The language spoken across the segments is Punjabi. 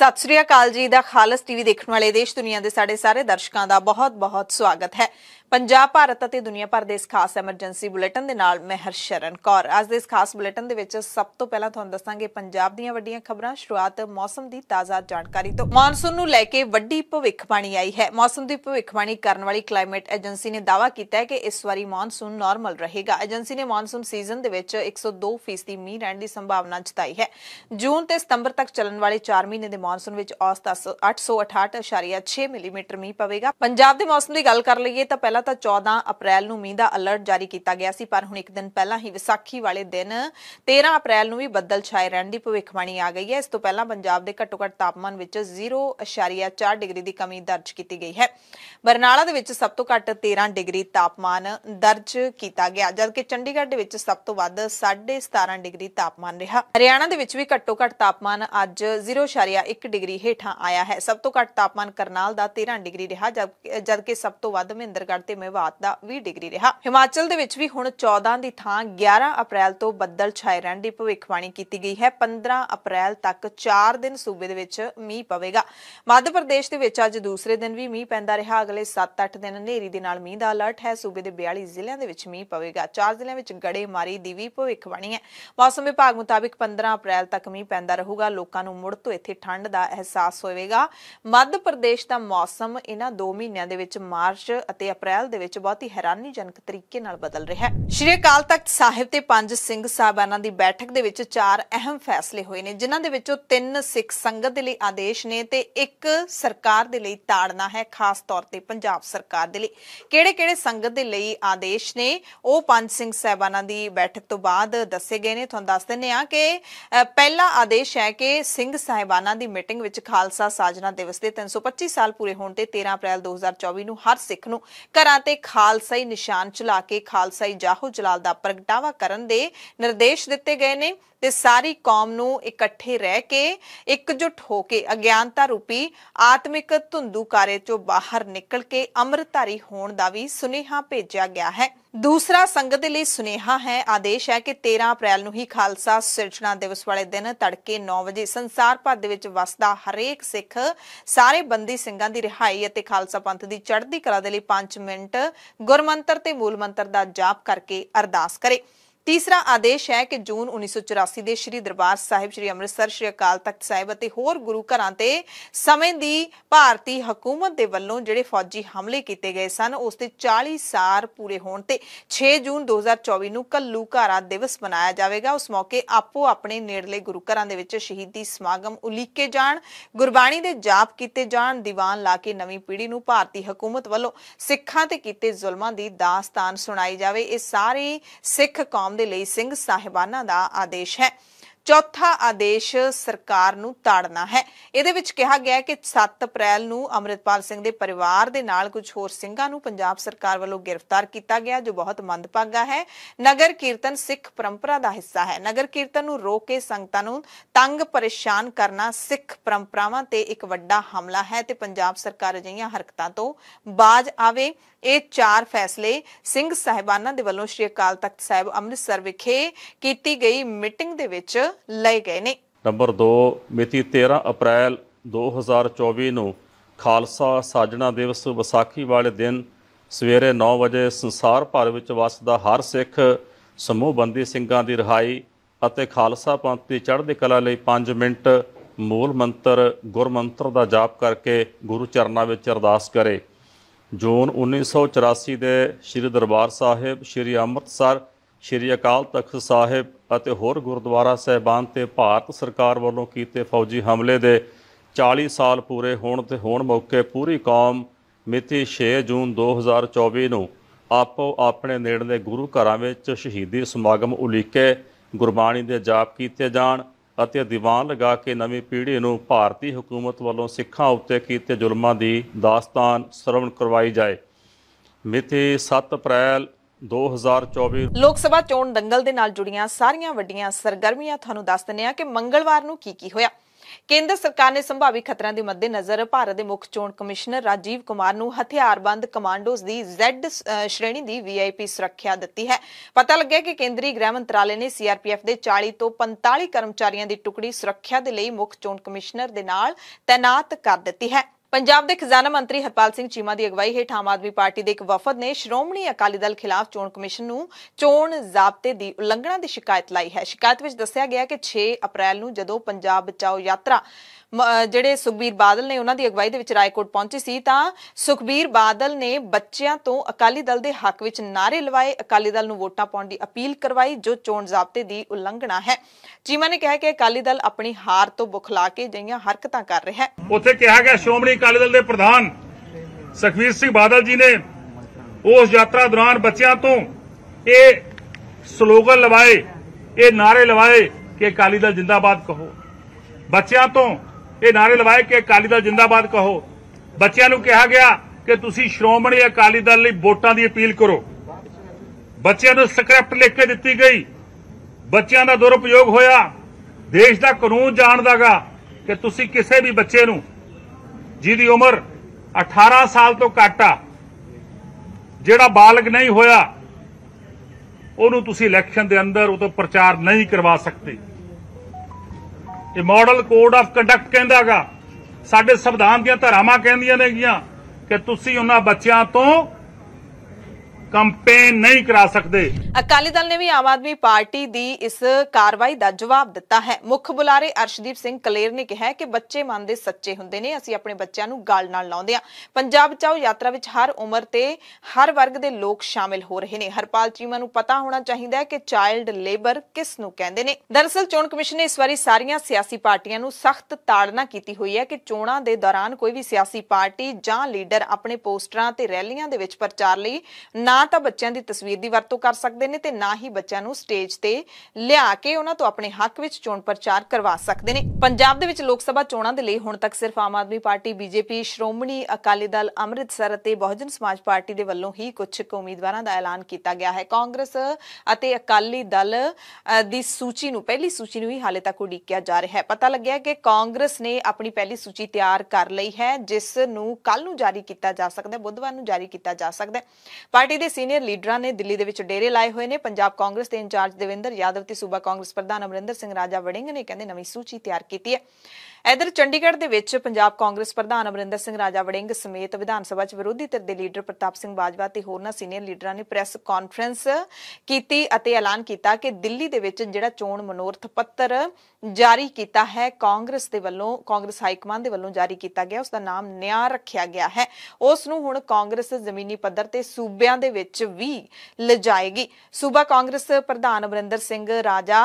ਸਤਿ ਸ੍ਰੀ ਅਕਾਲ ਜੀ ਦਾ ਖਾਲਸ ਟੀਵੀ ਦੇਖਣ ਵਾਲੇ ਦੇਸ਼ ਦੁਨੀਆ ਦੇ ਸਾਡੇ ਸਾਰੇ ਦਰਸ਼ਕਾਂ ਦਾ ਬਹੁਤ-ਬਹੁਤ ਸਵਾਗਤ ਹੈ ਪੰਜਾਬ ਭਾਰਤ ਅਤੇ ਦੁਨੀਆ ਭਰ ਦੇ ਇਸ ਖਾਸ ਐਮਰਜੈਂਸੀ ਬੁਲੇਟਿਨ ਦੇ ਨਾਲ ਮੈਂ ਹਰਸ਼ਰਨ ਕੌਰ ਅੱਜ ਦੇ ਇਸ ਖਾਸ ਬੁਲੇਟਿਨ ਦੇ ਵਿੱਚ ਸਭ ਤੋਂ ਪਹਿਲਾਂ ਤੁਹਾਨੂੰ ਦੱਸਾਂਗੇ ਪੰਜਾਬ ਦੀਆਂ ਵੱਡੀਆਂ ਖਬਰਾਂ ਸ਼ੁਰੂਆਤ ਮੌਸਮ ਦੀ ਤਾਜ਼ਾ ਜਾਣਕਾਰੀ ਤੋਂ ਮੌਨਸੂਨ ਨੂੰ ਲੈ ਕੇ ਵੱਡੀ ਭਵਿੱਖਬਾਣੀ ਆਈ ਹੈ ਮੌਸਮ ਦੀ ਭਵਿੱਖਬਾਣੀ ਕਰਨ ਵਾਲੀ ਕਲਾਈਮੇਟ ਏਜੰਸੀ ਨੇ ਦਾਅਵਾ ਕੀਤਾ ਹੈ ਕਿ ਇਸ ਵਾਰੀ ਮੌਨਸੂਨ ਨਾਰਮਲ ਰਹੇਗਾ ਏਜੰਸੀ ਨੇ ਮੌਨਸੂਨ ਸੀਜ਼ਨ ਦੇ ਵਿੱਚ 102% ਮੀਂਹ ਰਹਿਣ ਦੀ ਸੰਭਾਵਨਾ ਜਤਾਈ ਹੈ ਜੂਨ ਤੇ ਸਤੰਬਰ ਤੱਕ ਚੱਲਣ ਵਾਲੇ 4 ਮਹੀਨੇ ਦੇ ਮੌਨਸੂਨ ਵਿੱਚ ਔਸਤ 868.6 ਮਿਲੀਮੀਟਰ ਮੀਂਹ ਪਵੇਗਾ ਪੰਜਾਬ ਦੇ ਮੌਸਮ ਦੀ ਗੱਲ ਕਰ ਲਈਏ ਤਾਂ ਪਹਿਲਾਂ ਤਾਂ 14 ਅਪ੍ਰੈਲ ਨੂੰ ਮੀਂਹ ਦਾ ਅਲਰਟ ਜਾਰੀ ਕੀਤਾ ਗਿਆ ਸੀ ਪਰ ਹੁਣ ਇੱਕ ਦਿਨ ਪਹਿਲਾਂ ਹੀ ਵਿਸਾਖੀ ਵਾਲੇ ਦਿਨ 13 ਅਪ੍ਰੈਲ ਨੂੰ ਵੀ ਬੱਦਲ ਛਾਏ ਰਹਿਣ ਦੀ ਭਵਿੱਖਬਾਣੀ ਆ ਗਈ ਹੈ ਇਸ ਤੋਂ ਪਹਿਲਾਂ ਪੰਜਾਬ ਦੇ ਘੱਟੋ-ਘੱਟ ਤਾਪਮਾਨ ਵਿੱਚ 0.4 ਡਿਗਰੀ ਦੀ ਕਮੀ ਦਰਜ ਕੀਤੀ ਗਈ ਹੈ ਬਰਨਾਲਾ ਦੇ ਵਿੱਚ ਸਭ ਤੋਂ ਘੱਟ 13 ਡਿਗਰੀ ਤਾਪਮਾਨ ਦਰਜ ਕੀਤਾ ਗਿਆ ਜਦਕਿ ਚੰਡੀਗੜ੍ਹ ਦੇ ਵਿੱਚ ਸਭ ਤੋਂ ਵੱਧ 17.5 ਡਿਗਰੀ ਤਾਪਮਾਨ ਰਿਹਾ ਹਰਿਆਣਾ ਦੇ ਵਿੱਚ ਵੀ ਘੱਟੋ-ਘੱਟ ਤਾਪਮਾਨ ਅੱਜ 1 ਡਿਗਰੀ ਹੇਠਾਂ ਆਇਆ ਹੈ ਸਭ ਤੋਂ ਘੱਟ ਤਾਪਮਾਨ ਕਰਨਾਲ ਦਾ 13 ਡਿਗਰੀ ਰਿਹਾ ਜਦਕਿ ਸਭ ਤੋਂ ਵੱਧ ਮਹਿੰਦਰਗੜ੍ਹ ਤੇ ਮੇਵਾਤ ਦਾ 20 ਡਿਗਰੀ ਰਿਹਾ ਹਿਮਾਚਲ ਦੇ ਵਿੱਚ ਵੀ ਹੁਣ 14 ਦੀ ਥਾਂ 11 ਅਪ੍ਰੈਲ ਤੋਂ ਬੱਦਲ ਛਾਏ ਰਹਿਣ ਦੀ ਭਵਿੱਖਬਾਣੀ ਕੀਤੀ ਗਈ ਹੈ 15 ਅਪ੍ਰੈਲ ਤੱਕ 4 ਦਿਨ ਸੂਬੇ ਦੇ ਵਿੱਚ ਮੀਂਹ ਪਵੇਗਾ ਮੱਧ ਪ੍ਰਦੇਸ਼ ਦੇ ਵਿੱਚ ਅੱਜ ਦੂਸਰੇ ਦਿਨ ਵੀ ਮੀਂਹ ਪੈਂਦਾ ਰਿਹਾ ਅਗਲੇ 7-8 ਦਿਨ ਹਨੇਰੀ ਦੇ ਨਾਲ ਮੀਂਹ ਦਾ ਅਲਰਟ ਹੈ ਸੂਬੇ ਦੇ 42 ਜ਼ਿਲ੍ਹਿਆਂ ਦੇ ਵਿੱਚ ਮੀਂਹ ਪਵੇਗਾ 4 ਜ਼ਿਲ੍ਹਿਆਂ ਵਿੱਚ ਗੜੇ ਮਾਰੀ ਦੀ ਵੀ ਭਵਿੱਖਬਾਣੀ ਹੈ ਮੌਸਮ ਵਿਭਾਗ ਮੁਤਾਬਿਕ 15 ਅਪ੍ਰੈਲ ਤੱਕ ਮੀਂਹ ਪੈਂਦਾ ਰਹੂਗਾ ਲੋਕਾਂ ਨੂੰ ਮੁੜ ਤੋਂ ਇੱਥੇ ਠੰਡ ਦਾ ਅਹਿਸਾਸ ਹੋਵੇਗਾ ਮੱਧ ਪ੍ਰਦੇਸ਼ ਦਾ ਮੌਸਮ ਇਹਨਾਂ 2 ਮਹੀਨਿਆਂ ਦੇ ਵਿੱਚ ਮਾਰਚ ਅਤੇ ਅਪ੍ਰੈਲ ਦੇ ਵਿੱਚ ਬਹੁਤ ਹੀ ਹੈਰਾਨੀਜਨਕ ਤਰੀਕੇ ਨਾਲ ਬਦਲ ਰਿਹਾ ਹੈ ਸ਼੍ਰੀ ਅਕਾਲ ਤਖਤ ਸਾਹਿਬ ਤੇ ਪੰਜ ਸਿੰਘ ਸਾਹਿਬਾਨਾਂ ਦੀ ਬੈਠਕ ਦੇ ਵਿੱਚ ਚਾਰ ਅਹਿਮ ਫੈਸਲੇ ਹੋਏ ਨੇ ਜਿਨ੍ਹਾਂ ਦੇ ਵਿੱਚੋਂ ਤਿੰਨ ਸਿੱਖ ਸੰਗਤ ਦੇ ਲਈ ਆਦੇਸ਼ ਨੇ ਤੇ ਇੱਕ ਸਰਕਾਰ ਦੇ ਲਈ ਤਾੜਨਾ ਹੈ ਖਾਸ ਤੌਰ ਤੇ ਪੰਜਾਬ ਸਰਕਾਰ ਦੇ ਲਈ ਕਿਹੜੇ-ਕਿਹੜੇ ਸੰਗਤ ਦੇ ਲਈ ਆਦੇਸ਼ ਨੇ ਉਹ ਪੰਜ ਸਿੰਘ ਸਹਿਬਾਨਾਂ ਦੀ ਬੈਠਕ ਤੋਂ ਬਾਅਦ ਦੱਸੇ ਗਏ ਨੇ ਤੁਹਾਨੂੰ ਦੱਸ ਦਿੰਨੇ ਆ ਕਿ ਪਹਿਲਾ ਆਦੇਸ਼ ਹੈ ਕਿ ਸਿੰਘ ਸਹਿਬਾਨਾਂ ਦੀ ਮੀਟਿੰਗ ਵਿੱਚ ਖਾਲਸਾ ਸਾਜਨਾ ਦਿਵਸ ਦੇ 325 ਸਾਲ ਪੂਰੇ ਹੋਣ ਤੇ 13 ਅਪ੍ਰੈਲ 2024 ਨੂੰ ਹਰ ਸਿੱਖ ਨੂੰ ਘਰਾਂ ਤੇ ਖਾਲਸਾਈ ਨਿਸ਼ਾਨ ਚਲਾ ਕੇ ਖਾਲਸਾਈ ਜਾਹੋ ਜਲਾਲ ਦਾ ਪ੍ਰਗਟਾਵਾ ਕਰਨ ਦੇ ਨਿਰਦੇਸ਼ ਦਿੱਤੇ ਗਏ ਨੇ ਤੇ ਸਾਰੀ ਕੌਮ ਨੂੰ ਇਕੱਠੇ ਰਹਿ ਕੇ ਇਕਜੁੱਟ ਹੋ ਕੇ ਅਗਿਆਨਤਾ ਰੂਪੀ ਆਤਮਿਕ ਧੁੰਦੂਕਾਰੇ ਚੋਂ ਬਾਹਰ ਨਿਕਲ ਕੇ ਅੰਮ੍ਰਿਤਧਾਰੀ ਹੋਣ ਦਾ ਵੀ ਸੁਨੇਹਾ ਭੇਜਿਆ ਗਿਆ ਹੈ ਦੂਸਰਾ ਸੰਗਤ ਦੇ ਲਈ ਸੁਨੇਹਾ ਹੈ ਆਦੇਸ਼ ਹੈ ਕਿ 13 ਅਪ੍ਰੈਲ ਨੂੰ ਹੀ ਖਾਲਸਾ ਸਿਰਜਣਾ ਦਿਵਸ ਵਾਲੇ ਦਿਨ ਤੜਕੇ 9 ਵਜੇ ਸੰਸਾਰ ਭਰ ਦੇ ਵਿੱਚ ਵਸਦਾ ਹਰੇਕ ਸਿੱਖ ਸਾਰੇ ਬੰਦੀ ਸਿੰਘਾਂ ਦੀ ਰਿਹਾਈ ਅਤੇ ਖਾਲਸਾ ਪੰਥ ਦੀ ਚੜ੍ਹਦੀ ਕਲਾ ਦੇ ਲਈ 5 ਮਿੰਟ ਗੁਰਮੰਤਰ ਤੇ ਮੂਲ ਮੰਤਰ ਦਾ ਜਾਪ ਕਰਕੇ ਅਰਦਾਸ ਕਰੇ ਤੀਸਰਾ ਆਦੇਸ਼ ਹੈ ਕਿ ਜੂਨ 1984 ਦੇ ਸ੍ਰੀ ਦਰਬਾਰ ਸਾਹਿਬ ਸ੍ਰੀ ਅੰਮ੍ਰਿਤਸਰ ਸ੍ਰੀ ਅਕਾਲ ਤਖਤ ਸਾਹਿਬ ਅਤੇ ਹੋਰ ਗੁਰੂ ਘਰਾਂ ਤੇ ਸਮੇਂ ਦੀ ਭਾਰਤੀ ਹਕੂਮਤ ਦੇ ਵੱਲੋਂ ਜਿਹੜੇ ਫੌਜੀ ਹਮਲੇ ਕੀਤੇ ਗਏ ਸਨ ਉਸ ਤੇ 40 ਸਾਲ ਪੂਰੇ ਹੋਣ ਤੇ 6 ਜੂਨ 2024 ਨੂੰ ਕੱਲੂ ਘਾਰਾ ਦਿਵਸ ਮਨਾਇਆ ਜਾਵੇਗਾ ਉਸ ਮੌਕੇ ਆਪੋ ਆਪਣੇ ਨੇੜਲੇ ਗੁਰੂ ਘਰਾਂ ਦੇ ਵਿੱਚ ਸ਼ਹੀਦੀ ਸਮਾਗਮ ਉਲੀਕੇ ਜਾਣ ਗੁਰਬਾਣੀ ਦੇ ਜਾਪ ਕੀਤੇ ਜਾਣ ਦੀਵਾਨ ਲਾ ਕੇ ਨਵੀਂ ਪੀੜ੍ਹੀ ਨੂੰ ਭਾਰਤੀ ਹਕੂਮਤ ਵੱਲੋਂ ਸਿੱਖਾਂ ਤੇ ਕੀਤੇ ਜ਼ੁਲਮਾਂ ਦੀ ਦਾਸਤਾਨ ਸੁਣਾਈ ਜਾਵੇ ਇਹ ਸਾਰੇ ਸਿੱਖ ਕੌਮ ਬਣਾਉਣ ਦੇ ਲਈ ਸਿੰਘ ਸਾਹਿਬਾਨਾਂ ਦਾ ਆਦੇਸ਼ ਹੈ ਚੌਥਾ ਆਦੇਸ਼ ਸਰਕਾਰ ਨੂੰ ਤਾੜਨਾ ਹੈ ਇਹਦੇ ਵਿੱਚ ਕਿਹਾ ਗਿਆ ਹੈ ਕਿ 7 ਅਪ੍ਰੈਲ ਨੂੰ ਅਮਰਿਤਪਾਲ ਸਿੰਘ ਦੇ ਪਰਿਵਾਰ ਦੇ ਨਾਲ ਕੁਝ ਹੋਰ ਸਿੰਘਾਂ ਨੂੰ ਪੰਜਾਬ ਸਰਕਾਰ ਵੱਲੋਂ ਗ੍ਰਿਫਤਾਰ ਕੀਤਾ ਗਿਆ ਜੋ ਬਹੁਤ ਮੰਦਭਾਗਾ ਹੈ ਨਗਰ ਕੀਰਤਨ ਸਿੱਖ ਪਰੰਪਰਾ ਦਾ ਹਿੱਸਾ ਹੈ ਨਗਰ ਕੀਰਤਨ ਨੂੰ ਰੋਕ ਕੇ ਸੰਗਤਾਂ ਨੂੰ ਤੰਗ ਪਰੇਸ਼ਾਨ ਕਰਨਾ ਸਿੱਖ ਪਰੰਪਰਾਵਾਂ ਤੇ ਇੱਕ ਵੱਡਾ ਹਮਲਾ ਹੈ ਤੇ ਪੰਜਾਬ ਸਰਕਾਰ ਅਜਿਹੀਆਂ ਹਰਕਤਾਂ ਤੋਂ ਬਾਜ ਆਵੇ ਇਹ ਚਾਰ ਫੈਸਲੇ ਸਿੰਘ ਸਾਹਿਬਾਨਾਂ ਦੇ ਵੱਲੋਂ ਸ਼੍ਰੀ ਅਕਾਲ ਤਖਤ ਸਾਹਿਬ ਅੰਮ੍ਰਿਤਸਰ ਵਿਖੇ ਕੀਤੀ ਗਈ ਮੀਟਿੰਗ ਦੇ ਵਿੱਚ ਲਏ ਗਏ ਨੇ ਨੰਬਰ 2 ਮਿਤੀ 13 ਅਪ੍ਰੈਲ 2024 ਨੂੰ ਖਾਲਸਾ ਸਾਜਣਾ ਦਿਵਸ ਵਿਸਾਖੀ ਵਾਲੇ ਦਿਨ ਸਵੇਰੇ 9 ਵਜੇ ਸੰਸਾਰ ਭਰ ਵਿੱਚ ਵਸਦਾ ਹਰ ਸਿੱਖ ਸਮੂਹਬੰਦੀ ਸਿੰਘਾਂ ਦੀ ਰਹਾਈ ਅਤੇ ਖਾਲਸਾ ਪੰਥ ਦੀ ਚੜ੍ਹਦੀ ਕਲਾ ਲਈ 5 ਮਿੰਟ ਮੂਲ ਮੰਤਰ ਗੁਰਮੰਤਰ ਦਾ ਜਾਪ ਕਰਕੇ ਗੁਰੂ ਚਰਨਾਂ ਵਿੱਚ ਅਰਦਾਸ ਕਰੇ ਜੂਨ 1984 ਦੇ ਸ੍ਰੀ ਦਰਬਾਰ ਸਾਹਿਬ ਸ੍ਰੀ ਅੰਮ੍ਰਿਤਸਰ ਸ੍ਰੀ ਅਕਾਲ ਤਖਤ ਸਾਹਿਬ ਅਤੇ ਹੋਰ ਗੁਰਦੁਆਰਾ ਸਹਿਬਾਨ ਤੇ ਭਾਰਤ ਸਰਕਾਰ ਵੱਲੋਂ ਕੀਤੇ ਫੌਜੀ ਹਮਲੇ ਦੇ 40 ਸਾਲ ਪੂਰੇ ਹੋਣ ਤੇ ਹੋਣ ਮੌਕੇ ਪੂਰੀ ਕੌਮ ਮਿਤੀ 6 ਜੂਨ 2024 ਨੂੰ ਆਪੋ ਆਪਣੇ ਨੇੜਲੇ ਗੁਰੂ ਘਰਾਂ ਵਿੱਚ ਸ਼ਹੀਦੀ ਸਮਾਗਮ ਉਲੀਕੇ ਗੁਰਬਾਣੀ ਦੇ ਜਾਪ ਕੀਤੇ ਜਾਣ ਅਤੇ ਦੀਵਾਨ ਲਗਾ ਕੇ ਨਵੀਂ ਪੀੜ੍ਹੀ ਨੂੰ ਭਾਰਤੀ ਹਕੂਮਤ ਵੱਲੋਂ ਸਿੱਖਾਂ ਉੱਤੇ ਕੀਤੇ ਜ਼ੁਲਮਾਂ ਦੀ ਦਾਸਤਾਨ ਸਰਵਣ ਕਰਵਾਈ ਜਾਏ ਮਿਤੀ 7 ਅਪ੍ਰੈਲ 2024 ਲੋਕ ਸਭਾ ਚੋਣ ਦੰਗਲ ਦੇ ਨਾਲ ਜੁੜੀਆਂ ਸਾਰੀਆਂ ਵੱਡੀਆਂ ਸਰਗਰਮੀਆਂ ਤੁਹਾਨੂੰ ਦੱਸ ਦਿੰਨੇ ਆ ਕਿ ਮੰਗਲਵਾਰ ਨੂੰ ਕੀ ਕੀ ਹੋਇਆ ਕੇਂਦਰ ਸਰਕਾਰ ਨੇ ਸੰਭਾਵੀ ਖਤਰਿਆਂ ਦੇ ਮੱਦੇਨਜ਼ਰ ਭਾਰਤ ਦੇ ਮੁੱਖ ਚੋਣ ਕਮਿਸ਼ਨਰ ਰਾਜੀਵ ਕੁਮਾਰ ਨੂੰ ਹਥਿਆਰਬੰਦ ਕਮਾਂਡੋਜ਼ ਦੀ ਜ਼ੈਡ ਸ਼੍ਰੇਣੀ ਦੀ ਵੀਆਈਪੀ ਸੁਰੱਖਿਆ ਦਿੱਤੀ ਹੈ ਪਤਾ ਲੱਗਿਆ ਕਿ ਕੇਂਦਰੀ ਗ੍ਰਹਿ ਮੰਤਰਾਲੇ ਨੇ ਸੀਆਰਪੀਐਫ ਦੇ 40 ਤੋਂ 45 ਕਰਮਚਾਰੀਆਂ ਦੀ ਟੁਕੜੀ ਸੁਰੱਖਿਆ ਦੇ ਲਈ ਮੁੱਖ ਚੋਣ ਕਮਿਸ਼ਨਰ ਦੇ ਨਾਲ ਤਾਇਨਾਤ ਕਰ ਦਿੱਤੀ ਹੈ ਪੰਜਾਬ ਦੇ ਖਜ਼ਾਨਾ ਮੰਤਰੀ ਹਰਪਾਲ ਸਿੰਘ ਚੀਮਾ ਦੀ ਅਗਵਾਈ ਹੇਠ ਆਮ ਆਦਮੀ ਪਾਰਟੀ ਦੇ ਇੱਕ ਵਫਦ ਨੇ ਸ਼੍ਰੋਮਣੀ ਅਕਾਲੀ ਦਲ ਖਿਲਾਫ ਚੋਣ ਕਮਿਸ਼ਨ ਨੂੰ ਚੋਣ ਜ਼ਾਬਤੇ ਦੀ ਉਲੰਘਣਾ ਦੀ ਸ਼ਿਕਾਇਤ ਲਾਈ ਹੈ ਸ਼ਿਕਾਇਤ ਵਿੱਚ ਦੱਸਿਆ ਗਿਆ ਕਿ 6 ਅਪ੍ਰੈਲ ਨੂੰ ਜਦੋਂ ਪੰਜਾਬ ਬਚਾਓ ਯਾਤਰਾ ਜਿਹੜੇ ਸੁਖਬੀਰ ਬਾਦਲ ਨੇ ਉਹਨਾਂ ਦੀ ਅਗਵਾਈ ਦੇ ਵਿੱਚ ਰਾਏਕੋਟ ਪਹੁੰਚੇ ਸੀ ਤਾਂ ਸੁਖਬੀਰ ਬਾਦਲ ਨੇ ਬੱਚਿਆਂ ਤੋਂ ਅਕਾਲੀ ਦਲ ਦੇ ਹੱਕ ਵਿੱਚ ਨਾਰੇ ਲਵਾਏ ਅਕਾਲੀ ਦਲ ਨੂੰ ਵੋਟਾਂ ਪਾਉਣ ਦੀ ਅਪੀਲ ਕਰਵਾਈ ਜੋ ਚੋਣ ਜ਼ਾਬਤੇ ਦੀ ਉਲੰਘਣਾ ਹੈ ਚੀਮਾ ਨੇ ਕਿਹਾ ਕਿ ਅਕਾਲੀ ਦਲ ਆਪਣੀ ਹਾਰ ਤੋਂ ਬੁਖਲਾ ਕੇ ਜਈਆਂ ਹਰਕਤਾਂ ਕਰ ਰਿਹਾ ਹੈ ਉੱਥੇ ਕਿਹਾ ਗਿਆ ਸ਼ੋਮਣੀ ਅਕਾਲੀ ਦਲ ਦੇ ਪ੍ਰਧਾਨ ਸੁਖਬੀਰ ਸਿੰਘ ਬਾਦਲ ਜੀ ਨੇ ਉਸ ਯਾਤਰਾ ਦੌਰਾਨ ਬੱਚਿਆਂ ਤੋਂ ਇਹ ਸਲੋਗਨ ਲਵਾਏ ਇਹ ਨਾਰੇ ਲਵਾਏ ਕਿ ਅਕਾਲੀ ਦਲ ਜਿੰਦਾਬਾਦ ਕਹੋ ਬੱਚਿਆਂ ਤੋਂ ਇਹ ਨਾਰੇ ਲਵਾਏ ਕਿ ਅਕਾਲੀ ਦਲ ਜਿੰਦਾਬਾਦ ਕਹੋ ਬੱਚਿਆਂ ਨੂੰ ਕਿਹਾ ਗਿਆ ਕਿ ਤੁਸੀਂ ਸ਼੍ਰੋਮਣੀ ਅਕਾਲੀ ਦਲ ਲਈ ਵੋਟਾਂ ਦੀ ਅਪੀਲ ਕਰੋ ਬੱਚਿਆਂ ਨੂੰ ਸਕ੍ਰਿਪਟ ਲਿਖ ਕੇ ਦਿੱਤੀ ਗਈ ਬੱਚਿਆਂ ਦਾ ਦੁਰਉਪਯੋਗ ਹੋਇਆ ਦੇਸ਼ ਦਾ ਕਾਨੂੰਨ ਜਾਣਦਾਗਾ ਕਿ ਤੁਸੀਂ ਕਿਸੇ ਵੀ ਬੱਚੇ ਨੂੰ ਜਿਹਦੀ ਉਮਰ 18 ਸਾਲ ਤੋਂ ਘੱਟ ਆ ਜਿਹੜਾ ਬਾਲਗ ਨਹੀਂ ਹੋਇਆ ਉਹਨੂੰ ਤੁਸੀਂ ਇਲੈਕਸ਼ਨ ਦੇ ਅੰਦਰ ਉਹ ਤੋਂ ਪ੍ਰਚਾਰ ਨਹੀਂ ਕਰਵਾ ਸਕਦੇ ਇਹ ਮਾਡਲ ਕੋਡ ਆਫ ਕੰਡਕਟ ਕਹਿੰਦਾਗਾ ਸਾਡੇ ਸੰਵਿਧਾਨ ਦੀਆਂ ਧਾਰਾਵਾਂ ਕਹਿੰਦੀਆਂ ਨੇਗੀਆਂ ਕਿ ਤੁਸੀਂ ਉਹਨਾਂ ਬੱਚਿਆਂ ਤੋਂ ਕੰਪੇਨ ਨਹੀਂ ਕਰਾ ਸਕਦੇ ਅਕਾਲੀ ਦਲ ਨੇ ਵੀ ਆਮ ਆਦਮੀ ਪਾਰਟੀ ਦੀ ਇਸ ਕਾਰਵਾਈ ਦਾ ਜਵਾਬ ਦਿੱਤਾ ਹੈ ਮੁੱਖ ਬੁਲਾਰੇ ਅਰਸ਼ਦੀਪ ਸਿੰਘ ਕਲੇਰ ਨੇ ਕਿਹਾ ਕਿ ਬੱਚੇ ਮਨ ਦੇ ਸੱਚੇ ਹੁੰਦੇ ਨੇ ਅਸੀਂ ਆਪਣੇ ਬੱਚਿਆਂ ਨੂੰ ਗਾਲ ਨਾਲ ਲਾਉਂਦੇ ਆ ਪੰਜਾਬ ਚਾਓ ਯਾਤਰਾ ਵਿੱਚ ਹਰ ਉਮਰ ਤੇ ਹਰ ਵਰਗ ਦੇ ਲੋਕ ਸ਼ਾਮਿਲ ਹੋ ਰਹੇ ਨੇ ਹਰਪਾਲ ਚੀਮਾ ਨੂੰ ਪਤਾ ਹੋਣਾ ਚਾਹੀਦਾ ਹੈ ਕਿ ਚਾਈਲਡ ਲੇਬਰ ਕਿਸ ਨੂੰ ਕਹਿੰਦੇ ਨੇ ਦਰਅਸਲ ਚੋਣ ਕਮਿਸ਼ਨ ਨੇ ਇਸ ਵਾਰੀ ਸਾਰੀਆਂ ਸਿਆਸੀ ਪਾਰਟੀਆਂ ਨੂੰ ਸਖਤ ਤਾੜਨਾ ਕੀਤੀ ਹੋਈ ਹੈ ਕਿ ਚੋਣਾਂ ਦੇ ਦੌਰਾਨ ਕੋਈ ਵੀ ਸਿਆਸੀ ਪਾਰਟੀ ਜਾਂ ਲੀਡਰ ਆਪਣੇ ਪੋਸਟਰਾਂ ਤੇ ਰੈਲੀਆਂ ਦੇ ਵਿੱਚ ਪ੍ਰਚਾਰ ਲਈ ਨਾ ਨਾ ਤਾਂ ਬੱਚਿਆਂ ਦੀ ਤਸਵੀਰ ਦੀ ਵਰਤੋਂ ਕਰ ਸਕਦੇ ਨੇ ਤੇ ਨਾ ਹੀ ਬੱਚਿਆਂ ਨੂੰ ਸਟੇਜ ਤੇ ਲਿਆ ਕੇ ਉਹਨਾਂ ਤੋਂ ਆਪਣੇ ਹੱਕ ਵਿੱਚ ਚੋਣ ਪ੍ਰਚਾਰ ਕਰਵਾ ਸਕਦੇ ਨੇ ਪੰਜਾਬ ਦੇ ਵਿੱਚ ਲੋਕ ਸਭਾ ਚੋਣਾਂ ਦੇ ਲਈ ਹੁਣ ਤੱਕ ਸਿਰਫ ਆਮ ਆਦਮੀ ਪਾਰਟੀ ਬੀਜੇਪੀ ਸ਼੍ਰੋਮਣੀ ਅਕਾਲੀ ਦਲ ਅੰਮ੍ਰਿਤਸਰ ਅਤੇ ਬਹੁਜਨ ਸਮਾਜ ਪਾਰਟੀ ਦੇ ਵੱਲੋਂ ਹੀ ਕੁਝ ਉਮੀਦਵਾਰਾਂ ਦਾ ਐਲਾਨ ਕੀਤਾ ਗਿਆ ਹੈ ਕਾਂਗਰਸ ਅਤੇ ਅਕਾਲੀ ਦਲ ਦੀ ਸੂਚੀ ਨੂੰ ਪਹਿਲੀ ਸੂਚੀ ਨੂੰ ਹੀ ਹਾਲੇ ਤੱਕ ਉਡੀਕਿਆ ਜਾ ਰਿਹਾ ਹੈ ਪਤਾ ਲੱਗਿਆ ਕਿ ਕਾਂਗਰਸ ਨੇ ਆਪਣੀ ਪਹਿਲੀ ਸੂਚੀ ਤਿਆਰ ਕਰ ਲਈ ਹੈ ਜਿਸ ਨੂੰ ਕੱਲ ਨੂੰ ਜਾਰੀ ਕੀਤਾ ਜਾ ਸਕਦਾ ਹੈ ਬੁੱਧਵਾਰ ਨੂੰ ਜਾਰੀ ਕੀਤਾ ਜਾ ਸਕਦਾ ਹੈ ਪਾਰਟੀ ਦੇ ਸੀਨੀਅਰ ਲੀਡਰਾਂ ਨੇ ਦਿੱਲੀ ਦੇ ਵਿੱਚ ਡੇਰੇ ਲਾਏ ਹੋਏ ਨੇ ਪੰਜਾਬ ਕਾਂਗਰਸ ਦੇ ਇੰਚਾਰਜ ਦੇਵਿੰਦਰ ਯਾਦਵ ਤੇ ਸੂਬਾ ਕਾਂਗਰਸ ਪ੍ਰਧਾਨ ਅਮਰਿੰਦਰ ਸਿੰਘ ਰਾਜਾ ਵੜਿੰਗ ਨੇ ਕਹਿੰਦੇ ਨਵੀਂ ਸੂਚੀ ਤਿਆਰ ਕੀਤੀ ਹੈ ਇਧਰ ਚੰਡੀਗੜ੍ਹ ਦੇ ਵਿੱਚ ਪੰਜਾਬ ਕਾਂਗਰਸ ਪ੍ਰਧਾਨ ਅਮਰਿੰਦਰ ਸਿੰਘ ਰਾਜਾ ਵੜਿੰਗ ਸਮੇਤ ਵਿਧਾਨ ਸਭਾ 'ਚ ਵਿਰੋਧੀ ਧਿਰ ਦੇ ਲੀਡਰ ਪ੍ਰਤਾਪ ਸਿੰਘ ਬਾਜਵਾ ਤੇ ਹੋਰਨਾਂ ਸੀਨੀਅਰ ਲੀਡਰਾਂ ਨੇ ਪ੍ਰੈਸ ਕਾਨਫਰੰਸ ਕੀਤੀ ਅਤੇ ਐਲਾਨ ਕੀਤਾ ਕਿ ਦਿੱਲੀ ਦੇ ਵਿੱਚ ਜਿਹੜਾ ਚੋਣ ਮਨੋਰਥ ਪੱਤਰ ਜਾਰੀ ਕੀਤਾ ਹੈ ਕਾਂਗਰਸ ਦੇ ਵੱਲੋਂ ਕਾਂਗਰਸ ਹਾਈਕਮਾਨ ਦੇ ਵੱਲੋਂ ਜਾਰੀ ਕੀਤਾ ਗਿਆ ਉਸ ਦਾ ਨਾਮ ਨਿਆ ਰੱਖਿਆ ਗਿਆ ਹੈ ਉਸ ਨੂੰ ਹੁਣ ਕਾਂਗਰਸ ਜ਼ਮੀਨੀ ਪੱਧਰ ਤੇ ਸੂਬਿਆਂ ਦੇ ਵਿੱਚ ਵੀ ਲਜਾਏਗੀ ਸੂਬਾ ਕਾਂਗਰਸ ਪ੍ਰਧਾਨ ਅਮਰਿੰਦਰ ਸਿੰਘ ਰਾਜਾ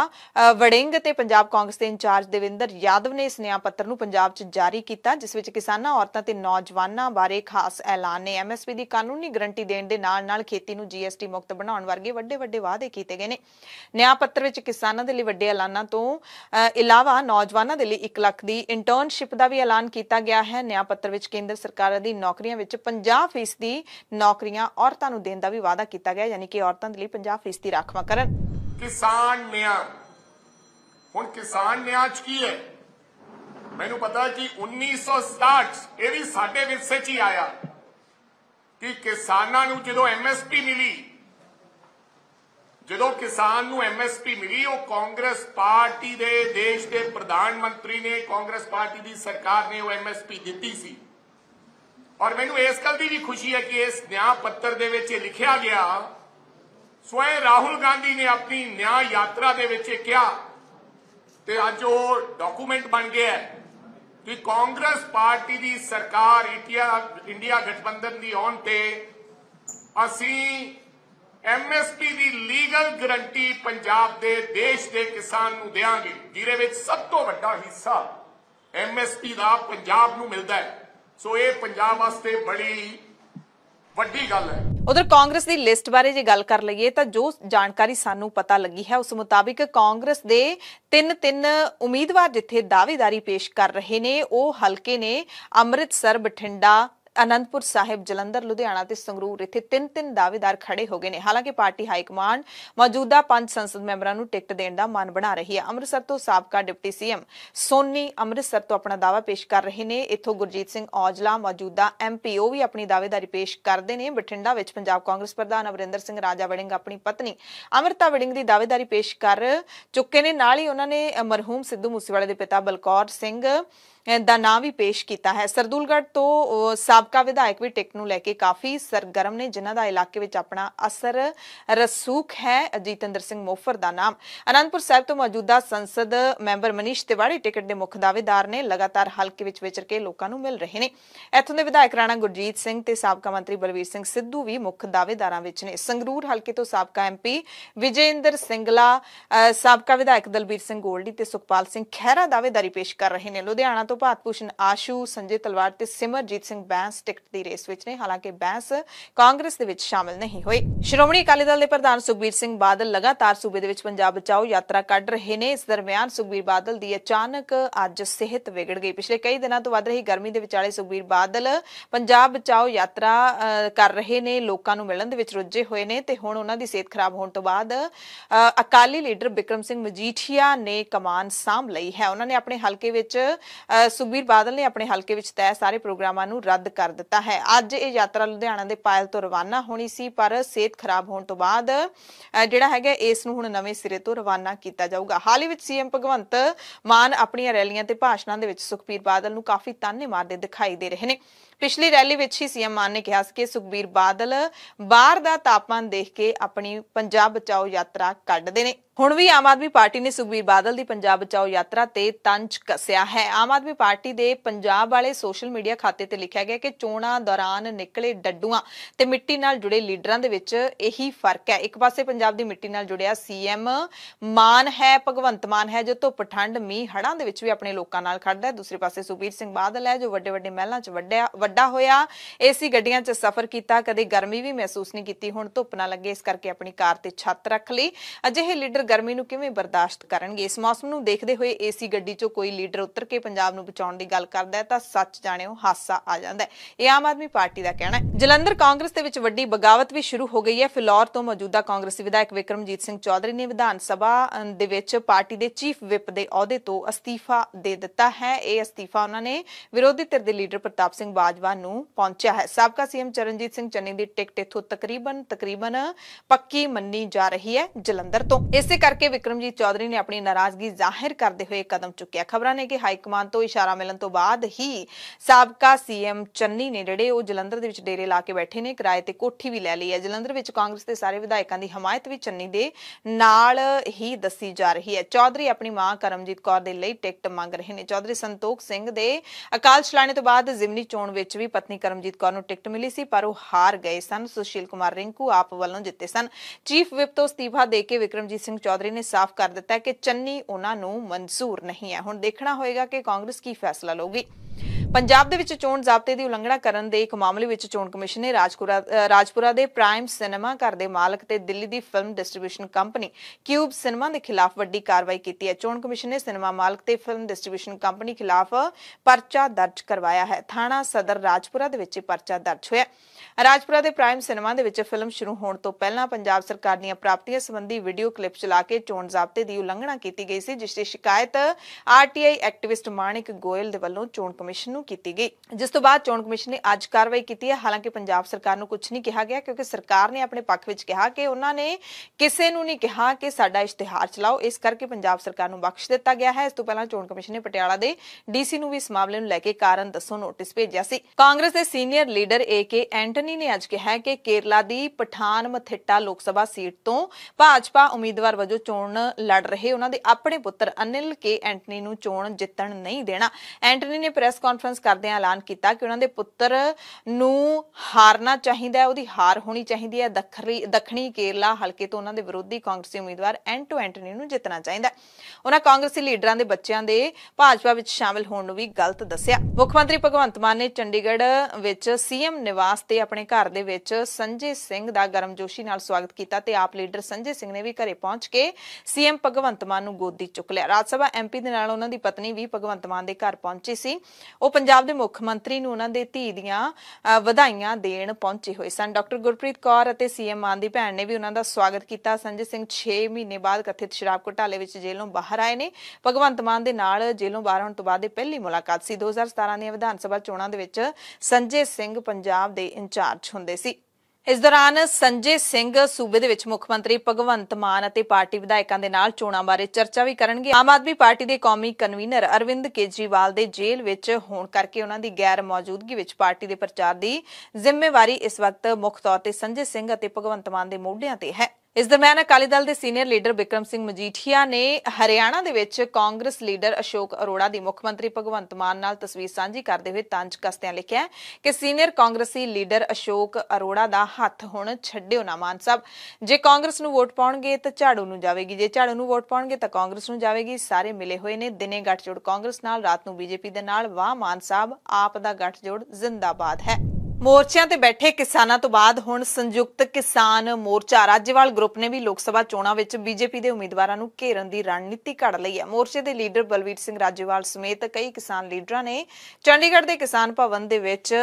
ਵੜਿੰਗ ਤੇ ਪੰਜਾਬ ਕਾਂਗਰਸ ਦੇ ਇੰਚਾਰਜ ਦੇਵਿੰਦਰ ਯਾਦਵ ਨੇ ਇਸ ਨਿਆ ਪੱਤਰ ਨੂੰ ਪੰਜਾਬ 'ਚ ਜਾਰੀ ਕੀਤਾ ਜਿਸ ਵਿੱਚ ਕਿਸਾਨਾਂ ਔਰਤਾਂ ਤੇ ਨੌਜਵਾਨਾਂ ਬਾਰੇ ਖਾਸ ਐਲਾਨ ਨੇ ਐਮਐਸਪੀ ਦੀ ਕਾਨੂੰਨੀ ਗਰੰਟੀ ਦੇਣ ਦੇ ਨਾਲ-ਨਾਲ ਖੇਤੀ ਨੂੰ ਜੀਐਸਟੀ ਮੁਕਤ ਬਣਾਉਣ ਵਰਗੇ ਵੱਡੇ-ਵੱਡੇ ਵਾਅਦੇ ਕੀਤੇ ਗਏ ਨੇ ਨਿਆ ਪੱਤਰ ਵਿੱਚ ਕਿਸਾਨਾਂ ਦੇ ਲਈ ਵੱਡੇ ਐਲਾਨਾਂ ਤੋਂ ਇਲਾਵਾ ਨੌਜਵਾਨਾਂ ਦੇ ਲਈ 1 ਲੱਖ ਦੀ ਇੰਟਰਨਸ਼ਿਪ ਦਾ ਵੀ ਐਲਾਨ ਕੀਤਾ ਗਿਆ ਹੈ ਨਿਆ ਪੱਤਰ ਵਿੱਚ ਕੇਂਦਰ ਸਰਕਾਰ ਦੀ ਨੌਕਰੀਆਂ ਵਿੱਚ 50% ਦੀ ਨੌਕਰੀਆਂ ਔਰਤਾਂ ਨੂੰ ਦੇਣ ਦਾ ਵੀ ਵਾਅਦਾ ਕੀਤਾ ਗਿਆ ਯਾਨੀ ਕਿ ਔਰਤਾਂ ਦੇ ਲਈ 50% ਦੀ ਰਾਖਵਾ ਕਰਨ ਕਿਸਾਨ ਨਿਆ ਹੁਣ ਕਿਸਾਨ ਨਿਆਂ ਚ ਕੀ ਹੈ ਮੈਨੂੰ ਪਤਾ ਕਿ 1967 ਇਹ ਵੀ ਸਾਡੇ ਵਿਰਸੇ 'ਚ ਹੀ ਆਇਆ ਕਿ ਕਿਸਾਨਾਂ ਨੂੰ ਜਦੋਂ ਐਮਐਸਪੀ ਮਿਲੀ ਜਦੋਂ ਕਿਸਾਨ ਨੂੰ ਐਮਐਸਪੀ ਮਿਲੀ ਉਹ ਕਾਂਗਰਸ ਪਾਰਟੀ ਦੇ ਦੇਸ਼ ਦੇ ਪ੍ਰਧਾਨ ਮੰਤਰੀ ਨੇ ਕਾਂਗਰਸ ਪਾਰਟੀ ਦੀ ਸਰਕਾਰ ਨੇ ਉਹ ਐਮਐਸਪੀ ਦਿੱਤੀ ਸੀ ਔਰ ਮੈਨੂੰ ਇਸ ਗੱਲ ਦੀ ਵੀ ਖੁਸ਼ੀ ਹੈ ਕਿ ਇਸ ਨਿਆਂ ਪੱਤਰ ਦੇ ਵਿੱਚ ਇਹ ਲਿਖਿਆ ਗਿਆ ਸਵੈ ਰਾਹੁਲ ਗਾਂਧੀ ਨੇ ਆਪਣੀ ਨਿਆਂ ਯਾਤਰਾ ਦੇ ਵਿੱਚ ਇਹ ਕਿਹਾ ਤੇ ਅੱਜ ਉਹ ਡਾਕੂਮੈਂਟ ਬਣ ਗਿਆ ਹੈ ਕਿ ਕਾਂਗਰਸ ਪਾਰਟੀ ਦੀ ਸਰਕਾਰ ਇੰਡੀਆ ਗਠਬੰਧਨ ਦੀ ਔਨ ਤੇ ਅਸੀਂ ਐਮਐਸਪੀ ਦੀ ਲੀਗਲ ਗਰੰਟੀ ਪੰਜਾਬ ਦੇ ਦੇਸ਼ ਦੇ ਕਿਸਾਨ ਨੂੰ ਦੇਾਂਗੇ ਜਿਹਦੇ ਵਿੱਚ ਸਭ ਤੋਂ ਵੱਡਾ ਹਿੱਸਾ ਐਮਐਸਪੀ ਦਾ ਪੰਜਾਬ ਨੂੰ ਮਿਲਦਾ ਹੈ ਸੋ ਇਹ ਪੰਜਾਬ ਵਾਸਤੇ ਬੜੀ ਵੱਡੀ ਗੱਲ ਹੈ ਉਧਰ ਕਾਂਗਰਸ ਦੀ ਲਿਸਟ ਬਾਰੇ ਜੇ ਗੱਲ ਕਰ ਲਈਏ ਤਾਂ ਜੋ ਜਾਣਕਾਰੀ ਸਾਨੂੰ ਪਤਾ ਲੱਗੀ ਹੈ ਉਸ ਮੁਤਾਬਿਕ ਕਾਂਗਰਸ ਦੇ ਤਿੰਨ ਤਿੰਨ ਉਮੀਦਵਾਰ ਜਿੱਥੇ ਦਾਅਵੇਦਾਰੀ ਪੇਸ਼ ਕਰ ਰਹੇ ਨੇ ਉਹ ਹਲਕੇ ਨੇ ਅੰਮ੍ਰਿਤਸਰ ਬਠਿੰਡਾ ਅਨੰਦਪੁਰ ਸਾਹਿਬ ਜਲੰਧਰ ਲੁਧਿਆਣਾ ਤੇ ਸੰਗਰੂਰ ਇੱਥੇ ਤਿੰਨ ਤਿੰਨ ਦਾਅਵੇਦਾਰ ਖੜੇ ਹੋ ਗਏ ਨੇ ਹਾਲਾਂਕਿ ਪਾਰਟੀ ਹਾਈ ਕਮਾਂਡ ਮੌਜੂਦਾ ਪੰਜ ਸੰਸਦ ਮੈਂਬਰਾਂ ਨੂੰ ਟਿਕਟ ਦੇਣ ਦਾ ਮਨ ਬਣਾ ਰਹੀ ਹੈ ਅੰਮ੍ਰਿਤਸਰ ਤੋਂ ਸਾਬਕਾ ਡਿਪਟੀ ਸੀਐਮ ਸੋਨੀ ਅੰਮ੍ਰਿਤਸਰ ਤੋਂ ਆਪਣਾ ਦਾਵਾ ਪੇਸ਼ ਕਰ ਰਹੇ ਨੇ ਇੱਥੋਂ ਗੁਰਜੀਤ ਸਿੰਘ ਔਜਲਾ ਮੌਜੂਦਾ ਐਮਪੀ ਉਹ ਵੀ ਆਪਣੀ ਦਾਅਵੇਦਾਰੀ ਪੇਸ਼ ਕਰਦੇ ਨੇ ਬਠਿੰਡਾ ਵਿੱਚ ਪੰਜਾਬ ਕਾਂਗਰਸ ਪ੍ਰਧਾਨ ਅਵਰਿੰਦਰ ਸਿੰਘ ਰਾਜਾ ਵੜਿੰਗ ਆਪਣੀ ਪਤਨੀ ਅਮਰਤਾ ਵੜਿੰਗ ਦੀ ਦਾਅਵੇਦਾਰੀ ਪੇਸ਼ ਕਰ ਚੁੱਕੇ ਨੇ ਨਾਲ ਹੀ ਉਹਨਾਂ ਨੇ ਮਰਹੂਮ ਸਿੱਧੂ ਮੂਸੇਵਾਲੇ ਦੇ ਪਿਤਾ ਬਲਕੌਰ ਸਿੰਘ ਦਾ ਨਾਮ ਵੀ ਪੇਸ਼ ਕੀਤਾ ਹੈ ਸਰਦੂਲਗੜ੍ਹ ਤੋਂ ਸਾਬਕਾ ਵਿਧਾਇਕ ਵੀ ਟਿਕਟ ਨੂੰ ਲੈ ਕੇ ਕਾਫੀ ਸਰਗਰਮ ਨੇ ਜਿਨ੍ਹਾਂ ਦਾ ਇਲਾਕੇ ਵਿੱਚ ਆਪਣਾ ਅਸਰ ਰਸੂਖ ਹੈ ਅਜੀਤਿੰਦਰ ਸਿੰਘ ਮੋਫਰ ਦਾ ਨਾਮ ਅਨੰਦਪੁਰ ਸਾਹਿਬ ਤੋਂ ਮੌਜੂਦਾ ਸੰਸਦ ਮੈਂਬਰ ਮਨੀਸ਼ ਤਿਵਾੜੀ ਟਿਕਟ ਦੇ ਮੁੱਖ ਦਾਅਵੇਦਾਰ ਨੇ ਲਗਾਤਾਰ ਹਲਕੇ ਵਿੱਚ ਵਿਚਰ ਕੇ ਲੋਕਾਂ ਨੂੰ ਮਿਲ ਰਹੇ ਨੇ ਇੱਥੋਂ ਦੇ ਵਿਧਾਇਕ ਰਾਣਾ ਗੁਰਜੀਤ ਸਿੰਘ ਤੇ ਸਾਬਕਾ ਮੰਤਰੀ ਬਲਵੀਰ ਸਿੰਘ ਸਿੱਧੂ ਵੀ ਮੁੱਖ ਦਾਅਵੇਦਾਰਾਂ ਵਿੱਚ ਨੇ ਸੰਗਰੂਰ ਹਲਕੇ ਤੋਂ ਸਾਬਕਾ ਐਮਪੀ ਵਿਜੇਂਦਰ ਸਿੰਗਲਾ ਸਾਬਕਾ ਵਿਧਾਇਕ ਦਲਬੀਰ ਸਿੰਘ ਗੋਲਡੀ ਤੇ ਸੁਖਪਾਲ ਸਿੰਘ ਖਹਿਰਾ ਦਾਅਵੇਦਾਰੀ ਪੇਸ਼ ਕਰ ਰਹੇ ਨੇ ਲੁਧਿਆਣਾ ਤੋਂ ਭਾਰਤ ਭੂਸ਼ਣ ਆਸ਼ੂ ਸੰਜੇ ਤਲਵਾਰ ਤੇ ਸਿਮਰਜੀਤ ਸਿੰਘ ਬੈਂਸ ਟਿਕਟ ਦੀ ਰੇਸ ਵਿੱਚ ਨੇ ਹਾਲਾਂਕਿ ਬੈਂਸ ਕਾਂਗਰਸ ਦੇ ਵਿੱਚ ਸ਼ਾਮਲ ਨਹੀਂ ਹੋਏ ਸ਼੍ਰੋਮਣੀ ਅਕਾਲੀ ਦਲ ਦੇ ਪ੍ਰਧਾਨ ਸੁਖਬੀਰ ਸਿੰਘ ਬਾਦਲ ਲਗਾਤਾਰ ਸੂਬੇ ਦੇ ਵਿੱਚ ਪੰਜਾਬ ਬਚਾਓ ਯਾਤਰਾ ਕੱਢ ਰਹੇ ਨੇ ਇਸ ਦਰਮਿਆਨ ਸੁਖਬੀਰ ਬਾਦਲ ਦੀ ਅਚਾਨਕ ਅੱਜ ਸਿਹਤ ਵਿਗੜ ਗਈ ਪਿਛਲੇ ਕਈ ਦਿਨਾਂ ਤੋਂ ਵੱਧ ਰਹੀ ਗਰਮੀ ਦੇ ਵਿਚਾਲੇ ਸੁਖਬੀਰ ਬਾਦਲ ਪੰਜਾਬ ਬਚਾਓ ਯਾਤਰਾ ਕਰ ਰਹੇ ਨੇ ਲੋਕਾਂ ਨੂੰ ਮਿਲਣ ਦੇ ਵਿੱਚ ਰੁੱਝੇ ਹੋਏ ਨੇ ਤੇ ਹੁਣ ਉਹਨਾਂ ਦੀ ਸਿਹਤ ਖਰਾਬ ਹੋਣ ਤੋਂ ਬਾਅਦ ਅਕਾਲੀ ਲੀਡਰ ਬਿਕਰਮ ਸਿੰਘ ਮਜੀਠੀਆ ਨੇ ਕਮਾਨ ਸਾਂਭ ਲਈ ਹੈ ਉਹਨਾਂ ਨੇ ਆਪਣੇ ਹਲਕੇ ਵਿੱਚ ਸੁਬੀਰ ਬਾਦਲ ਨੇ ਆਪਣੇ ਹਲਕੇ ਵਿੱਚ ਤੈਅ ਸਾਰੇ ਪ੍ਰੋਗਰਾਮਾਂ ਨੂੰ ਰੱਦ ਕਰ ਦਿੱਤਾ ਹੈ ਅੱਜ ਇਹ ਯਾਤਰਾ ਲੁਧਿਆਣਾ ਦੇ ਪਾਇਲ ਤੋਂ ਰਵਾਨਾ ਹੋਣੀ ਸੀ ਪਰ ਸਿਹਤ ਖਰਾਬ ਹੋਣ ਤੋਂ ਬਾਅਦ ਜਿਹੜਾ ਹੈਗਾ ਇਸ ਨੂੰ ਹੁਣ ਨਵੇਂ ਸਿਰੇ ਤੋਂ ਰਵਾਨਾ ਕੀਤਾ ਜਾਊਗਾ ਹਾਲ ਹੀ ਵਿੱਚ ਸੀਐਮ ਭਗਵੰਤ ਮਾਨ ਆਪਣੀਆਂ ਰੈਲੀਆਂ ਤੇ ਭਾਸ਼ਣਾਂ ਦੇ ਵਿੱਚ ਸੁਖਬੀਰ ਬਾਦਲ ਨੂੰ ਕਾਫੀ ਤਾਨੇ ਮਾਰਦੇ ਦਿਖਾਈ ਦੇ ਰਹੇ ਨੇ ਪਿਛਲੀ ਰੈਲੀ ਵਿੱਚ ਹੀ ਸੀਐਮ ਮਾਨ ਨੇ ਕਿਹਾ ਸੀ ਕਿ ਸੁਖਬੀਰ ਬਾਦਲ ਬਾਹਰ ਦਾ ਤਾਪਮਾਨ ਦੇਖ ਕੇ ਆਪਣੀ ਪੰਜਾਬ ਬਚਾਓ ਯਾਤਰਾ ਕੱਢਦੇ ਨੇ ਹੁਣ ਵੀ ਆਮ ਆਦਮੀ ਪਾਰਟੀ ਨੇ ਸੁਖਬੀਰ ਬਾਦਲ ਦੀ ਪੰਜਾਬ ਬਚਾਓ ਯਾਤਰਾ ਤੇ ਤੰਜ ਕਸਿਆ ਹੈ ਆਮ ਆਦਮੀ ਪਾਰਟੀ ਦੇ ਪੰਜਾਬ ਵਾਲੇ ਸੋਸ਼ਲ ਮੀਡੀਆ ਖਾਤੇ ਤੇ ਲਿਖਿਆ ਗਿਆ ਕਿ ਚੋਣਾਂ ਦੌਰਾਨ ਨਿਕਲੇ ਡੱਡੂਆਂ ਤੇ ਮਿੱਟੀ ਨਾਲ ਜੁੜੇ ਲੀਡਰਾਂ ਦੇ ਵਿੱਚ ਇਹੀ ਫਰਕ ਹੈ ਇੱਕ ਪਾਸੇ ਪੰਜਾਬ ਦੀ ਮਿੱਟੀ ਨਾਲ ਜੁੜਿਆ ਸੀਐਮ ਮਾਨ ਹੈ ਭਗਵੰਤ ਮਾਨ ਹੈ ਜੋ ਧੁੱਪ ਠੰਡ ਮੀਂਹ ਹੜਾਂ ਦੇ ਵਿੱਚ ਵੀ ਆਪਣੇ ਲੋਕਾਂ ਨਾਲ ਖੜਦਾ ਹੈ ਦੂਸਰੇ ਪਾਸੇ ਸੁਖਬੀਰ ਸਿੰਘ ਬਾਦਲ ਹੈ ਜੋ ਵੱਡੇ ਵੱਡੇ ਮਹਿਲਾਂ 'ਚ ਵੱਡਿਆ ਵੱਡਾ ਹੋਇਆ ਏਸੀ ਗੱਡੀਆਂ 'ਚ ਸਫ਼ਰ ਕੀਤਾ ਕਦੇ ਗਰਮੀ ਵੀ ਮਹਿਸੂਸ ਨਹੀਂ ਕੀਤੀ ਹੁਣ ਧੁੱਪ ਨਾ ਲੱਗੇ ਇਸ ਕਰਕੇ ਆਪਣੀ ਕਾਰ ਤੇ ਛੱਤ ਰੱਖ ਲਈ ਅਜਿਹੇ ਲੀਡਰ ਗਰਮੀ ਨੂੰ ਕਿਵੇਂ ਬਰਦਾਸ਼ਤ ਕਰਨਗੇ ਇਸ ਮੌਸਮ ਨੂੰ ਦੇਖਦੇ ਹੋਏ ਏਸੀ ਗੱਡੀ 'ਚੋਂ ਕੋਈ ਲੀਡਰ ਉੱਤਰ ਕੇ ਪੰਜਾਬ ਨੂੰ ਬਚਾਉਣ ਦੀ ਗੱਲ ਕਰਦਾ ਹੈ ਤਾਂ ਸੱਚ ਜਾਣਿਓ ਹਾਸਾ ਆ ਜਾਂਦਾ ਹੈ ਇਹ ਆਮ ਆਦਮੀ ਪਾਰਟੀ ਦਾ ਕਹਿਣਾ ਹੈ ਜਲੰਧਰ ਕਾਂਗਰਸ ਦੇ ਵਿੱਚ ਵੱਡੀ ਬਗਾਵਤ ਵੀ ਸ਼ੁਰੂ ਹੋ ਗਈ ਹੈ ਫਿਲੌਰ ਤੋਂ ਮੌਜੂਦਾ ਕਾਂਗਰਸੀ ਵਿਧਾਇਕ ਵਿਕਰਮਜੀਤ ਸਿੰਘ ਚੌਧਰੀ ਨੇ ਵਿਧਾਨ ਸਭਾ ਦੇ ਵਿੱਚ ਪਾਰਟੀ ਦੇ ਚੀਫ ਵਿਪ ਦੇ ਅਹੁਦੇ ਤੋਂ ਅਸਤੀਫਾ ਦੇ ਦਿੱਤਾ ਹੈ ਇਹ ਅਸਤੀਫਾ ਉਹਨਾਂ ਨੇ ਵਿਰੋਧੀ ਧਿਰ ਦੇ ਲੀਡਰ ਪ੍ਰਤਾਪ ਸਿੰਘ ਬਾਜ ਬਾਜਵਾ ਨੂੰ ਪਹੁੰਚਿਆ ਹੈ ਸਾਬਕਾ ਸੀਐਮ ਚਰਨਜੀਤ ਸਿੰਘ ਚੰਨੀ ਦੀ ਟਿਕਟ ਇਥੋਂ ਤਕਰੀਬਨ ਤਕਰੀਬਨ ਪੱਕੀ ਮੰਨੀ ਜਾ ਰਹੀ ਹੈ ਜਲੰਧਰ ਤੋਂ ਇਸੇ ਕਰਕੇ ਵਿਕਰਮਜੀਤ ਚੌਧਰੀ ਨੇ ਆਪਣੀ ਨਾਰਾਜ਼ਗੀ ਜ਼ਾਹਿਰ ਕਰਦੇ ਹੋਏ ਕਦਮ ਚੁੱਕਿਆ ਖਬਰਾਂ ਨੇ ਕਿ ਹਾਈ ਕਮਾਂਡ ਤੋਂ ਇਸ਼ਾਰਾ ਮਿਲਣ ਤੋਂ ਬਾਅਦ ਹੀ ਸਾਬਕਾ ਸੀਐਮ ਚੰਨੀ ਨੇ ਜਿਹੜੇ ਉਹ ਜਲੰਧਰ ਦੇ ਵਿੱਚ ਡੇਰੇ ਲਾ ਕੇ ਬੈਠੇ ਨੇ ਕਿਰਾਏ ਤੇ ਕੋਠੀ ਵੀ ਲੈ ਲਈ ਹੈ ਜਲੰਧਰ ਵਿੱਚ ਕਾਂਗਰਸ ਦੇ ਸਾਰੇ ਵਿਧਾਇਕਾਂ ਦੀ ਹਮਾਇਤ ਵੀ ਚੰਨੀ ਦੇ ਨਾਲ ਹੀ ਦੱਸੀ ਜਾ ਰਹੀ ਹੈ ਚੌਧਰੀ ਆਪਣੀ ਮਾਂ ਕਰਮਜੀਤ ਕੌਰ ਦੇ ਲਈ ਟਿਕਟ ਮੰਗ ਰਹੇ ਨੇ ਚੌਧਰੀ ਸੰਤੋਖ ਸਿੰਘ ਦੇ ਅਕਾਲ ਚਲਾਣੇ ਤੋਂ ਬਾਅਦ ਜ਼ਿਮਨੀ ਚੋਣ ਵਿੱਚ ਵਿੱਚ ਵੀ ਪਤਨੀ ਕਰਮਜੀਤ ਕੌਰ ਨੂੰ ਟਿਕਟ ਮਿਲੀ ਸੀ ਪਰ ਉਹ ਹਾਰ ਗਏ ਸਨ ਸੁਸ਼ੀਲ ਕੁਮਾਰ ਰਿੰਕੂ ਆਪ ਵੱਲੋਂ ਜਿੱਤੇ ਸਨ ਚੀਫ ਵਿਪ ਤੋਂ ਅਸਤੀਫਾ ਦੇ ਕੇ ਵਿਕਰਮਜੀਤ ਸਿੰਘ ਚੌਧਰੀ ਨੇ ਸਾਫ਼ ਕਰ ਦਿੱਤਾ ਕਿ ਚੰਨੀ ਉਹਨਾਂ ਨੂੰ ਮਨਜ਼ੂਰ ਨਹੀਂ ਹੈ ਹੁਣ ਦੇਖਣਾ ਹੋਏਗਾ ਕਿ ਕਾਂਗਰਸ ਕੀ ਫੈਸਲਾ ਲਊਗੀ ਪੰਜਾਬ ਦੇ ਵਿੱਚ ਚੋਣ ਜ਼ਾਬਤੇ ਦੀ ਉਲੰਘਣਾ ਕਰਨ ਦੇ ਇੱਕ ਮਾਮਲੇ ਵਿੱਚ ਚੋਣ ਕਮਿਸ਼ਨ ਨੇ ਰਾਜਪੁਰਾ ਰਾਜਪੁਰਾ ਦੇ ਪ੍ਰਾਈਮ ਸਿਨੇਮਾ ਘਰ ਦੇ ਮਾਲਕ ਤੇ ਦਿੱਲੀ ਦੀ film distribution company Qube cinema ਦੇ ਖਿਲਾਫ ਵੱਡੀ ਕਾਰਵਾਈ ਕੀਤੀ ਹੈ ਚੋਣ ਕਮਿਸ਼ਨ ਨੇ ਸਿਨੇਮਾ ਮਾਲਕ ਤੇ ਫਿਲਮ ਡਿਸਟ੍ਰੀਬਿਊਸ਼ਨ ਕੰਪਨੀ ਖਿਲਾਫ ਪਰਚਾ ਦਰਜ ਕਰਵਾਇਆ ਹੈ ਥਾਣਾ ਸਦਰ ਰਾਜਪੁਰਾ ਦੇ ਵਿੱਚ ਪਰਚਾ ਦਰਜ ਹੋਇਆ ਰਾਜਪੁਰਾ ਦੇ ਪ੍ਰਾਈਮ ਸਿਨੇਮਾ ਦੇ ਵਿੱਚ ਫਿਲਮ ਸ਼ੁਰੂ ਹੋਣ ਤੋਂ ਪਹਿਲਾਂ ਪੰਜਾਬ ਸਰਕਾਰ ਦੀਆਂ ਪ੍ਰਾਪਤੀਆਂ ਸੰਬੰਧੀ ਵੀਡੀਓ ਕਲਿੱਪ ਚਲਾ ਕੇ ਚੋਣ ਜ਼ਾਬਤੇ ਦੀ ਉਲੰਘਣਾ ਕੀਤੀ ਗਈ ਸੀ ਜਿਸ ਦੀ ਸ਼ਿਕਾਇਤ ਆਰਟੀਆਈ ਐਕਟਿਵਿਸਟ ਮਾਨਿਕ ਗੋਇਲ ਦੇ ਵੱਲੋਂ ਚੋਣ ਕਮਿਸ਼ਨ ਨੂੰ ਕੀਤੀ ਗਈ ਜਿਸ ਤੋਂ ਬਾਅਦ ਚੋਣ ਕਮਿਸ਼ਨ ਨੇ ਅੱਜ ਕਾਰਵਾਈ ਕੀਤੀ ਹੈ ਹਾਲਾਂਕਿ ਪੰਜਾਬ ਸਰਕਾਰ ਨੂੰ ਕੁਝ ਨਹੀਂ ਕਿਹਾ ਗਿਆ ਕਿਉਂਕਿ ਸਰਕਾਰ ਨੇ ਆਪਣੇ ਪੱਖ ਵਿੱਚ ਕਿਹਾ ਕਿ ਉਹਨਾਂ ਨੇ ਕਿਸੇ ਨੂੰ ਨਹੀਂ ਕਿਹਾ ਕਿ ਸਾਡਾ ਇਸ਼ਤਿਹਾਰ ਚਲਾਓ ਇਸ ਕਰਕੇ ਪੰਜਾਬ ਸਰਕਾਰ ਨੂੰ ਬਖਸ਼ ਦਿੱਤਾ ਗਿਆ ਹੈ ਇਸ ਤੋਂ ਪਹਿਲਾਂ ਚੋਣ ਕਮਿਸ਼ਨ ਨੇ ਪਟਿਆਲਾ ਦੇ ਡੀਸੀ ਨੂੰ ਵੀ ਇਸ ਮਾਮਲੇ ਨੂੰ ਲੈ ਕੇ ਕਾਰਨ ਦੱਸੋ ਨੋਟਿਸ ਭੇਜਿਆ ਸੀ ਕਾਂਗਰਸ ਦੇ ਸੀਨੀਅਰ ਲੀਡਰ ਏਕੇ ਐਂਟਨੀ ਨੇ ਅੱਜ ਕਿਹਾ ਕਿ ਕੇਰਲਾ ਦੀ ਪਠਾਨ ਮਥਿੱਟਾ ਲੋਕ ਸਭਾ ਸੀਟ ਤੋਂ ਭਾਜਪਾ ਉਮੀਦਵਾਰ ਵਜੋਂ ਚੋਣ ਲੜ ਰਹੇ ਉਹਨਾਂ ਦੇ ਆਪਣੇ ਪੁੱਤਰ ਅਨਿਲ ਕੇ ਐਂਟਨੀ ਨੂੰ ਚੋਣ ਜਿੱਤਣ ਨਹੀਂ ਦੇਣਾ ਐਂਟਨੀ ਨੇ ਪ੍ਰੈਸ ਕਾਨਫਰੰਸ ਕਾਨਫਰੰਸ ਆ ਐਲਾਨ ਕੀਤਾ ਕਿ ਉਹਨਾਂ ਦੇ ਪੁੱਤਰ ਨੂੰ ਹਾਰਨਾ ਚਾਹੀਦਾ ਹੈ ਉਹਦੀ ਹਾਰ ਹੋਣੀ ਚਾਹੀਦੀ ਹੈ ਦੱਖਣੀ ਕੇਰਲਾ ਹਲਕੇ ਤੋਂ ਉਹਨਾਂ ਦੇ ਵਿਰੋਧੀ ਕਾਂਗਰਸੀ ਉਮੀਦਵਾਰ ਐਂਟੋ ਐਂਟਨੀ ਨੂੰ ਜਿੱਤਣਾ ਚਾਹੀਦਾ ਉਹਨਾਂ ਕਾਂਗਰਸੀ ਲੀਡਰਾਂ ਦੇ ਬੱਚਿਆਂ ਦੇ ਭਾਜਪਾ ਵਿੱਚ ਸ਼ਾਮਲ ਹੋਣ ਨੂੰ ਵੀ ਗਲਤ ਦੱਸਿਆ ਮੁੱਖ ਮੰਤਰੀ ਭਗਵੰਤ ਮਾਨ ਨੇ ਚੰਡੀਗੜ੍ਹ ਵਿੱਚ ਸੀਐਮ ਨਿਵਾਸ ਤੇ ਆਪਣੇ ਘਰ ਦੇ ਵਿੱਚ ਸੰਜੇ ਸਿੰਘ ਦਾ ਗਰਮਜੋਸ਼ੀ ਨਾਲ ਸਵਾਗਤ ਕੀਤਾ ਤੇ ਆਪ ਲੀਡਰ ਸੰਜੇ ਸਿੰਘ ਨੇ ਵੀ ਘਰੇ ਪਹੁੰਚ ਕੇ ਸੀਐਮ ਭਗਵੰਤ ਮਾਨ ਨੂੰ ਗੋਦੀ ਚੁੱਕ ਲਿਆ ਰਾਜ ਸਭਾ ਐਮਪੀ ਦੇ ਨਾਲ ਉਹਨਾਂ ਦੀ ਪਤਨੀ ਵੀ ਭਗਵੰਤ ਮਾਨ ਦੇ ਘਰ ਪਹੁੰਚੀ ਸੀ ਉਹ ਪੰਜਾਬ ਦੇ ਮੁੱਖ ਮੰਤਰੀ ਨੂੰ ਉਹਨਾਂ ਦੇ ਧੀ ਦੀਆਂ ਵਧਾਈਆਂ ਦੇਣ ਪਹੁੰਚੇ ਹੋਏ ਸਨ ਡਾਕਟਰ ਗੁਰਪ੍ਰੀਤ ਕੌਰ ਅਤੇ ਸੀਐਮ ਮਾਨ ਦੀ ਭੈਣ ਨੇ ਵੀ ਉਹਨਾਂ ਦਾ ਸਵਾਗਤ ਕੀਤਾ ਸੰਜੇ ਸਿੰਘ 6 ਮਹੀਨੇ ਬਾਅਦ ਕਥਿਤ ਸ਼ਰਾਬ ਘੁਟਾਲੇ ਵਿੱਚ ਜੇਲ੍ਹੋਂ ਬਾਹਰ ਆਏ ਨੇ ਭਗਵੰਤ ਮਾਨ ਦੇ ਨਾਲ ਜੇਲ੍ਹੋਂ ਬਾਹਰ ਹੋਣ ਤੋਂ ਬਾਅਦ ਇਹ ਪਹਿਲੀ ਮੁਲਾਕਾਤ ਸੀ 2017 ਦੀਆਂ ਵਿਧਾਨ ਸਭਾ ਚੋਣਾਂ ਦੇ ਵਿੱਚ ਸੰਜੇ ਸਿੰਘ ਪੰਜਾਬ ਦੇ ਇੰਚਾਰਜ ਹੁੰਦੇ ਸੀ ਇਸ ਦੌਰਾਨ ਸੰਜੇ ਸਿੰਘ ਸੂਬੇ ਦੇ ਵਿੱਚ ਮੁੱਖ ਮੰਤਰੀ ਭਗਵੰਤ ਮਾਨ ਅਤੇ ਪਾਰਟੀ ਵਿਧਾਇਕਾਂ ਦੇ ਨਾਲ ਚੋਣਾਂ ਬਾਰੇ ਚਰਚਾ ਵੀ ਕਰਨਗੇ ਆਮ ਆਦਮੀ ਪਾਰਟੀ ਦੇ ਕੌਮੀ ਕਨਵੀਨਰ ਅਰਵਿੰਦ ਕੇਜਰੀਵਾਲ ਦੇ ਜੇਲ੍ਹ ਵਿੱਚ ਹੋਣ ਕਰਕੇ ਉਹਨਾਂ ਦੀ ਗੈਰ ਮੌਜੂਦਗੀ ਵਿੱਚ ਪਾਰਟੀ ਦੇ ਪ੍ਰਚਾਰ ਦੀ ਜ਼ਿੰਮੇਵਾਰੀ ਇਸ ਵਕਤ ਮੁੱਖ ਤੌਰ ਤੇ ਸੰਜੇ ਸਿੰਘ ਅਤੇ ਭਗਵੰਤ ਮਾਨ ਦੇ ਮੋਢਿਆਂ ਤੇ ਹੈ ਇਸ ਦਰਮਿਆਨ ਅਕਾਲੀ ਦਲ ਦੇ ਸੀਨੀਅਰ ਲੀਡਰ ਵਿਕਰਮ ਸਿੰਘ ਮਜੀਠੀਆ ਨੇ ਹਰਿਆਣਾ ਦੇ ਵਿੱਚ ਕਾਂਗਰਸ ਲੀਡਰ ਅਸ਼ੋਕ ਅਰੋੜਾ ਦੀ ਮੁੱਖ ਮੰਤਰੀ ਭਗਵੰਤ ਮਾਨ ਨਾਲ ਤਸਵੀਰ ਸਾਂਝੀ ਕਰਦੇ ਹੋਏ ਤੰਜ ਕਸਤਿਆਂ ਲਿਖਿਆ ਕਿ ਸੀਨੀਅਰ ਕਾਂਗਰਸੀ ਲੀਡਰ ਅਸ਼ੋਕ ਅਰੋੜਾ ਦਾ ਹੱਥ ਹੁਣ ਛੱਡਿਓ ਨਾ ਮਾਨ ਸਾਹਿਬ ਜੇ ਕਾਂਗਰਸ ਨੂੰ ਵੋਟ ਪਾਉਣਗੇ ਤਾਂ ਝਾੜੂ ਨੂੰ ਜਾਵੇਗੀ ਜੇ ਝਾੜੂ ਨੂੰ ਵੋਟ ਪਾਉਣਗੇ ਤਾਂ ਕਾਂਗਰਸ ਨੂੰ ਜਾਵੇਗੀ ਸਾਰੇ ਮਿਲੇ ਹੋਏ ਨੇ ਦਿਨੇ ਗੱਠਜੋੜ ਕਾਂਗਰਸ ਨਾਲ ਰਾਤ ਨੂੰ ਬੀਜੇਪੀ ਦੇ ਨਾਲ ਵਾਹ ਮਾਨ ਸਾਹਿਬ ਆਪ ਦਾ ਗੱਠਜੋੜ ਜ਼ਿੰਦਾਬਾਦ ਹੈ ਮੋਰਚਿਆਂ ਤੇ ਬੈਠੇ ਕਿਸਾਨਾਂ ਤੋਂ ਬਾਅਦ ਹੁਣ ਸੰਯੁਕਤ ਕਿਸਾਨ ਮੋਰਚਾ ਰਾਜੇਵਾਲ ਗਰੁੱਪ ਨੇ ਵੀ ਲੋਕ ਸਭਾ ਚੋਣਾਂ ਵਿੱਚ ਬੀਜੇਪੀ ਦੇ ਉਮੀਦਵਾਰਾਂ ਨੂੰ ਘੇਰਨ ਦੀ ਰਣਨੀਤੀ ਘੜ ਲਈ ਹੈ ਮੋਰਚੇ ਦੇ ਲੀਡਰ ਬਲਵੀਰ ਸਿੰਘ ਰਾਜੇਵਾਲ ਸਮੇਤ ਕਈ ਕਿਸਾਨ ਲੀਡਰਾਂ ਨੇ ਚੰਡੀਗੜ੍ਹ ਦੇ ਕਿਸਾਨ ਭਵਨ ਦੇ ਵਿੱਚ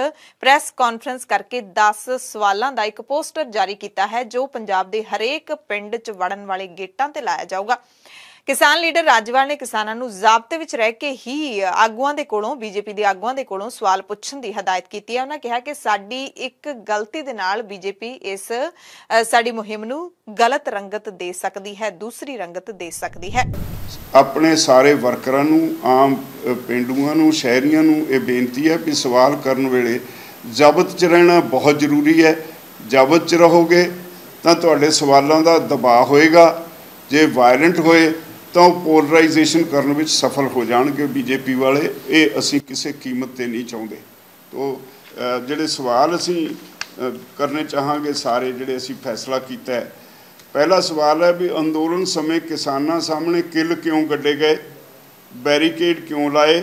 ਪ੍ਰੈਸ ਕਾਨਫਰੰਸ ਕਰਕੇ 10 ਸਵਾਲਾਂ ਦਾ ਇੱਕ ਪੋਸਟਰ ਜਾਰੀ ਕੀਤਾ ਹੈ ਜੋ ਪੰਜਾਬ ਦੇ ਹਰੇਕ ਪਿੰਡ 'ਚ ਵੜਨ ਵਾਲੇ ਗੇਟਾਂ ਤੇ ਲਾਇਆ ਜਾਊਗਾ ਕਿਸਾਨ ਲੀਡਰ ਰਾਜਵਾਲ ਨੇ ਕਿਸਾਨਾਂ ਨੂੰ ਜ਼ਾਬਤੇ ਵਿੱਚ ਰਹਿ ਕੇ ਹੀ ਆਗੂਆਂ ਦੇ ਕੋਲੋਂ ਬੀਜੇਪੀ ਦੇ ਆਗੂਆਂ ਦੇ ਕੋਲੋਂ ਸਵਾਲ ਪੁੱਛਣ ਦੀ ਹਦਾਇਤ ਕੀਤੀ ਹੈ ਉਹਨਾਂ ਕਿਹਾ ਕਿ ਸਾਡੀ ਇੱਕ ਗਲਤੀ ਦੇ ਨਾਲ ਬੀਜੇਪੀ ਇਸ ਸਾਡੀ ਮੁਹਿੰਮ ਨੂੰ ਗਲਤ ਰੰਗਤ ਦੇ ਸਕਦੀ ਹੈ ਦੂਸਰੀ ਰੰਗਤ ਦੇ ਸਕਦੀ ਹੈ ਆਪਣੇ ਸਾਰੇ ਵਰਕਰਾਂ ਨੂੰ ਆਮ ਪਿੰਡੂਆਂ ਨੂੰ ਸ਼ਹਿਰੀਆਂ ਨੂੰ ਇਹ ਬੇਨਤੀ ਹੈ ਕਿ ਸਵਾਲ ਕਰਨ ਵੇਲੇ ਜ਼ਬਤ 'ਚ ਰਹਿਣਾ ਬਹੁਤ ਜ਼ਰੂਰੀ ਹੈ ਜ਼ਬਤ 'ਚ ਰਹੋਗੇ ਤਾਂ ਤੁਹਾਡੇ ਸਵਾਲਾਂ ਦਾ ਦਬਾਅ ਹੋਏਗਾ ਜੇ ਵਾਇਲੈਂਟ ਹੋਏ ਤਾਂ ਉਹ ਪੋਲਰਾਈਜੇਸ਼ਨ ਕਰਨ ਵਿੱਚ ਸਫਲ ਹੋ ਜਾਣਗੇ ਬੀਜੇਪੀ ਵਾਲੇ ਇਹ ਅਸੀਂ ਕਿਸੇ ਕੀਮਤ ਤੇ ਨਹੀਂ ਚਾਹੁੰਦੇ ਤੋਂ ਜਿਹੜੇ ਸਵਾਲ ਅਸੀਂ ਕਰਨੇ ਚਾਹਾਂਗੇ ਸਾਰੇ ਜਿਹੜੇ ਅਸੀਂ ਫੈਸਲਾ ਕੀਤਾ ਹੈ ਪਹਿਲਾ ਸਵਾਲ ਹੈ ਵੀ ਅੰਦੋਲਨ ਸਮੇਂ ਕਿਸਾਨਾਂ ਸਾਹਮਣੇ ਕਿਲ ਕਿਉਂ ਗੱਡੇ ਗਏ ਬੈਰੀਕੇਡ ਕਿਉਂ ਲਾਏ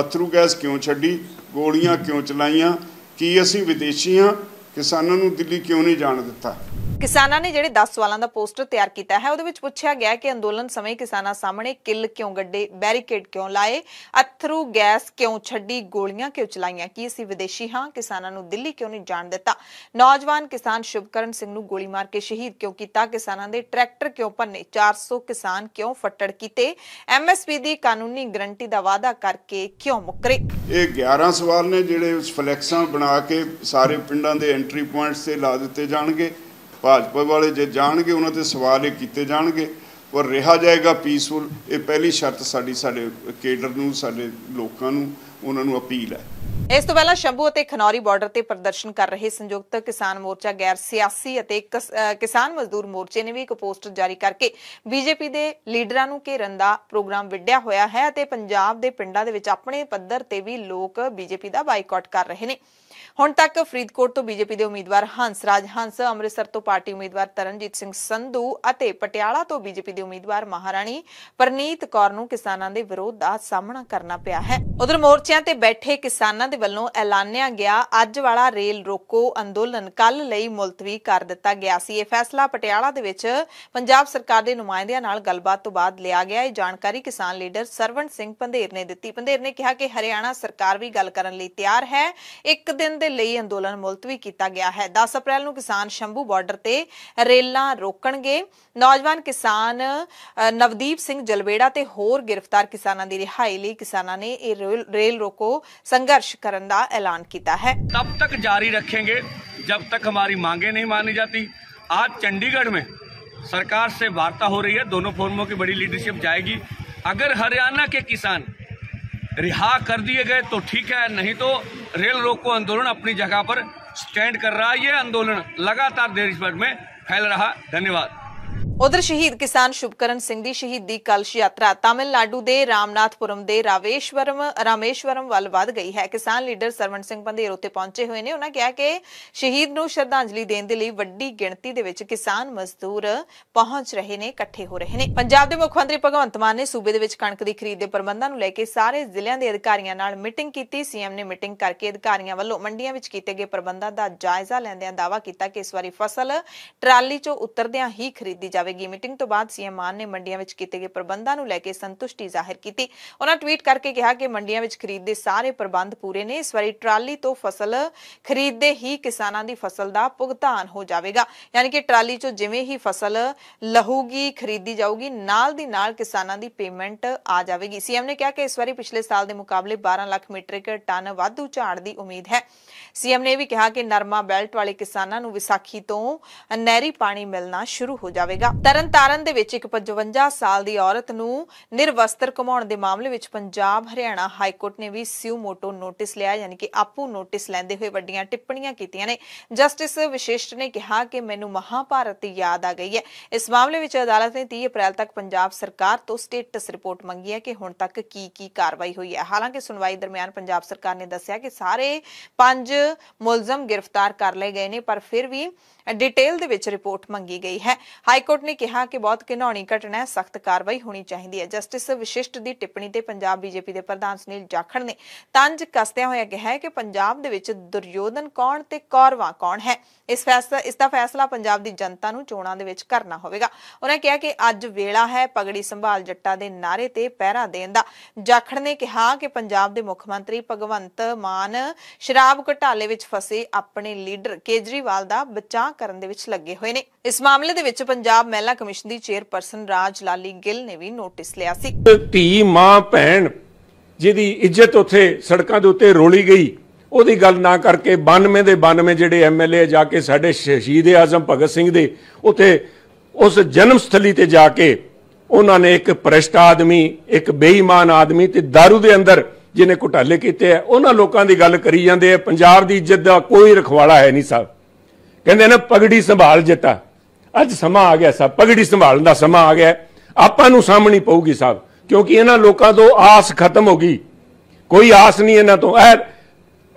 ਅਥਰੂ ਗੈਸ ਕਿਉਂ ਛੱਡੀ ਗੋਲੀਆਂ ਕਿਉਂ ਚਲਾਈਆਂ ਕੀ ਅਸੀਂ ਵਿਦੇਸ਼ੀਆਂ ਕਿਸਾਨਾਂ ਨੂੰ ਦਿੱਲੀ ਕਿਉਂ ਨਹੀਂ ਜਾਣ ਦਿੱਤਾ ਕਿਸਾਨਾਂ ਨੇ ਜਿਹੜੇ 10 ਸਵਾਲਾਂ ਦਾ ਪੋਸਟਰ ਤਿਆਰ ਕੀਤਾ ਹੈ ਉਹਦੇ ਵਿੱਚ ਪੁੱਛਿਆ ਗਿਆ ਕਿ ਅੰਦੋਲਨ ਸਮੇਂ ਕਿਸਾਨਾਂ ਸਾਹਮਣੇ ਕਿੱਲ ਕਿਉਂ ਗੱਡੇ ਬੈਰੀਕੇਡ ਕਿਉਂ ਲਾਏ ਅਥਰੂ ਗੈਸ ਕਿਉਂ ਛੱਡੀ ਗੋਲੀਆਂ ਕਿਉਂ ਚਲਾਈਆਂ ਕੀ ਅਸੀਂ ਵਿਦੇਸ਼ੀ ਹਾਂ ਕਿਸਾਨਾਂ ਨੂੰ ਦਿੱਲੀ ਕਿਉਂ ਨਹੀਂ ਜਾਣ ਦਿੱਤਾ ਨੌਜਵਾਨ ਕਿਸਾਨ ਸ਼ੁਭਕਰਨ ਸਿੰਘ ਨੂੰ ਗੋਲੀ ਮਾਰ ਕੇ ਸ਼ਹੀਦ ਕਿਉਂ ਕੀਤਾ ਕਿਸਾਨਾਂ ਦੇ ਟਰੈਕਟਰ ਕਿਉਂ ਭੰਨੇ 400 ਕਿਸਾਨ ਕਿਉਂ ਫੱਟੜ ਕੀਤੇ ਐਮਐਸਪੀ ਦੀ ਕਾਨੂੰਨੀ ਗਰੰਟੀ ਦਾ ਵਾਅਦਾ ਕਰਕੇ ਕਿਉਂ ਮੁਕਰੇ ਇਹ 11 ਸਵਾਲ ਨੇ ਜਿਹੜੇ ਫਲੈਕਸਾਂ ਬਣਾ ਕੇ ਸਾਰੇ ਪਿੰਡਾਂ ਦੇ ਐਂਟਰੀ ਪੁਆਇੰਟਸ ਤੇ ਲਾ ਦਿੱਤੇ ਜਾਣਗੇ ਭਾਜਪਾ ਵਾਲੇ ਜੇ ਜਾਣਗੇ ਉਹਨਾਂ ਤੇ ਸਵਾਲ ਇਹ ਕੀਤੇ ਜਾਣਗੇ ਪਰ ਰਿਹਾ ਜਾਏਗਾ ਪੀਸਫੁਲ ਇਹ ਪਹਿਲੀ ਸ਼ਰਤ ਸਾਡੀ ਸਾਡੇ ਕੇਡਰ ਨੂੰ ਸਾਡੇ ਲੋਕਾਂ ਨੂੰ ਉਹਨਾਂ ਨੂੰ ਅਪੀਲ ਹੈ ਇਸ ਤੋਂ ਪਹਿਲਾਂ ਸ਼ੰਭੂ ਅਤੇ ਖਨੌਰੀ ਬਾਰਡਰ ਤੇ ਪ੍ਰਦਰਸ਼ਨ ਕਰ ਰਹੇ ਸੰਯੁਕਤ ਕਿਸਾਨ ਮੋਰਚਾ ਗੈਰ ਸਿਆਸੀ ਅਤੇ ਕਿਸਾਨ ਮਜ਼ਦੂਰ ਮੋਰਚੇ ਨੇ ਵੀ ਇੱਕ ਪੋਸਟਰ ਜਾਰੀ ਕਰਕੇ ਬੀਜੇਪੀ ਦੇ ਲੀਡਰਾਂ ਨੂੰ ਘੇਰਨ ਦਾ ਪ੍ਰੋਗਰਾਮ ਵਿੱਢਿਆ ਹੋਇਆ ਹੈ ਅਤੇ ਪੰਜਾਬ ਦੇ ਪਿੰਡਾਂ ਦੇ ਵਿੱਚ ਆਪਣੇ ਪੱਧਰ ਤੇ ਵੀ ਲੋਕ ਬੀਜੇਪੀ ਦਾ ਬਾਈਕਾਟ ਕਰ ਰਹੇ ਨੇ ਹੁਣ ਤੱਕ ਫਰੀਦਕੋਟ ਤੋਂ ਬੀਜੇਪੀ ਦੇ ਉਮੀਦਵਾਰ ਰਾਜ ਹੰਸ ਅੰਮ੍ਰਿਤਸਰ ਤੋਂ ਪਾਰਟੀ ਉਮੀਦਵਾਰ ਤਰਨਜੀਤ ਸਿੰਘ ਸੰਧੂ ਅਤੇ ਪਟਿਆਲਾ ਤੋਂ ਬੀਜੇਪੀ ਦੇ ਉਮੀਦਵਾਰ ਮਹਾਰਾਣੀ ਪਰਨੀਤ ਕੌਰ ਨੂੰ ਕਿਸਾਨਾਂ ਦੇ ਵਿਰੋਧ ਦਾ ਸਾਹਮਣਾ ਕਰਨਾ ਪਿਆ ਹੈ ਉਧਰ ਮੋਰਚਿਆਂ ਤੇ ਬੈਠੇ ਕਿਸਾਨਾਂ ਦੇ ਵੱਲੋਂ ਐਲਾਨਿਆ ਗਿਆ ਅੱਜ ਵਾਲਾ ਰੇਲ ਰੋਕੋ ਅੰਦੋਲਨ ਕੱਲ ਲਈ ਮੁਲਤਵੀ ਕਰ ਦਿੱਤਾ ਗਿਆ ਸੀ ਇਹ ਫੈਸਲਾ ਪਟਿਆਲਾ ਦੇ ਵਿੱਚ ਪੰਜਾਬ ਸਰਕਾਰ ਦੇ ਨੁਮਾਇੰਦਿਆਂ ਨਾਲ ਗੱਲਬਾਤ ਤੋਂ ਬਾਅਦ ਲਿਆ ਗਿਆ ਇਹ ਜਾਣਕਾਰੀ ਕਿਸਾਨ ਲੀਡਰ ਸਰਵਣ ਸਿੰਘ ਪੰਧੇਰ ਨੇ ਦਿੱਤੀ ਪੰਧੇਰ ਨੇ ਕਿਹਾ ਕਿ ਹਰਿਆਣਾ ਸਰਕਾਰ ਵੀ ਗੱਲ ਕਰਨ ਲਈ ਤਿਆਰ ਹੈ ਇੱਕ ਦਿਨ ਦੇ ਦੇ ਲਈ ਅੰਦੋਲਨ ਮੁਲਤਵੀ ਕੀਤਾ ਗਿਆ ਹੈ 10 ਅਪ੍ਰੈਲ ਨੂੰ ਕਿਸਾਨ ਸ਼ੰਭੂ ਬਾਰਡਰ ਤੇ ਰੇਲਾਂ ਰੋਕਣਗੇ ਨੌਜਵਾਨ ਕਿਸਾਨ ਨਵਦੀਪ ਸਿੰਘ ਜਲਵੇੜਾ ਤੇ ਹੋਰ ਗ੍ਰਿਫਤਾਰ ਕਿਸਾਨਾਂ ਦੀ ਰਿਹਾਈ ਲਈ ਕਿਸਾਨਾਂ ਨੇ ਇਹ ਰੇਲ ਰੋਕੋ ਸੰਘਰਸ਼ ਕਰਨ ਦਾ ਐਲਾਨ ਕੀਤਾ ਹੈ ਤਬ ਤੱਕ ਜਾਰੀ ਰੱਖेंगे ਜਬ ਤੱਕ ਹਮਾਰੀ ਮੰਗੇ ਨਹੀਂ ਮੰਨੀ ਜਾਂਦੀ ਆਜ ਚੰਡੀਗੜ੍ਹ ਮੇ ਸਰਕਾਰ ਸੇ ਵਾਰਤਾ ਹੋ ਰਹੀ ਹੈ ਦੋਨੋ ਫੋਰਮੋ ਕੀ ਬੜੀ ਲੀਡਰਸ਼ਿਪ ਜਾਏਗੀ ਅਗਰ ਹਰਿਆਣਾ ਕੇ ਕਿਸਾਨ रिहा कर दिए गए तो ठीक है नहीं तो रेल रोको आंदोलन अपनी जगह पर स्टैंड कर रहा है ये आंदोलन लगातार देश भर में फैल रहा धन्यवाद ਉਧਰ ਸ਼ਹੀਦ ਕਿਸਾਨ ਸ਼ੁਭਕਰਨ ਸਿੰਘ ਦੀ ਸ਼ਹੀਦੀ ਕਲਸ਼ ਯਾਤਰਾ ਤਾਮਿਲਨਾਡੂ ਦੇ ਰਾਮਨਾਥਪੁਰਮ ਦੇ ਰਾਵੇਸ਼ਵਰਮ ਰਾਮੇਸ਼ਵਰਮ ਵੱਲ ਵਧ ਗਈ ਹੈ ਕਿਸਾਨ ਲੀਡਰ ਸਰਵਣ ਸਿੰਘ ਬੰਦੇਰ ਉੱਤੇ ਪਹੁੰਚੇ ਹੋਏ ਨੇ ਉਹਨਾਂ ਕਿਹਾ ਕਿ ਸ਼ਹੀਦ ਨੂੰ ਸ਼ਰਧਾਂਜਲੀ ਦੇਣ ਦੇ ਲਈ ਵੱਡੀ ਗਿਣਤੀ ਦੇ ਵਿੱਚ ਕਿਸਾਨ ਮਜ਼ਦੂਰ ਪਹੁੰਚ ਰਹੇ ਨੇ ਇਕੱਠੇ ਹੋ ਰਹੇ ਨੇ ਪੰਜਾਬ ਦੇ ਮੁੱਖ ਮੰਤਰੀ ਭਗਵੰਤ ਮਾਨ ਨੇ ਸੂਬੇ ਦੇ ਵਿੱਚ ਕਣਕ ਦੀ ਖਰੀਦ ਦੇ ਪ੍ਰਬੰਧਾਂ ਨੂੰ ਲੈ ਕੇ ਸਾਰੇ ਜ਼ਿਲ੍ਹਿਆਂ ਦੇ ਅਧਿਕਾਰੀਆਂ ਨਾਲ ਮੀਟਿੰਗ ਕੀਤੀ ਸੀਐਮ ਨੇ ਮੀਟਿੰਗ ਕਰਕੇ ਅਧਿਕਾਰੀਆਂ ਵੱਲੋਂ ਮੰਡੀਆਂ ਵਿੱਚ ਕੀਤੇ ਗਏ ਪ੍ਰਬੰਧਾਂ ਦਾ ਜਾਇਜ਼ਾ ਲੈਂਦਿਆਂ ਦਾਵਾ ਕੀਤਾ ਕਿ ਇਸ ਵਾਰੀ ਫਸਲ ਟਰਾਲੀ 'ਚੋਂ ਉਤਰਦਿਆਂ ਹੀ ਖਰੀਦੀ ਜਾਵੇ ਜਾਵੇਗੀ ਮੀਟਿੰਗ ਤੋਂ ਬਾਅਦ ਸੀਐਮ ਮਾਨ ਨੇ ਮੰਡੀਆਂ ਵਿੱਚ ਕੀਤੇ ਗਏ ਪ੍ਰਬੰਧਾਂ ਨੂੰ ਲੈ ਕੇ ਸੰਤੁਸ਼ਟੀ ਜ਼ਾਹਿਰ ਕੀਤੀ ਉਹਨਾਂ ਟਵੀਟ ਕਰਕੇ ਕਿਹਾ ਕਿ ਮੰਡੀਆਂ ਵਿੱਚ ਖਰੀਦ ਦੇ ਸਾਰੇ ਪ੍ਰਬੰਧ ਪੂਰੇ ਨੇ ਇਸ ਵਾਰੀ ਟਰਾਲੀ ਤੋਂ ਫਸਲ ਖਰੀਦਦੇ ਹੀ ਕਿਸਾਨਾਂ ਦੀ ਫਸਲ ਦਾ ਭੁਗਤਾਨ ਹੋ ਜਾਵੇਗਾ ਯਾਨੀ ਕਿ ਟਰਾਲੀ ਚੋਂ ਜਿਵੇਂ ਹੀ ਫਸਲ ਲਹੂਗੀ ਖਰੀਦੀ ਜਾਊਗੀ ਨਾਲ ਦੀ ਨਾਲ ਕਿਸਾਨਾਂ ਦੀ ਪੇਮੈਂਟ ਆ ਜਾਵੇਗੀ ਸੀਐਮ ਨੇ ਕਿਹਾ ਕਿ ਇਸ ਵਾਰੀ ਪਿਛਲੇ ਸਾਲ ਦੇ ਮੁਕਾਬਲੇ 12 ਲੱਖ ਮੀਟ੍ਰਿਕ ਟਨ ਵਾਧੂ ਝਾੜ ਦੀ ਉਮੀਦ ਹੈ ਸੀਐਮ ਨੇ ਵੀ ਕਿਹਾ ਕਿ ਨਰਮਾ ਬੈਲਟ ਵਾਲੇ ਕਿਸਾਨਾਂ ਨੂੰ ਵਿਸਾਖੀ ਤੋਂ ਨਹਿਰੀ ਪਾਣੀ ਮਿਲਣਾ ਸ਼ੁਰੂ ਹੋ ਜਾਵੇਗਾ ਤਰਨਤਾਰਨ ਦੇ ਵਿੱਚ ਇੱਕ 55 ਸਾਲ ਦੀ ਔਰਤ ਨੂੰ ਨਿਰਵਸਤਰ ਕਮਾਉਣ ਦੇ ਮਾਮਲੇ ਵਿੱਚ ਪੰਜਾਬ ਹਰਿਆਣਾ ਹਾਈ ਕੋਰਟ ਨੇ ਵੀ ਸਿਊ ਮੋਟੋ ਨੋਟਿਸ ਲਿਆ ਯਾਨੀ ਕਿ ਆਪੂ ਨੋਟਿਸ ਲੈਂਦੇ ਹੋਏ ਵੱਡੀਆਂ ਟਿੱਪਣੀਆਂ ਕੀਤੀਆਂ ਨੇ ਜਸਟਿਸ ਵਿਸ਼ੇਸ਼ਟ ਨੇ ਕਿਹਾ ਕਿ ਮੈਨੂੰ ਮਹਾਭਾਰਤ ਯਾਦ ਆ ਗਈ ਹੈ ਇਸ ਮਾਮਲੇ ਵਿੱਚ ਅਦਾਲਤ ਨੇ 30 ਅਪ੍ਰੈਲ ਤੱਕ ਪੰਜਾਬ ਸਰਕਾਰ ਤੋਂ ਸਟੇਟਸ ਰਿਪੋਰਟ ਮੰਗੀ ਹੈ ਕਿ ਹੁਣ ਤੱਕ ਕੀ ਕੀ ਕਾਰਵਾਈ ਹੋਈ ਹੈ ਹਾਲਾਂਕਿ ਸੁਣਵਾਈ ਦਰਮਿਆਨ ਪੰਜਾਬ ਸਰਕਾਰ ਨੇ ਦੱਸਿਆ ਕਿ ਸਾਰੇ ਪੰਜ ਮੁਲਜ਼ਮ ਗ੍ਰਿਫਤਾਰ ਕਰ ਲਏ ਗਏ ਨੇ ਪਰ ਫਿਰ ਵੀ ਡਿਟੇਲ ਦੇ ਵਿੱਚ ਰਿਪੋਰਟ ਮੰਗੀ ਗਈ ਹੈ ਹਾਈ ਕੋਰਟ ਨੇ ਕਿਹਾ ਕਿ ਬਹੁਤ ਘਿਨੌਣੀ ਘਟਨਾ ਹੈ ਸਖਤ ਕਾਰਵਾਈ ਹੋਣੀ ਚਾਹੀਦੀ ਹੈ ਜਸਟਿਸ ਵਿਸ਼ਿਸ਼ਟ ਦੀ ਟਿੱਪਣੀ ਤੇ ਪੰਜਾਬ ਬੀਜੇਪੀ ਦੇ ਪ੍ਰਧਾਨ ਸੁਨੀਲ ਜਾਖੜ ਨੇ ਤੰਜ ਕਸਦਿਆਂ ਹੋਇਆ ਕਿਹਾ ਕਿ ਪੰਜਾਬ ਦੇ ਵਿੱਚ ਦੁਰਯੋਧਨ ਕੌਣ ਤੇ ਕੌਰਵਾ ਕੌਣ ਹੈ ਇਸ ਫੈਸਲਾ ਇਸ ਦਾ ਫੈਸਲਾ ਪੰਜਾਬ ਦੀ ਜਨਤਾ ਨੂੰ ਚੋਣਾਂ ਦੇ ਵਿੱਚ ਕਰਨਾ ਹੋਵੇਗਾ ਉਹਨਾਂ ਕਿਹਾ ਕਿ ਅੱਜ ਵੇਲਾ ਹੈ ਪਗੜੀ ਸੰਭਾਲ ਜੱਟਾ ਦੇ ਨਾਰੇ ਤੇ ਪਹਿਰਾ ਦੇਣ ਦਾ ਜਾਖੜ ਨੇ ਕਿਹਾ ਕਿ ਪੰਜਾਬ ਦੇ ਮੁੱਖ ਮੰਤਰੀ ਭਗਵੰਤ ਮਾਨ ਸ਼ਰਾਬ ਘਟਾਲੇ ਵਿੱਚ ਫਸੇ ਆਪਣੇ ਲੀਡਰ ਕੇਜਰੀਵਾਲ ਦਾ ਬਚਾਅ ਕਰਨ ਦੇ ਵਿੱਚ ਲੱਗੇ ਹੋਏ ਨੇ ਇਸ ਮਾਮਲੇ ਦੇ ਵਿੱਚ ਪੰਜਾਬ ਮਹਿਲਾ ਕਮਿਸ਼ਨ ਦੀ ਚੇਅਰਪਰਸਨ ਰਾਜ ਲਾਲੀ ਗਿੱਲ ਨੇ ਵੀ ਨੋਟਿਸ ਲਿਆ ਸੀ ਧੀ ਮਾਂ ਭੈਣ ਜਿਹਦੀ ਇੱਜ਼ਤ ਉੱਥੇ ਸੜਕਾਂ ਦੇ ਉੱਤੇ ਰੋਲੀ ਗਈ ਉਹਦੀ ਗੱਲ ਨਾ ਕਰਕੇ 92 ਦੇ 92 ਜਿਹੜੇ ਐਮਐਲਏ ਜਾ ਕੇ ਸਾਡੇ ਸ਼ਹੀਦ ਆਜ਼ਮ ਭਗਤ ਸਿੰਘ ਦੇ ਉੱਥੇ ਉਸ ਜਨਮ ਸਥਲੀ ਤੇ ਜਾ ਕੇ ਉਹਨਾਂ ਨੇ ਇੱਕ ਪ੍ਰਸ਼ਟ ਆਦਮੀ ਇੱਕ ਬੇਈਮਾਨ ਆਦਮੀ ਤੇ दारू ਦੇ ਅੰਦਰ ਜਿਹਨੇ ਘੁਟਾਲੇ ਕੀਤੇ ਆ ਉਹਨਾਂ ਲੋਕਾਂ ਦੀ ਗੱਲ ਕਰੀ ਜਾਂਦੇ ਆ ਪੰਜਾਬ ਦੀ ਇੱਜ਼ਤ ਦਾ ਕੋਈ ਰਖਵਾਲਾ ਹੈ ਨਹੀਂ ਸਾਹਿਬ ਕਹਿੰਦੇ ਨੇ ਪਗੜੀ ਸੰਭਾਲ ਜਿੱਤਾ ਅੱਜ ਸਮਾਂ ਆ ਗਿਆ ਸਾਹਿਬ ਪਗੜੀ ਸੰਭਾਲਣ ਦਾ ਸਮਾਂ ਆ ਗਿਆ ਆਪਾਂ ਨੂੰ ਸਾਹਮਣੀ ਪਊਗੀ ਸਾਹਿਬ ਕਿਉਂਕਿ ਇਹਨਾਂ ਲੋਕਾਂ ਤੋਂ ਆਸ ਖਤਮ ਹੋ ਗਈ ਕੋਈ ਆਸ ਨਹੀਂ ਇਹਨਾਂ ਤੋਂ ਐ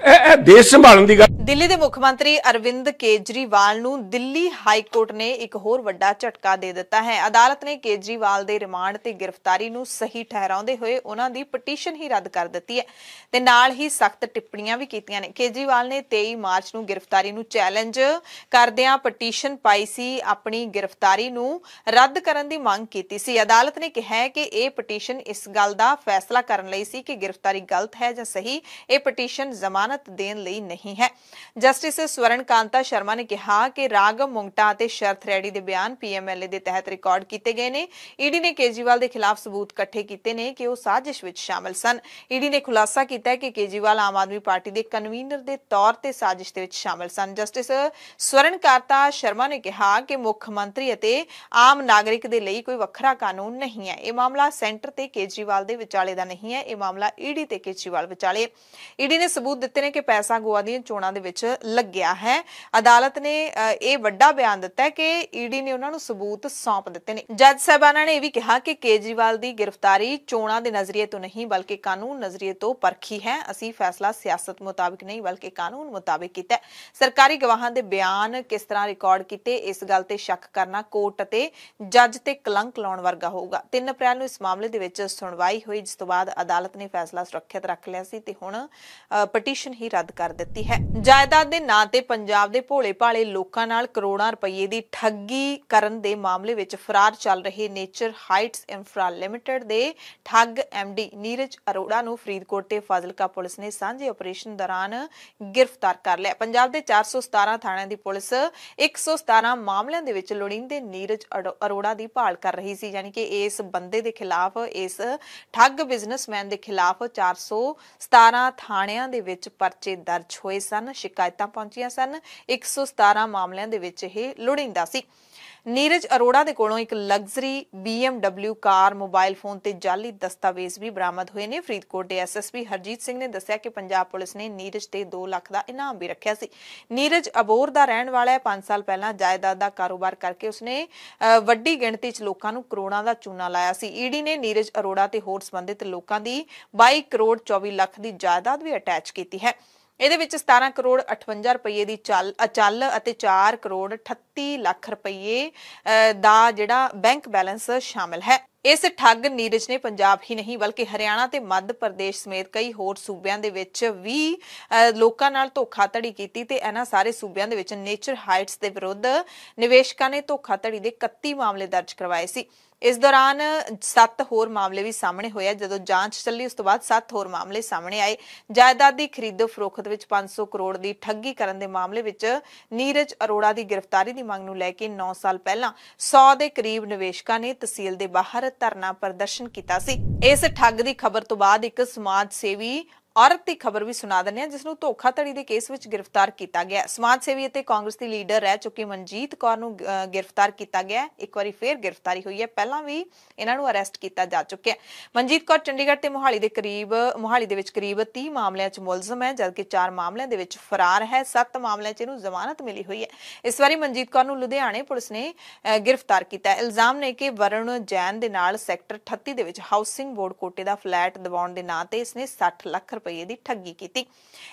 ਇਹ ਦੇਸ਼ ਸੰਭਾਲਣ ਦੀ ਗੱਲ ਦਿੱਲੀ ਦੇ ਮੁੱਖ ਮੰਤਰੀ ਅਰਵਿੰਦ ਕੇਜਰੀਵਾਲ ਨੂੰ ਦਿੱਲੀ ਹਾਈ ਕੋਰਟ ਨੇ ਇੱਕ ਹੋਰ ਵੱਡਾ ਝਟਕਾ ਦੇ ਦਿੱਤਾ ਹੈ ਅਦਾਲਤ ਨੇ ਕੇਜਰੀਵਾਲ ਦੇ ਰਿਮਾਂਡ ਤੇ ਗ੍ਰਿਫਤਾਰੀ ਨੂੰ ਸਹੀ ਠਹਿਰਾਉਂਦੇ ਹੋਏ ਉਹਨਾਂ ਦੀ ਪਟੀਸ਼ਨ ਹੀ ਰੱਦ ਕਰ ਦਿੱਤੀ ਹੈ ਤੇ ਨਾਲ ਹੀ ਸਖਤ ਟਿੱਪਣੀਆਂ ਵੀ ਕੀਤੀਆਂ ਨੇ ਕੇਜਰੀਵਾਲ ਨੇ 23 ਮਾਰਚ ਨੂੰ ਗ੍ਰਿਫਤਾਰੀ ਨੂੰ ਚੈਲੰਜ ਕਰਦਿਆਂ ਪਟੀਸ਼ਨ ਪਾਈ ਸੀ ਆਪਣੀ ਗ੍ਰਿਫਤਾਰੀ ਨੂੰ ਰੱਦ ਕਰਨ ਦੀ ਮੰਗ ਕੀਤੀ ਸੀ ਅਦਾਲਤ ਨੇ ਕਿਹਾ ਕਿ ਇਹ ਪਟੀਸ਼ਨ ਇਸ ਗੱਲ ਦਾ ਫੈਸਲਾ ਕਰਨ ਲਈ ਸੀ ਕਿ ਗ੍ਰਿਫਤਾਰੀ ਗਲਤ ਹੈ ਜਾਂ ਸਹੀ ਇਹ ਪਟੀਸ਼ਨ ਜ਼ਮਾਨਤ ਜ਼ਮਾਨਤ ਦੇਣ ਲਈ ਨਹੀਂ ਹੈ ਜਸਟਿਸ ਸਵਰਨ ਕਾਂਤਾ ਸ਼ਰਮਾ ਨੇ ਕਿਹਾ ਕਿ ਰਾਗਮ ਮੁੰਗਟਾ ਅਤੇ ਸ਼ਰਤ ਰੈਡੀ ਦੇ ਬਿਆਨ ਪੀਐਮਐਲਏ ਦੇ ਤਹਿਤ ਰਿਕਾਰਡ ਕੀਤੇ ਗਏ ਨੇ ਈਡੀ ਨੇ ਕੇਜੀਵਾਲ ਦੇ ਖਿਲਾਫ ਸਬੂਤ ਇਕੱਠੇ ਕੀਤੇ ਨੇ ਕਿ ਉਹ ਸਾਜ਼ਿਸ਼ ਵਿੱਚ ਸ਼ਾਮਲ ਸਨ ਈਡੀ ਨੇ ਖੁਲਾਸਾ ਕੀਤਾ ਹੈ ਕਿ ਕੇਜੀਵਾਲ ਆਮ ਆਦਮੀ ਪਾਰਟੀ ਦੇ ਕਨਵੀਨਰ ਦੇ ਤੌਰ ਤੇ ਸਾਜ਼ਿਸ਼ ਦੇ ਵਿੱਚ ਸ਼ਾਮਲ ਸਨ ਜਸਟਿਸ ਸਵਰਨ ਕਾਂਤਾ ਸ਼ਰਮਾ ਨੇ ਕਿਹਾ ਕਿ ਮੁੱਖ ਮੰਤਰੀ ਅਤੇ ਆਮ ਨਾਗਰਿਕ ਦੇ ਲਈ ਕੋਈ ਵੱਖਰਾ ਕਾਨੂੰਨ ਨਹੀਂ ਹੈ ਇਹ ਮਾਮਲਾ ਸੈਂਟਰ ਤੇ ਕੇਜੀਵਾਲ ਦੇ ਵਿਚਾਲੇ ਦਾ ਨਹੀਂ ਹੈ ਇਹ ਮਾਮਲਾ ਈਡੀ ਤੇ ਕੇਜੀਵਾਲ ਵਿਚਾਲੇ ਈਡੀ ਨੇ ਸਬੂਤ ਦਿੱਤੇ ਨੇ ਕਿ ਪੈਸਾ ਗੋਆ ਦੀਆਂ ਚੋਣਾਂ ਦੇ ਵਿੱਚ ਲੱਗਿਆ ਹੈ ਅਦਾਲਤ ਨੇ ਇਹ ਵੱਡਾ ਬਿਆਨ ਦਿੱਤਾ ਹੈ ਕਿ ਈਡੀ ਨੇ ਉਹਨਾਂ ਨੂੰ ਸਬੂਤ ਸੌਂਪ ਦਿੱਤੇ ਨੇ ਜੱਜ ਸਾਹਿਬਾਨਾਂ ਨੇ ਇਹ ਵੀ ਕਿਹਾ ਕਿ ਕੇਜਰੀਵਾਲ ਦੀ ਗ੍ਰਿਫਤਾਰੀ ਚੋਣਾਂ ਦੇ ਨਜ਼ਰੀਏ ਤੋਂ ਨਹੀਂ ਬਲਕਿ ਕਾਨੂੰਨ ਨਜ਼ਰੀਏ ਤੋਂ ਪਰਖੀ ਹੈ ਅਸੀਂ ਫੈਸਲਾ ਸਿਆਸਤ ਮੁਤਾਬਕ ਨਹੀਂ ਬਲਕਿ ਕਾਨੂੰਨ ਮੁਤਾਬਕ ਕੀਤਾ ਹੈ ਸਰਕਾਰੀ ਗਵਾਹਾਂ ਦੇ ਬਿਆਨ ਕਿਸ ਤਰ੍ਹਾਂ ਰਿਕਾਰਡ ਕੀਤੇ ਇਸ ਗੱਲ ਤੇ ਸ਼ੱਕ ਕਰਨਾ ਕੋਰਟ ਅਤੇ ਜੱਜ ਤੇ ਕਲੰਕ ਲਾਉਣ ਵਰਗਾ ਹੋਊਗਾ 3 ਅਪ੍ਰੈਲ ਨੂੰ ਇਸ ਮਾਮਲੇ ਦੇ ਵਿੱਚ ਸੁਣਵਾਈ ਹੋਈ ਜਿਸ ਤੋਂ ਬਾਅਦ ਅਦਾਲਤ ਨੇ ਫੈਸਲਾ ਸੁਰੱਖਿਅਤ ਰੱਖ ਲਿਆ ਸੀ ਤੇ ਹੁਣ ਪਟੀਸ਼ਨ ਰਜਿਸਟ੍ਰੇਸ਼ਨ ਹੀ ਰੱਦ ਕਰ ਦਿੱਤੀ ਹੈ ਜਾਇਦਾਦ ਦੇ ਨਾਂ ਤੇ ਪੰਜਾਬ ਦੇ ਭੋਲੇ ਭਾਲੇ ਲੋਕਾਂ ਨਾਲ ਕਰੋੜਾਂ ਰੁਪਏ ਦੀ ਠੱਗੀ ਕਰਨ ਦੇ ਮਾਮਲੇ ਵਿੱਚ ਫਰਾਰ ਚੱਲ ਰਹੇ ਨੇਚਰ ਹਾਈਟਸ ਇਨਫਰਾ ਲਿਮਟਿਡ ਦੇ ਠੱਗ ਐਮਡੀ ਨੀਰਜ ਅਰੋੜਾ ਨੂੰ ਫਰੀਦਕੋਟ ਤੇ ਫਾਜ਼ਿਲਕਾ ਪੁਲਿਸ ਨੇ ਸਾਂਝੇ ਆਪਰੇਸ਼ਨ ਦੌਰਾਨ ਗ੍ਰਿਫਤਾਰ ਕਰ ਲਿਆ ਪੰਜਾਬ ਦੇ 417 ਥਾਣਿਆਂ ਦੀ ਪੁਲਿਸ 117 ਮਾਮਲਿਆਂ ਦੇ ਵਿੱਚ ਲੋੜੀਂਦੇ ਨੀਰਜ ਅਰੋੜਾ ਦੀ ਭਾਲ ਕਰ ਰਹੀ ਸੀ ਯਾਨੀ ਕਿ ਇਸ ਬੰਦੇ ਦੇ ਖਿਲਾਫ ਇਸ ਠੱਗ ਬਿਜ਼ਨਸਮੈਨ ਦੇ ਖਿਲਾਫ 417 ਥਾਣਿਆਂ ਦੇ ਵਿੱਚ ਪਰਚੇ ਦਰਜ ਹੋਏ ਸਨ ਸ਼ਿਕਾਇਤਾਂ ਪਹੁੰਚੀਆਂ ਸਨ 117 ਮਾਮਲਿਆਂ ਦੇ ਵਿੱਚ ਇਹ ਲੁੜਿੰਦਾ ਸੀ ਨੀਰਜ ਅਰੋੜਾ ਦੇ ਕੋਲੋਂ ਇੱਕ luxury BMW car mobile phone ਤੇ ਜਾਲੀ ਦਸਤਾਵੇਜ਼ ਵੀ ਬਰਾਮਦ ਹੋਏ ਨੇ ਫਰੀਦਕੋਟ ਦੇ ਐਸਐਸਪੀ ਹਰਜੀਤ ਸਿੰਘ ਨੇ ਦੱਸਿਆ ਕਿ ਪੰਜਾਬ ਪੁਲਿਸ ਨੇ ਨੀਰਜ ਤੇ 2 ਲੱਖ ਦਾ ਇਨਾਮ ਵੀ ਰੱਖਿਆ ਸੀ ਨੀਰਜ ਅਬੋਰ ਦਾ ਰਹਿਣ ਵਾਲਾ ਹੈ 5 ਸਾਲ ਪਹਿਲਾਂ ਜਾਇਦਾਦ ਦਾ ਕਾਰੋਬਾਰ ਕਰਕੇ ਉਸਨੇ ਵੱਡੀ ਗਿਣਤੀ 'ਚ ਲੋਕਾਂ ਨੂੰ ਕਰੋੜਾਂ ਦਾ ਚੂਨਾ ਲਾਇਆ ਸੀ ਈਡੀ ਨੇ ਨੀਰਜ ਅਰੋੜਾ ਤੇ ਹੋਰ ਸੰਬੰਧਿਤ ਲੋਕਾਂ ਦੀ 22 ਕਰੋੜ 24 ਲੱਖ ਦੀ ਜਾਇਦਾਦ ਵੀ ਅਟੈਚ ਕੀਤੀ ਹੈ ਇਹਦੇ ਵਿੱਚ 17 ਕਰੋੜ 58 ਰੁਪਏ ਦੀ ਚੱਲ ਅਚਲ ਅਤੇ 4 ਕਰੋੜ 38 ਲੱਖ ਰੁਪਏ ਦਾ ਜਿਹੜਾ ਬੈਂਕ ਬੈਲੈਂਸ ਸ਼ਾਮਲ ਹੈ ਇਸ ਠੱਗ ਨੀਰਜ ਨੇ ਪੰਜਾਬ ਹੀ ਨਹੀਂ ਬਲਕਿ ਹਰਿਆਣਾ ਤੇ ਮੱਧ ਪ੍ਰਦੇਸ਼ ਸਮੇਤ ਕਈ ਹੋਰ ਸੂਬਿਆਂ ਦੇ ਵਿੱਚ ਵੀ ਲੋਕਾਂ ਨਾਲ ਧੋਖਾਧੜੀ ਕੀਤੀ ਤੇ ਇਹਨਾਂ ਸਾਰੇ ਸੂਬਿਆਂ ਦੇ ਵਿੱਚ ਨੇਚਰ ਹਾਈਟਸ ਦੇ ਵਿਰੁੱਧ ਨਿਵੇਸ਼ਕਾਂ ਨੇ ਧੋਖਾਧੜੀ ਦੇ 31 ਮਾਮਲੇ ਦਰਜ ਕਰਵਾਏ ਸੀ ਇਸ ਦੌਰਾਨ 7 ਹੋਰ ਮਾਮਲੇ ਵੀ ਸਾਹਮਣੇ ਹੋਏ ਜਦੋਂ ਜਾਂਚ ਚੱਲੀ ਉਸ ਤੋਂ ਬਾਅਦ 7 ਹੋਰ ਮਾਮਲੇ ਸਾਹਮਣੇ ਆਏ ਜਾਇਦਾਦ ਦੀ ਖਰੀਦੋ ਫਰੋਖਤ ਵਿੱਚ 500 ਕਰੋੜ ਦੀ ਠੱਗੀ ਕਰਨ ਦੇ ਮਾਮਲੇ ਵਿੱਚ ਨੀਰਜ ਅਰੋੜਾ ਦੀ ਗ੍ਰਿਫਤਾਰੀ ਦੀ ਮੰਗ ਨੂੰ ਲੈ ਕੇ 9 ਸਾਲ ਪਹਿਲਾਂ 100 ਦੇ ਕਰੀਬ ਨਿਵੇਸ਼ਕਾਂ ਨੇ ਤਹਿਸੀਲ ਦੇ ਬਾਹਰ ਧਰਨਾ ਪ੍ਰਦਰਸ਼ਨ ਕੀਤਾ ਸੀ ਇਸ ਠੱਗ ਦੀ ਖਬਰ ਤੋਂ ਬਾਅਦ ਇੱਕ ਸਮਾਜ ਸੇਵੀ ਔਰਤ ਦੀ ਖਬਰ ਵੀ ਸੁਣਾ ਦਿੰਦੇ ਆ ਜਿਸ ਨੂੰ ਧੋਖਾਧੜੀ ਦੇ ਕੇਸ ਵਿੱਚ ਗ੍ਰਿਫਤਾਰ ਕੀਤਾ ਗਿਆ ਸਮਾਜ ਸੇਵੀ ਅਤੇ ਕਾਂਗਰਸ ਦੀ ਲੀਡਰ ਰਹਿ ਚੁੱਕੀ ਮਨਜੀਤ ਕੌਰ ਨੂੰ ਗ੍ਰਿਫਤਾਰ ਕੀਤਾ ਗਿਆ ਇੱਕ ਵਾਰੀ ਫੇਰ ਗ੍ਰਿਫਤਾਰੀ ਹੋਈ ਹੈ ਪਹਿਲਾਂ ਵੀ ਇਹਨਾਂ ਨੂੰ ਅਰੈਸਟ ਕੀਤਾ ਜਾ ਚੁੱਕਿਆ ਮਨਜੀਤ ਕੌਰ ਚੰਡੀਗੜ੍ਹ ਤੇ ਮੋਹਾਲੀ ਦੇ ਕਰੀਬ ਮੋਹਾਲੀ ਦੇ ਵਿੱਚ ਕਰੀਬ 30 ਮਾਮਲਿਆਂ 'ਚ ਮੁਲਜ਼ਮ ਹੈ ਜਦਕਿ 4 ਮਾਮਲਿਆਂ ਦੇ ਵਿੱਚ ਫਰਾਰ ਹੈ 7 ਮਾਮਲਿਆਂ 'ਚ ਇਹਨੂੰ ਜ਼ਮਾਨਤ ਮਿਲੀ ਹੋਈ ਹੈ ਇਸ ਵਾਰੀ ਮਨਜੀਤ ਕੌਰ ਨੂੰ ਲੁਧਿਆਣੇ ਪੁਲਿਸ ਨੇ ਗ੍ਰਿਫਤਾਰ ਕੀਤਾ ਇਲਜ਼ਾਮ ਨੇ ਕਿ ਵਰਣ ਜੈਨ ਦੇ ਨਾਲ ਸੈਕਟਰ 38 ਦੇ ਵਿੱਚ ਹਾਊਸਿੰਗ ਬੋਰਡ ਕੋਟੇ ਦਾ ਫਲੈਟ ਦਿਵਾਉਣ ਦੇ ਨਾਂ ਤੇ ਇਸਨੇ 60 ਲੱਖ ਰੁਪਏ ਦੀ ਠੱਗੀ ਕੀਤੀ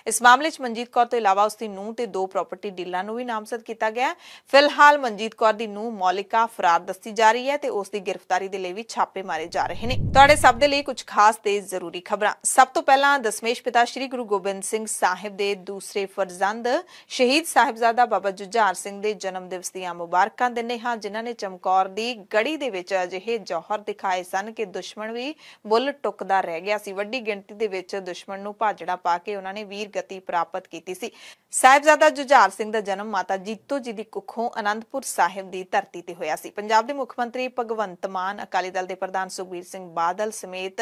ਇਸ ਮਾਮਲੇ 'ਚ ਮਨਜੀਤ ਕੌਰ ਤੋਂ ਇਲਾਵਾ ਉਸ ਦੀ ਨੂੰਹ ਤੇ ਦੋ ਪ੍ਰਾਪਰਟੀ ਡੀਲਰਾਂ ਨੂੰ ਵੀ ਨਾਮਜ਼ਦ ਕੀਤਾ ਗਿਆ ਫਿਲਹਾਲ ਮਨਜੀਤ ਕੌਰ ਦੀ ਨੂੰਹ ਮੌਲਿਕਾ ਫਰਾਰ ਦੱਸੀ ਜਾ ਰਹੀ ਹੈ ਤੇ ਉਸ ਦੀ ਗ੍ਰਿਫਤਾਰੀ ਦੇ ਲਈ ਵੀ ਛਾਪੇ ਮਾਰੇ ਜਾ ਰਹੇ ਨੇ ਤੁਹਾਡੇ ਸਭ ਦੇ ਲਈ ਕੁਝ ਖਾਸ ਤੇ ਜ਼ਰੂਰੀ ਖਬਰਾਂ ਸਭ ਤੋਂ ਪਹਿਲਾਂ ਦਸਮੇਸ਼ ਪਿਤਾ ਸ੍ਰੀ ਗੁਰੂ ਗੋਬਿੰਦ ਸਿੰਘ ਸਾਹਿਬ ਦੇ ਦੂਸਰੇ ਫਰਜ਼ੰਦ ਸ਼ਹੀਦ ਸਾਹਿਬਜ਼ਾਦਾ ਬਾਬਾ ਜੁਝਾਰ ਸਿੰਘ ਦੇ ਜਨਮ ਦਿਵਸ ਦੀਆਂ ਮੁਬਾਰਕਾਂ ਦਿੰਦੇ ਹਾਂ ਜਿਨ੍ਹਾਂ ਨੇ ਚਮਕੌਰ ਦੀ ਗੜੀ ਦੇ ਵਿੱਚ ਅਜਿਹੇ ਜੌਹਰ ਦਿਖਾਏ ਸਨ ਕਿ ਦੁਸ਼ਮਣ ਵੀ ਬੁੱਲ ਟੁੱਕਦਾ ਰਹਿ ਗਿਆ ਸੀ ਵੱਡੀ ਗਿਣਤੀ ਦੇ ਵਿੱਚ ਦੁਸ਼ਮਣ ਨੂੰ ਭਾਜੜਾ ਪਾ ਕੇ ਉਹਨਾਂ ਨੇ ਵੀਰ ਗਤੀ ਪ੍ਰਾਪਤ ਕੀਤੀ ਸੀ ਸਾਹਿਬਜ਼ਾਦਾ ਜੁਝਾਰ ਸਿੰਘ ਦਾ ਜਨਮ ਮਾਤਾ ਜੀਤੋ ਜੀ ਦੀ ਕੁੱਖੋਂ ਅਨੰਦਪੁਰ ਸਾਹਿਬ ਦੀ ਧਰਤੀ ਤੇ ਹੋਇਆ ਸੀ ਪੰਜਾਬ ਦੇ ਮੁੱਖ ਮੰਤਰੀ ਭਗਵੰਤ ਮਾਨ ਅਕਾਲੀ ਦਲ ਦੇ ਪ੍ਰਧਾਨ ਸੁਖਬੀਰ ਸਿੰਘ ਬਾਦਲ ਸਮੇਤ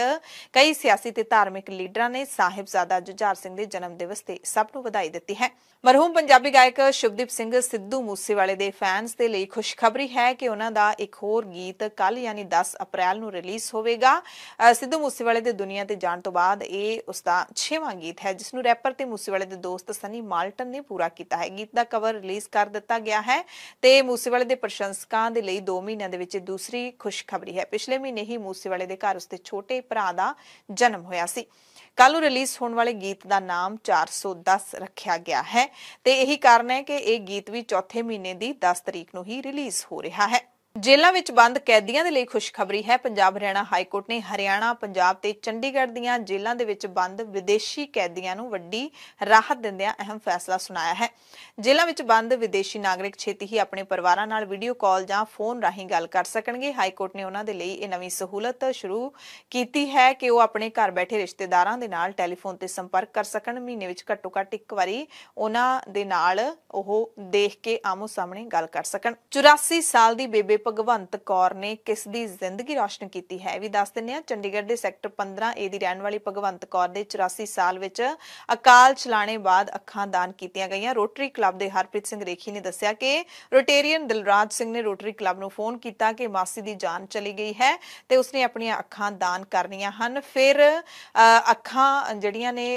ਕਈ ਸਿਆਸੀ ਤੇ ਧਾਰਮਿਕ ਲੀਡਰਾਂ ਨੇ ਸਾਹਿਬਜ਼ਾਦਾ ਜੁਝਾਰ ਸਿੰਘ ਦੇ ਜਨਮ ਦਿਵਸ ਤੇ ਸਭ ਨੂੰ ਵਧਾਈ ਦਿੱਤੀ ਹੈ ਮਰਹੂਮ ਪੰਜਾਬੀ ਗਾਇਕ ਸ਼ੁਭਦੀਪ ਸਿੰਘ ਸਿੱਧੂ ਮੂਸੇਵਾਲੇ ਦੇ ਫੈਨਸ ਦੇ ਲਈ ਖੁਸ਼ਖਬਰੀ ਹੈ ਕਿ ਉਹਨਾਂ ਦਾ ਇੱਕ ਹੋਰ ਗੀਤ ਕੱਲ ਯਾਨੀ 10 ਅਪ੍ਰੈਲ ਨੂੰ ਰਿਲੀਜ਼ ਹੋਵੇਗਾ ਸਿੱਧੂ ਮੂਸੇਵਾਲੇ ਦੇ ਦੁਨੀਆ ਤੇ ਜਾਣ ਤੋਂ ਬਾਅਦ ਇਹ ਉਸ ਦਾ 6ਵਾਂ ਗੀਤ ਹੈ ਜਿਸ ਨੂੰ ਰੈਪਰ ਤੇ ਮੂਸੇਵਾਲੇ ਦੇ ਦੋਸਤ ਸਨੀ ਮਾਲ ਬਟਨ ਨੇ ਪੂਰਾ ਕੀਤਾ ਹੈ ਗੀਤ ਦਾ ਕਵਰ ਰਿਲੀਜ਼ ਕਰ ਦਿੱਤਾ ਗਿਆ ਹੈ ਤੇ ਮੂਸੇਵਾਲੇ ਦੇ ਪ੍ਰਸ਼ੰਸਕਾਂ ਦੇ ਲਈ 2 ਮਹੀਨਿਆਂ ਦੇ ਵਿੱਚ ਦੂਸਰੀ ਖੁਸ਼ਖਬਰੀ ਹੈ ਪਿਛਲੇ ਮਹੀਨੇ ਹੀ ਮੂਸੇਵਾਲੇ ਦੇ ਘਰ ਉਸਦੇ ਛੋਟੇ ਭਰਾ ਦਾ ਜਨਮ ਹੋਇਆ ਸੀ ਕੱਲ ਨੂੰ ਰਿਲੀਜ਼ ਹੋਣ ਵਾਲੇ ਗੀਤ ਦਾ ਨਾਮ 410 ਰੱਖਿਆ ਗਿਆ ਹੈ ਤੇ ਇਹੀ ਕਾਰਨ ਹੈ ਕਿ ਇਹ ਗੀਤ ਵੀ ਚੌਥੇ ਮਹੀਨੇ ਦੀ 10 ਤਰੀਕ ਨੂੰ ਹੀ ਰਿਲੀਜ਼ ਹੋ ਰਿਹਾ ਹੈ ਜੇਲ੍ਹਾਂ ਵਿੱਚ ਬੰਦ ਕੈਦੀਆਂ ਦੇ ਲਈ ਖੁਸ਼ਖਬਰੀ ਹੈ ਪੰਜਾਬ ਹਰਿਆਣਾ ਹਾਈ ਕੋਰਟ ਨੇ ਹਰਿਆਣਾ ਪੰਜਾਬ ਤੇ ਚੰਡੀਗੜ੍ਹ ਦੀਆਂ ਜੇਲ੍ਹਾਂ ਦੇ ਵਿੱਚ ਬੰਦ ਵਿਦੇਸ਼ੀ ਕੈਦੀਆਂ ਨੂੰ ਵੱਡੀ ਰਾਹਤ ਦਿੰਦਿਆਂ ਅਹਿਮ ਫੈਸਲਾ ਸੁਣਾਇਆ ਹੈ ਜੇਲ੍ਹਾਂ ਵਿੱਚ ਬੰਦ ਵਿਦੇਸ਼ੀ ਨਾਗਰਿਕ ਛੇਤੀ ਹੀ ਆਪਣੇ ਪਰਿਵਾਰਾਂ ਨਾਲ ਵੀਡੀਓ ਕਾਲ ਜਾਂ ਫੋਨ ਰਾਹੀਂ ਗੱਲ ਕਰ ਸਕਣਗੇ ਹਾਈ ਕੋਰਟ ਨੇ ਉਹਨਾਂ ਦੇ ਲਈ ਇਹ ਨਵੀਂ ਸਹੂਲਤ ਸ਼ੁਰੂ ਕੀਤੀ ਹੈ ਕਿ ਉਹ ਆਪਣੇ ਘਰ ਬੈਠੇ ਰਿਸ਼ਤੇਦਾਰਾਂ ਦੇ ਨਾਲ ਟੈਲੀਫੋਨ ਤੇ ਸੰਪਰਕ ਕਰ ਸਕਣ ਮਹੀਨੇ ਵਿੱਚ ਘੱਟੋ ਘੱਟ ਇੱਕ ਵਾਰੀ ਉਹਨਾਂ ਦੇ ਨਾਲ ਉਹ ਦੇਖ ਕੇ ਆਮੋ ਸਾਹਮਣੇ ਗੱਲ ਕਰ ਸਕਣ 84 ਸਾਲ ਦੀ ਬੇਬੇ ਭਗਵੰਤ ਕੌਰ ਨੇ ਕਿਸ ਦੀ ਜ਼ਿੰਦਗੀ ਰੋਸ਼ਨ ਕੀਤੀ ਹੈ ਵੀ ਦੱਸ ਦਿੰਨੇ ਆ ਚੰਡੀਗੜ੍ਹ ਦੇ ਸੈਕਟਰ 15 ਏ ਦੀ ਰਹਿਣ ਵਾਲੀ ਭਗਵੰਤ ਕੌਰ ਦੇ 84 ਸਾਲ ਵਿੱਚ ਅਕਾਲ ਚਲਾਣੇ ਬਾਅਦ ਅੱਖਾਂ ਦਾਨ ਕੀਤੀਆਂ ਗਈਆਂ ਰੋਟਰੀ ਕਲੱਬ ਦੇ ਹਰਪ੍ਰੀਤ ਸਿੰਘ ਰੇਖੀ ਨੇ ਦੱਸਿਆ ਕਿ ਰੋਟੇਰੀਅਨ ਦਿਲਰਾਜ ਸਿੰਘ ਨੇ ਰੋਟਰੀ ਕਲੱਬ ਨੂੰ ਫੋਨ ਕੀਤਾ ਕਿ ਮਾਸੀ ਦੀ ਜਾਨ ਚਲੀ ਗਈ ਹੈ ਤੇ ਉਸਨੇ ਆਪਣੀਆਂ ਅੱਖਾਂ ਦਾਨ ਕਰਨੀਆਂ ਹਨ ਫਿਰ ਅੱਖਾਂ ਜਿਹੜੀਆਂ ਨੇ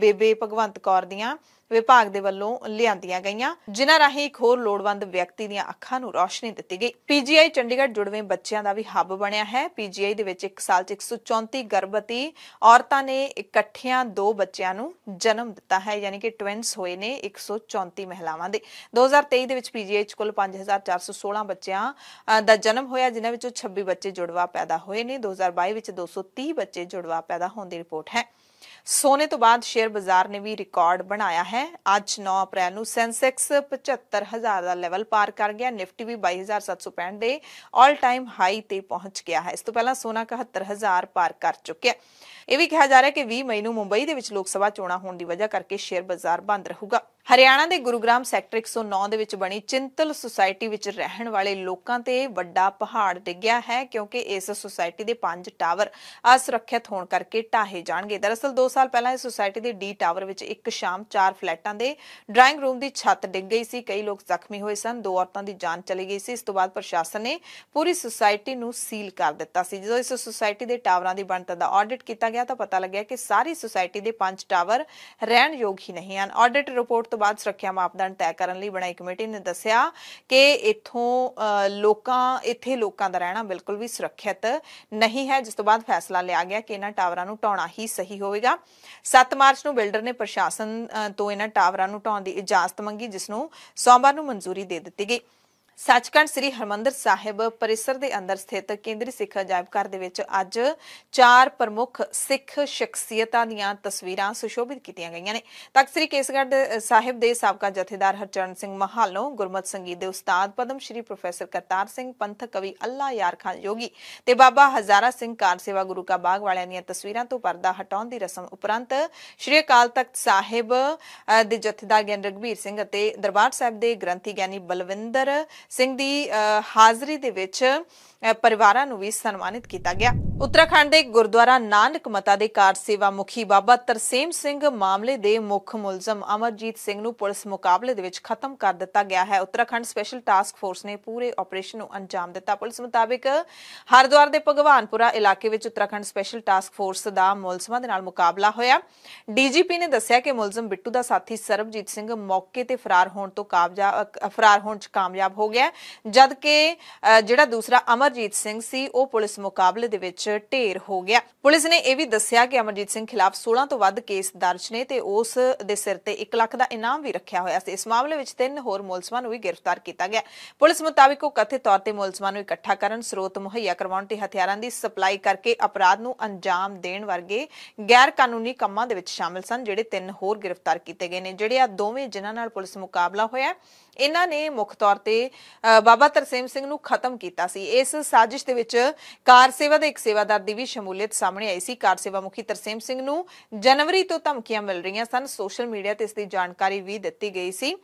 ਬੇਬੇ ਭਗਵੰਤ ਕੌਰ ਦੀਆਂ ਵਿਭਾਗ ਦੇ ਵੱਲੋਂ ਲਿਆਂਦੀਆਂ ਗਈਆਂ ਜਿਨ੍ਹਾਂ ਰਾਹੀਂ ਇੱਕ ਹੋਰ ਲੋੜਵੰਦ ਵਿਅਕਤੀ ਦੀਆਂ ਅੱਖਾਂ ਨੂੰ ਰੋਸ਼ਨੀ ਦਿੱਤੀ ਗਈ ਪੀਜੀਆਈ ਚੰਡੀਗੜ੍ਹ ਜੁੜਵੇਂ ਬੱਚਿਆਂ ਦਾ ਵੀ ਹੱਬ ਬਣਿਆ ਹੈ ਪੀਜੀਆਈ ਦੇ ਵਿੱਚ 1 ਸਾਲ 'ਚ 134 ਗਰਭਵਤੀ ਔਰਤਾਂ ਨੇ ਇਕੱਠਿਆਂ ਦੋ ਬੱਚਿਆਂ ਨੂੰ ਜਨਮ ਦਿੱਤਾ ਹੈ ਯਾਨੀ ਕਿ ਟਵਿੰਸ ਹੋਏ ਨੇ 134 ਮਹਿਲਾਵਾਂ ਦੇ 2023 ਦੇ ਵਿੱਚ ਪੀਜੀਆਈ 'ਚ ਕੁੱਲ 5416 ਬੱਚਿਆਂ ਦਾ ਜਨਮ ਹੋਇਆ ਜਿਨ੍ਹਾਂ ਵਿੱਚੋਂ 26 ਬੱਚੇ ਜੁੜਵਾ ਪੈਦਾ ਹੋਏ ਨੇ 2022 ਵਿੱਚ 230 ਬੱਚੇ ਜੁੜਵਾ ਪੈਦਾ ਹੋਣ ਦੀ ਰਿਪੋਰਟ ਹੈ ਸੋਨੇ ਤੋਂ ਬਾਅਦ ਸ਼ੇਅਰ ਬਾਜ਼ਾਰ ਨੇ ਵੀ ਰਿਕਾਰਡ ਬਣਾਇਆ ਹੈ ਅੱਜ 9 ਅਪ੍ਰੈਲ ਨੂੰ ਸੈਂਸੈਕਸ 75000 ਦਾ ਲੈਵਲ ਪਾਰ ਕਰ ਗਿਆ ਨਿਫਟੀ ਵੀ 22765 ਦੇ 올 ਟਾਈਮ ਹਾਈ ਤੇ ਪਹੁੰਚ ਗਿਆ ਹੈ ਇਸ ਤੋਂ ਪਹਿਲਾਂ ਸੋਨਾ 71000 ਪਾਰ ਕਰ ਚੁੱਕਿਆ ਇਹ ਵੀ ਕਿਹਾ ਜਾ ਰਿਹਾ ਹੈ ਕਿ 20 ਮਈ ਨੂੰ ਮੁੰਬਈ ਦੇ ਵਿੱਚ ਲੋਕ ਸਭਾ ਚੋਣਾਂ ਹੋਣ ਦੀ ਵਜ੍ਹਾ ਕਰਕੇ ਸ਼ੇਅਰ ਬਾਜ਼ਾਰ ਬੰਦ ਰਹੂਗਾ ਹਰਿਆਣਾ ਦੇ ਗੁਰੂਗ੍ਰਾਮ ਸੈਕਟਰ 109 ਦੇ ਵਿੱਚ ਬਣੀ ਚਿੰਤਲ ਸੁਸਾਇਟੀ ਵਿੱਚ ਰਹਿਣ ਵਾਲੇ ਲੋਕਾਂ ਤੇ ਵੱਡਾ ਪਹਾੜ ਡਿੱਗਿਆ ਹੈ ਕਿਉਂਕਿ ਇਸ ਸੁਸਾਇਟੀ ਦੇ ਪੰਜ ਟਾਵਰ ਅਸੁਰੱਖਿਅਤ ਹੋਣ ਕਰਕੇ ਢਾਹੇ ਜਾਣਗੇ ਦਰਅਸਲ 2 ਸਾਲ ਪਹਿਲਾਂ ਇਸ ਸੁਸਾਇਟੀ ਦੇ ਡੀ ਟਾਵਰ ਵਿੱਚ ਇੱਕ ਸ਼ਾਮ ਚਾਰ ਫਲੈਟਾਂ ਦੇ ਡਰਾਇੰਗ ਰੂਮ ਦੀ ਛੱਤ ਡਿੱਗ ਗਈ ਸੀ ਕਈ ਲੋਕ ਜ਼ਖਮੀ ਹੋਏ ਸਨ ਦੋ ਔਰਤਾਂ ਦੀ ਜਾਨ ਚਲੀ ਗਈ ਸੀ ਇਸ ਤੋਂ ਬਾਅਦ ਪ੍ਰਸ਼ਾਸਨ ਨੇ ਪੂਰੀ ਸੁਸਾਇਟੀ ਨੂੰ ਸੀਲ ਕਰ ਦਿੱਤਾ ਸੀ ਜਦੋਂ ਇਸ ਸੁਸਾਇਟੀ ਦੇ ਟਾਵਰਾਂ ਦੀ ਬਣਤਰ ਦਾ ਆਡਿਟ ਕੀਤਾ ਗਿਆ ਤਾਂ ਪਤਾ ਲੱਗਿਆ ਕਿ ਸਾਰੀ ਸੁਸਾਇਟੀ ਦੇ ਪੰਜ ਟਾਵਰ ਰਹਿਣ ਯੋਗ ਹੀ ਨਹੀਂ ਹਨ ਆਡਿਟ ਰਿਪੋਰਟ ਤੋਂ ਬਾਅਦ ਸੁਰੱਖਿਆ ਮਾਪਦੰਡ ਤੈਅ ਕਰਨ ਲਈ ਬਣਾਈ ਕਮੇਟੀ ਨੇ ਦੱਸਿਆ ਕਿ ਇੱਥੋਂ ਲੋਕਾਂ ਇੱਥੇ ਲੋਕਾਂ ਦਾ ਰਹਿਣਾ ਬਿਲਕੁਲ ਵੀ ਸੁਰੱਖਿਅਤ ਨਹੀਂ ਹੈ ਜਿਸ ਤੋਂ ਬਾਅਦ ਫੈਸਲਾ ਲਿਆ ਗਿਆ ਕਿ ਇਹਨਾਂ ਟਾਵਰਾਂ ਨੂੰ ਢਾਉਣਾ ਹੀ ਸਹੀ ਹੋਵੇਗਾ 7 ਮਾਰਚ ਨੂੰ ਬਿਲਡਰ ਨੇ ਪ੍ਰਸ਼ਾਸਨ ਤੋਂ ਇਹਨਾਂ ਟਾਵਰਾਂ ਨੂੰ ਢਾਉਣ ਦੀ ਇਜਾਜ਼ਤ ਮੰਗੀ ਜਿਸ ਨੂੰ ਸੋਮਵਾਰ ਨੂੰ ਮਨਜ਼ੂਰੀ ਦੇ ਦਿੱਤੀ ਗਈ ਸੱਚਖੰਡ ਸ੍ਰੀ ਹਰਮੰਦਰ ਸਾਹਿਬ ਪਰਿਸਰ ਦੇ ਅੰਦਰ ਸਥਿਤ ਕੇਂਦਰੀ ਸਿੱਖ ਅਜਾਇਬ ਘਰ ਦੇ ਵਿੱਚ ਅੱਜ ਚਾਰ ਪ੍ਰਮੁੱਖ ਸਿੱਖ ਸ਼ਖਸੀਅਤਾਂ ਦੀਆਂ ਤਸਵੀਰਾਂ ਸੁਸ਼ੋਭਿਤ ਕੀਤੀਆਂ ਗਈਆਂ ਨੇ ਤਖਤ ਸ੍ਰੀ ਕੇਸਗੜ੍ਹ ਸਾਹਿਬ ਦੇ ਸਾਬਕਾ ਜਥੇਦਾਰ ਹਰਚਰਨ ਸਿੰਘ ਮਹਾਲੋਂ ਗੁਰਮਤ ਸੰਗੀਤ ਦੇ ਉਸਤਾਦ ਪਦਮ ਸ਼੍ਰੀ ਪ੍ਰੋਫੈਸਰ ਕਰਤਾਰ ਸਿੰਘ ਪੰਥ ਕਵੀ ਅੱਲਾ ਯਾਰ ਖਾਨ ਜੋਗੀ ਤੇ ਬਾਬਾ ਹਜ਼ਾਰਾ ਸਿੰਘ ਕਾਰ ਸੇਵਾ ਗੁਰੂ ਕਾ ਬਾਗ ਵਾਲਿਆਂ ਦੀਆਂ ਤਸਵੀਰਾਂ ਤੋਂ ਪਰਦਾ ਹਟਾਉਣ ਦੀ ਰਸਮ ਉਪਰੰਤ ਸ਼੍ਰੀ ਅਕਾਲ ਤਖਤ ਸਾਹਿਬ ਦੇ ਜਥੇਦਾਰ ਗਿਆਨ ਰਗਵੀਰ ਸਿੰਘ ਅਤੇ ਦਰਬਾਰ ਸਾਹਿਬ ਦੇ ਗ੍ਰੰਥੀ ਗਿਆਨੀ ਬਲਵਿੰਦਰ ਸਿੰਘ ਦੀ ਹਾਜ਼ਰੀ ਦੇ ਵਿੱਚ ਪਰਿਵਾਰਾਂ ਨੂੰ ਵੀ ਸਨਮਾਨਿਤ ਕੀਤਾ ਗਿਆ ਉੱਤਰਾਖੰਡ ਦੇ ਗੁਰਦੁਆਰਾ ਨਾਨਕ ਮਤਾ ਦੇ ਕਾਰ ਸੇਵਾ ਮੁਖੀ ਬਾਬਾ ਤਰਸੇਮ ਸਿੰਘ ਮਾਮਲੇ ਦੇ ਮੁੱਖ ਮੁਲਜ਼ਮ ਅਮਰਜੀਤ ਸਿੰਘ ਨੂੰ ਪੁਲਿਸ ਮੁਕਾਬਲੇ ਦੇ ਵਿੱਚ ਖਤਮ ਕਰ ਦਿੱਤਾ ਗਿਆ ਹੈ ਉੱਤਰਾਖੰਡ ਸਪੈਸ਼ਲ ਟਾਸਕ ਫੋਰਸ ਨੇ ਪੂਰੇ ਆਪਰੇਸ਼ਨ ਨੂੰ ਅੰਜਾਮ ਦਿੱਤਾ ਪੁਲਿਸ ਮੁਤਾਬਕ ਹਰਦੁਆਰ ਦੇ ਭਗਵਾਨਪੁਰਾ ਇਲਾਕੇ ਵਿੱਚ ਉੱਤਰਾਖੰਡ ਸਪੈਸ਼ਲ ਟਾਸਕ ਫੋਰਸ ਦਾ ਮੁਲਜ਼ਮਾਂ ਦੇ ਨਾਲ ਮੁਕਾਬਲਾ ਹੋਇਆ ਡੀਜੀਪੀ ਨੇ ਦੱਸਿਆ ਕਿ ਮੁਲਜ਼ਮ ਬਿੱਟੂ ਦਾ ਸਾਥੀ ਸਰਬਜੀਤ ਸਿੰਘ ਮੌਕੇ ਤੇ ਫਰਾਰ ਹੋਣ ਤੋਂ ਕਾਬਜਾ ਫਰਾਰ ਹੋਣ ਚ ਕਾਮਯਾਬ ਹੋ ਗਿਆ ਜਦਕਿ ਜਿਹੜਾ ਦੂਸਰਾ ਅਮਰ ਅਮਰਜੀਤ ਸਿੰਘ ਸੀ ਉਹ ਪੁਲਿਸ ਮੁਕਾਬਲੇ ਦੇ ਵਿੱਚ ਢੇਰ ਹੋ ਗਿਆ ਪੁਲਿਸ ਨੇ ਇਹ ਵੀ ਦੱਸਿਆ ਕਿ ਅਮਰਜੀਤ ਸਿੰਘ ਖਿਲਾਫ 16 ਤੋਂ ਵੱਧ ਕੇਸ ਦਰਜ ਨੇ ਤੇ ਉਸ ਦੇ ਸਿਰ ਤੇ 1 ਲੱਖ ਦਾ ਇਨਾਮ ਵੀ ਰੱਖਿਆ ਹੋਇਆ ਸੀ ਇਸ ਮਾਮਲੇ ਵਿੱਚ ਤਿੰਨ ਹੋਰ ਮੁਲਜ਼ਮਾਂ ਨੂੰ ਵੀ ਗ੍ਰਿਫਤਾਰ ਕੀਤਾ ਗਿਆ ਪੁਲਿਸ ਮੁਤਾਬਿਕ ਉਹ ਕਥਿਤ ਤੌਰ ਤੇ ਮੁਲਜ਼ਮਾਂ ਨੂੰ ਇਕੱਠਾ ਕਰਨ ਸਰੋਤ ਮੁਹੱਈਆ ਕਰਵਾਉਣ ਤੇ ਹਥਿਆਰਾਂ ਦੀ ਸਪਲਾਈ ਕਰਕੇ ਅਪਰਾਧ ਨੂੰ ਅੰਜਾਮ ਦੇਣ ਵਰਗੇ ਗੈਰ ਕਾਨੂੰਨੀ ਕੰਮਾਂ ਦੇ ਵਿੱਚ ਸ਼ਾਮਲ ਸਨ ਜਿਹੜੇ ਤਿੰਨ ਹੋਰ ਗ੍ਰਿਫਤਾਰ ਕੀਤੇ ਗਏ ਨੇ ਜਿਹੜੇ ਆ ਦੋਵੇਂ ਜਿਨ੍ਹਾਂ ਨਾਲ ਪੁਲਿਸ ਮੁਕਾਬਲਾ ਹੋਇਆ ਇਹਨਾਂ ਨੇ ਮੁੱਖ ਤੌਰ ਤੇ ਬਾਬਾ ਤਰਸੇਮ ਸਿੰਘ ਨੂੰ ਖਤਮ ਕੀਤਾ ਸੀ ਇਸ ਸਾਜ਼ਿਸ਼ ਦੇ ਵਿੱਚ ਕਾਰ ਸੇਵਾ ਦੇ ਇੱਕ ਸੇਵਾਦਾਰ ਦੀ ਵੀ ਸ਼ਮੂਲੀਅਤ ਸਾਹਮਣੇ ਆਈ ਸੀ ਕਾਰ ਸੇਵਾ ਮੁਖੀ ਤਰਸੇਮ ਸਿੰਘ ਨੂੰ ਜਨਵਰੀ ਤੋਂ ਧਮਕੀਆਂ ਮਿਲ ਰਹੀਆਂ ਸਨ ਸੋਸ਼ਲ ਮੀਡੀਆ ਤੇ ਇਸ ਦੀ ਜਾਣਕਾਰੀ ਵੀ ਦਿੱਤੀ ਗਈ ਸੀ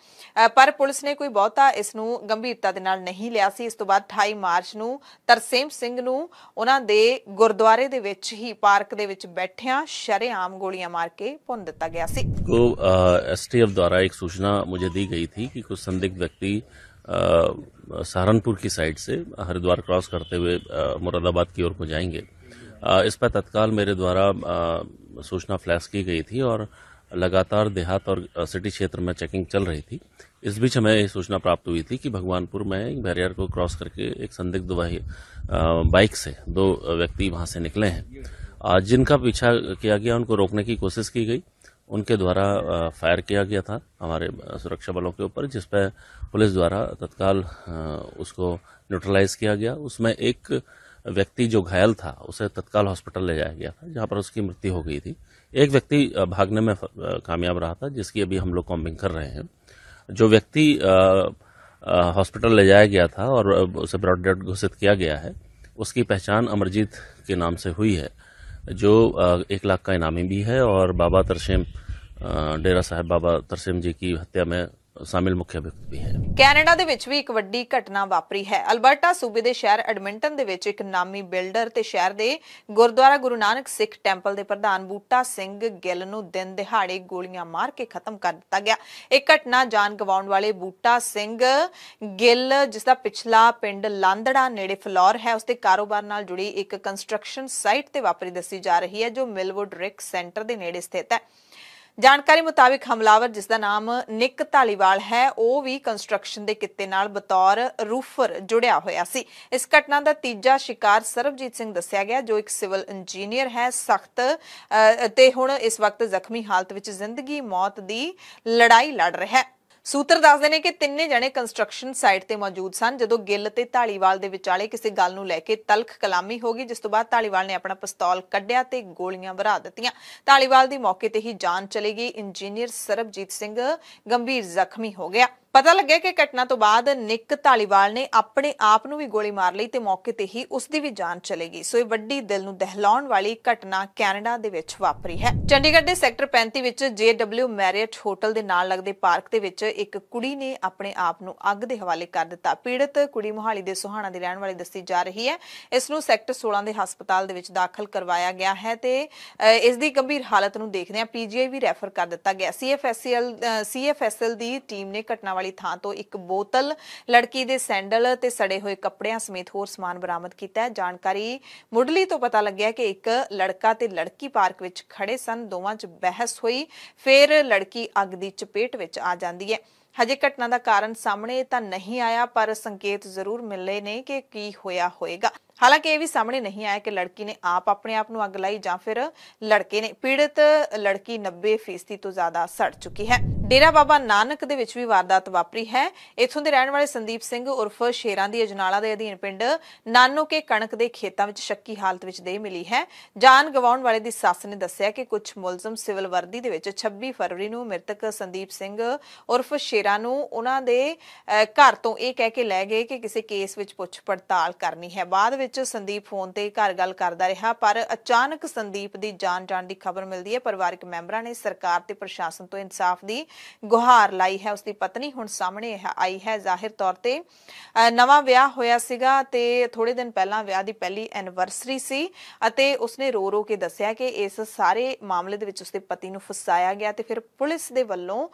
ਪਰ ਪੁਲਿਸ ਨੇ ਕੋਈ ਬਹੁਤਾ ਇਸ ਨੂੰ ਗੰਭੀਰਤਾ ਦੇ ਨਾਲ ਨਹੀਂ ਲਿਆ ਸੀ ਇਸ ਤੋਂ ਬਾਅਦ 28 ਮਾਰਚ ਨੂੰ ਤਰਸੇਮ ਸਿੰਘ ਨੂੰ ਉਹਨਾਂ ਦੇ ਗੁਰਦੁਆਰੇ ਦੇ ਵਿੱਚ ਹੀ ਪਾਰਕ ਦੇ ਵਿੱਚ ਬੈਠਿਆਂ ਸ਼ਰੇਆਮ ਗੋਲੀਆਂ ਮਾਰ ਕੇ ਭੁੰਨ ਦਿੱਤਾ ਗਿਆ ਸੀ ਉਹ ਐਸਟੀਐਫ ਦੁਆਰਾ ਇੱਕ ਸੂਚਨਾ ਮੁਝੇ दी ਗਈ ਸੀ ਕਿ ਕੁਝ ਸੰਦਿਗਧ ਵਿਅਕਤੀ सहारनपुर की साइड से हरिद्वार क्रॉस करते हुए मुरादाबाद की ओर को जाएंगे इस पर तत्काल मेरे द्वारा सूचना फ्लैश की गई थी और लगातार देहात और सिटी क्षेत्र में चेकिंग चल रही थी इस बीच हमें यह सूचना प्राप्त हुई थी कि भगवानपुर में एक बैरियर को क्रॉस करके एक संदिग्ध बाइक से दो व्यक्ति वहां से निकले हैं जिनका पीछा किया गया उनको रोकने की कोशिश की गई उनके द्वारा फायर किया गया था हमारे सुरक्षा बलों के ऊपर जिस पर पुलिस द्वारा तत्काल उसको न्यूट्रलाइज किया गया उसमें एक व्यक्ति जो घायल था उसे तत्काल हॉस्पिटल ले जाया गया था जहां पर उसकी मृत्यु हो गई थी एक व्यक्ति भागने में कामयाब रहा था जिसकी अभी हम लोग कॉम्बिंग कर रहे हैं जो व्यक्ति हॉस्पिटल ले जाया गया था और उसे ब्रॉड डेड घोषित किया गया है उसकी पहचान अमरजीत के नाम से हुई है जो एक लाख का इनामी भी है और बाबा तरशेम ਡੇਰਾ ਸਾਹਿਬ ਬਾਬਾ ਤਰਸੀਮ ਜੀ ਕੀ ਹੱਤਿਆ ਮੇਂ ਸ਼ਾਮਿਲ ਮੁੱਖ ਵਿਅਕਤੀ ਵੀ ਹੈ ਕੈਨੇਡਾ ਦੇ ਵਿੱਚ ਵੀ ਇੱਕ ਵੱਡੀ ਘਟਨਾ ਵਾਪਰੀ ਹੈ ਅਲਬਰਟਾ ਸੂਬੇ ਦੇ ਸ਼ਹਿਰ ਐਡਮਿੰਟਨ ਦੇ ਵਿੱਚ ਇੱਕ ਨਾਮੀ ਬਿਲਡਰ ਤੇ ਸ਼ਹਿਰ ਦੇ ਗੁਰਦੁਆਰਾ ਗੁਰੂ ਨਾਨਕ ਸਿੱਖ ਟੈਂਪਲ ਦੇ ਪ੍ਰਧਾਨ ਬੂਟਾ ਸਿੰਘ ਗਿੱਲ ਨੂੰ ਦਿਨ ਦਿਹਾੜੇ ਗੋਲੀਆਂ ਮਾਰ ਕੇ ਖਤਮ ਕਰ ਦਿੱਤਾ ਗਿਆ ਇਹ ਘਟਨਾ ਜਾਨ ਗਵਾਉਣ ਵਾਲੇ ਬੂਟਾ ਸਿੰਘ ਗਿੱਲ ਜਿਸ ਦਾ ਪਿਛਲਾ ਪਿੰਡ ਲਾਂਦੜਾ ਨੇੜੇ ਫਲੋਰ ਹੈ ਉਸ ਦੇ ਕਾਰੋਬਾਰ ਨਾਲ ਜੁੜੀ ਇੱਕ ਕੰਸਟਰਕਸ਼ਨ ਸਾਈਟ ਤੇ ਵਾਪਰੀ ਦੱਸੀ ਜਾ ਰਹੀ ਹੈ ਜੋ ਮਿਲਵੁੱਡ ਰਿਕ ਸੈਂਟਰ ਦੇ ਨੇੜੇ ਸਥਿਤ ਹੈ ਜਾਣਕਾਰੀ ਮੁਤਾਬਿਕ ਹਮਲਾਵਰ ਜਿਸ ਦਾ ਨਾਮ ਨਿਕ ਢਾਲੀਵਾਲ ਹੈ ਉਹ ਵੀ ਕੰਸਟਰਕਸ਼ਨ ਦੇ ਕਿੱਤੇ ਨਾਲ ਬਤੌਰ ਰੂਫਰ ਜੁੜਿਆ ਹੋਇਆ ਸੀ ਇਸ ਘਟਨਾ ਦਾ ਤੀਜਾ ਸ਼ਿਕਾਰ ਸਰਬਜੀਤ ਸਿੰਘ ਦੱਸਿਆ ਗਿਆ ਜੋ ਇੱਕ ਸਿਵਲ ਇੰਜੀਨੀਅਰ ਹੈ ਸਖਤ ਤੇ ਹੁਣ ਇਸ ਵਕਤ ਜ਼ਖਮੀ ਹਾਲਤ ਵਿੱਚ ਜ਼ਿੰਦਗੀ ਮੌਤ ਦੀ ਲੜਾਈ ਲੜ ਰਿਹਾ ਹੈ ਸੂਤਰ ਦੱਸਦੇ ਨੇ ਕਿ ਤਿੰਨੇ ਜਣੇ ਕੰਸਟਰਕਸ਼ਨ ਸਾਈਟ ਤੇ ਮੌਜੂਦ ਸਨ ਜਦੋਂ ਗਿੱਲ ਤੇ ਢਾਲੀਵਾਲ ਦੇ ਵਿਚਾਲੇ ਕਿਸੇ ਗੱਲ ਨੂੰ ਲੈ ਕੇ ਤਲਖ ਕਲਾਮੀ ਹੋ ਗਈ ਜਿਸ ਤੋਂ ਬਾਅਦ ਢਾਲੀਵਾਲ ਨੇ ਆਪਣਾ ਪਿਸਤੌਲ ਕੱਢਿਆ ਤੇ ਗੋਲੀਆਂ ਵਰਾ ਦਿੱਤੀਆਂ ਢਾਲੀਵਾਲ ਦੀ ਮੌਕੇ ਤੇ ਹੀ ਜਾਨ ਚਲੀ ਗਈ ਇੰਜੀਨੀਅਰ ਸਰਬਜੀਤ ਸਿੰਘ ਗੰਭੀਰ ਜ਼ਖਮੀ ਹੋ ਗਿਆ ਪਤਾ ਲੱਗਿਆ ਕਿ ਘਟਨਾ ਤੋਂ ਬਾਅਦ ਨਿੱਕ ਢਾਲੀਵਾਲ ਨੇ ਆਪਣੇ ਆਪ ਨੂੰ ਵੀ ਗੋਲੀ ਮਾਰ ਲਈ ਤੇ ਮੌਕੇ ਤੇ ਹੀ ਉਸ ਦੀ ਵੀ ਜਾਨ ਚਲੇ ਗਈ ਸੋ ਇਹ ਵੱਡੀ ਦਿਲ ਨੂੰ ਦਹਿਲਾਉਣ ਵਾਲੀ ਘਟਨਾ ਕੈਨੇਡਾ ਦੇ ਵਿੱਚ ਵਾਪਰੀ ਹੈ ਚੰਡੀਗੜ੍ਹ ਦੇ ਸੈਕਟਰ 35 ਵਿੱਚ ਡਬਲਯੂ ਮੈਰੀਅਟ ਹੋਟਲ ਦੇ ਨਾਲ ਲੱਗਦੇ ਪਾਰਕ ਦੇ ਵਿੱਚ ਇੱਕ ਕੁੜੀ ਨੇ ਆਪਣੇ ਆਪ ਨੂੰ ਅੱਗ ਦੇ ਹਵਾਲੇ ਕਰ ਦਿੱਤਾ ਪੀੜਤ ਕੁੜੀ ਮੁਹਾਲੀ ਦੇ ਸੁਹਾਣਾ ਦੀ ਰਹਿਣ ਵਾਲੀ ਦੱਸੀ ਜਾ ਰਹੀ ਹੈ ਇਸ ਨੂੰ ਸੈਕਟਰ 16 ਦੇ ਹਸਪਤਾਲ ਦੇ ਵਿੱਚ ਦਾਖਲ ਕਰਵਾਇਆ ਗਿਆ ਹੈ ਤੇ ਇਸ ਦੀ ਗੰਭੀਰ ਹਾਲਤ ਨੂੰ ਦੇਖਦੇ ਆ ਪੀਜੀਆਈ ਵੀ ਰੈਫਰ ਕਰ ਦਿੱਤਾ ਗਿਆ ਸੀਐਫਐਸਐਲ ਸੀਐਫਐਸਐਲ ਦੀ ਟੀਮ ਨੇ ਘਟਨਾ ਵਾਲੀ ਥਾਂ ਤੋਂ ਇੱਕ ਬੋਤਲ ਲੜਕੀ ਦੇ ਸੈਂਡਲ ਤੇ ਸੜੇ ਹੋਏ ਕੱਪੜਿਆਂ ਸਮੇਤ ਹੋਰ ਸਮਾਨ ਬਰਾਮਦ ਕੀਤਾ ਹੈ ਜਾਣਕਾਰੀ ਮੁੱਢਲੀ ਤੋਂ ਪਤਾ ਲੱਗਿਆ ਕਿ ਇੱਕ ਲੜਕਾ ਤੇ ਲੜਕੀ ਪਾਰਕ ਵਿੱਚ ਖੜੇ ਸਨ ਦੋਵਾਂ 'ਚ ਬਹਿਸ ਹੋਈ ਫਿਰ ਲੜਕੀ ਅੱਗ ਦੀ ਚਪੇਟ ਵਿੱਚ ਆ ਜਾਂਦੀ ਹੈ ਹਜੇ ਘਟਨਾ ਦਾ ਕਾਰਨ ਸਾਹਮਣੇ ਤਾਂ ਨਹੀਂ ਆਇਆ ਪਰ ਸੰਕੇਤ ਜ਼ਰੂਰ ਮਿਲੇ ਨੇ ਕਿ ਕੀ ਹੋਇਆ ਹੋਵੇਗਾ ਹਾਲਾਂਕਿ ਇਹ ਵੀ ਸਾਹਮਣੇ ਨਹੀਂ ਆਇਆ ਕਿ ਲੜਕੀ ਨੇ ਆਪ ਆਪਣੇ ਆਪ ਨੂੰ ਅੱਗ ਲਾਈ ਜਾਂ ਫਿਰ ਲੜਕੇ ਨੇ ਪੀੜਤ ਲੜਕੀ 90% ਤੋਂ ਜ਼ਿਆਦਾ ਸੜ ਚੁੱਕੀ ਹੈ ਡੇਰਾ ਬਾਬਾ ਨਾਨਕ ਦੇ ਵਿੱਚ ਵੀ ਵਾਰਦਾਤ ਵਾਪਰੀ ਹੈ ਇਥੋਂ ਦੇ ਰਹਿਣ ਵਾਲੇ ਸੰਦੀਪ ਸਿੰਘ ਉਰਫ ਸ਼ੇਰਾਂ ਦੀ ਅਜਨਾਲਾ ਦੇ ਅਧੀਨ ਪਿੰਡ ਨਾਨੋ ਕੇ ਕਣਕ ਦੇ ਖੇਤਾਂ ਵਿੱਚ ਸ਼ੱਕੀ ਹਾਲਤ ਵਿੱਚ ਦੇ ਮਿਲੀ ਹੈ ਜਾਨ ਗਵਾਉਣ ਵਾਲੇ ਦੀ ਸੱਸ ਨੇ ਦੱਸਿਆ ਕਿ ਕੁਝ ਮੁਲਜ਼ਮ ਸਿਵਲ ਵਰਦੀ ਦੇ ਵਿੱਚ 26 ਫਰਵਰੀ ਨੂੰ ਮ੍ਰਿਤਕ ਸੰਦੀਪ ਸਿੰਘ ਉਰਫ ਸ਼ੇਰਾਂ ਨੂੰ ਉਹਨਾਂ ਦੇ ਘਰ ਤੋਂ ਇਹ ਕਹਿ ਕੇ ਲੈ ਗਏ ਕਿ ਕਿਸੇ ਕੇਸ ਵਿੱਚ ਪੁੱਛ ਪੜਤਾਲ ਕਰਨੀ ਹੈ ਬਾਅਦ ਵਿੱਚ ਸੰਦੀਪ ਫੋਨ ਤੇ ਘਰ ਗੱਲ ਕਰਦਾ ਰਿਹਾ ਪਰ ਅਚਾਨਕ ਸੰਦੀਪ ਦੀ ਜਾਨ ਜਾਣ ਦੀ ਖਬਰ ਮਿਲਦੀ ਹੈ ਪਰਿਵਾਰਕ ਮੈਂਬਰਾਂ ਨੇ ਸਰਕਾਰ ਤੇ ਪ੍ਰਸ਼ਾਸਨ ਤੋਂ ਇਨਸਾਫ ਦੀ ਗੁਹਾਰ ਲਾਈ ਹੈ ਉਸ ਦੀ ਪਤਨੀ ਹੁਣ ਸਾਹਮਣੇ ਆਈ ਹੈ ਜ਼ਾਹਿਰ ਤੌਰ ਤੇ ਨਵਾਂ ਵਿਆਹ ਹੋਇਆ ਸੀਗਾ ਤੇ ਥੋੜੇ ਦਿਨ ਪਹਿਲਾਂ ਵਿਆਹ ਦੀ ਪਹਿਲੀ ਐਨੀਵਰਸਰੀ ਸੀ ਅਤੇ ਉਸਨੇ ਰੋ ਰੋ ਕੇ ਦੱਸਿਆ ਕਿ ਇਸ ਸਾਰੇ ਮਾਮਲੇ ਦੇ ਵਿੱਚ ਉਸਦੇ ਪਤੀ ਨੂੰ ਫਸਾਇਆ ਗਿਆ ਤੇ ਫਿਰ ਪੁਲਿਸ ਦੇ ਵੱਲੋਂ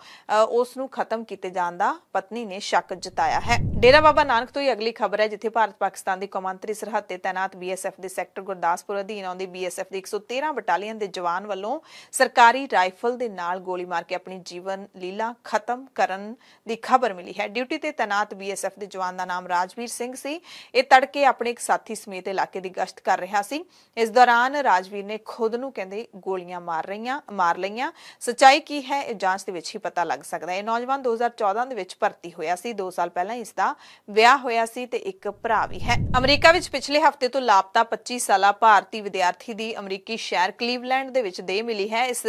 ਉਸ ਨੂੰ ਖਤਮ ਕੀਤੇ ਜਾਣ ਦਾ ਪਤਨੀ ਨੇ ਸ਼ੱਕ ਜਤਾਇਆ ਹੈ ਡੇਰਾ ਬਾਬਾ ਨਾਨਕ ਤੋਂ ਹੀ ਅਗਲੀ ਖਬਰ ਹੈ ਜਿੱਥੇ ਭਾਰਤ ਪਾਕਿਸਤਾਨ ਦੀ ਕੌਮਾਂਤਰੀ ਸਰਹੱਦ ਸਰਹੱਦ ਤੇ ਤਾਇਨਾਤ ਬੀਐਸਐਫ ਦੇ ਸੈਕਟਰ ਗੁਰਦਾਸਪੁਰ ਅਧੀਨ ਆਉਂਦੀ ਬੀਐਸਐਫ ਦੀ 113 ਬਟਾਲੀਅਨ ਦੇ ਜਵਾਨ ਵੱਲੋਂ ਸਰਕਾਰੀ ਰਾਈਫਲ ਦੇ ਨਾਲ ਗੋਲੀ ਮਾਰ ਕੇ ਆਪਣੀ ਜੀਵਨ ਲੀਲਾ ਖਤਮ ਕਰਨ ਦੀ ਖਬਰ ਮਿਲੀ ਹੈ ਡਿਊਟੀ ਤੇ ਤਾਇਨਾਤ ਬੀਐਸਐਫ ਦੇ ਜਵਾਨ ਦਾ ਨਾਮ ਰਾਜਵੀਰ ਸਿੰਘ ਸੀ ਇਹ ਤੜਕੇ ਆਪਣੇ ਇੱਕ ਸਾਥੀ ਸਮੇਤ ਇਲਾਕੇ ਦੀ ਗਸ਼ਤ ਕਰ ਰਿਹਾ ਸੀ ਇਸ ਦੌਰਾਨ ਰਾਜਵੀਰ ਨੇ ਖੁਦ ਨੂੰ ਕਹਿੰਦੇ ਗੋਲੀਆਂ ਮਾਰ ਰਹੀਆਂ ਮਾਰ ਲਈਆਂ ਸਚਾਈ ਕੀ ਹੈ ਇਹ ਜਾਂਚ ਦੇ ਵਿੱਚ ਹੀ ਪਤਾ ਲੱਗ ਸਕਦਾ ਹੈ ਇਹ ਨੌਜਵਾਨ 2014 ਦੇ ਵਿੱਚ ਭਰਤੀ ਹੋਇਆ ਸੀ 2 ਸਾਲ ਪਹਿਲਾਂ ਇਸ ਦਾ ਵਿਆਹ ਹੋਇਆ ਸੀ ਤੇ ਇੱਕ ਭਰਾ ਵੀ ਹੈ ਅਮਰੀਕਾ ਵਿੱਚ ਪਿਛਲੇ ਪਿਛਲੇ ਹਫਤੇ ਤੋਂ ਲਾਪਤਾ 25 ਸਾਲਾ ਭਾਰਤੀ ਵਿਦਿਆਰਥੀ ਦੀ ਅਮਰੀਕੀ ਸ਼ਹਿਰ ਕਲੀਵਲੈਂਡ ਦੇ ਵਿੱਚ ਦੇਹ ਮਿਲੀ ਹੈ ਇਸ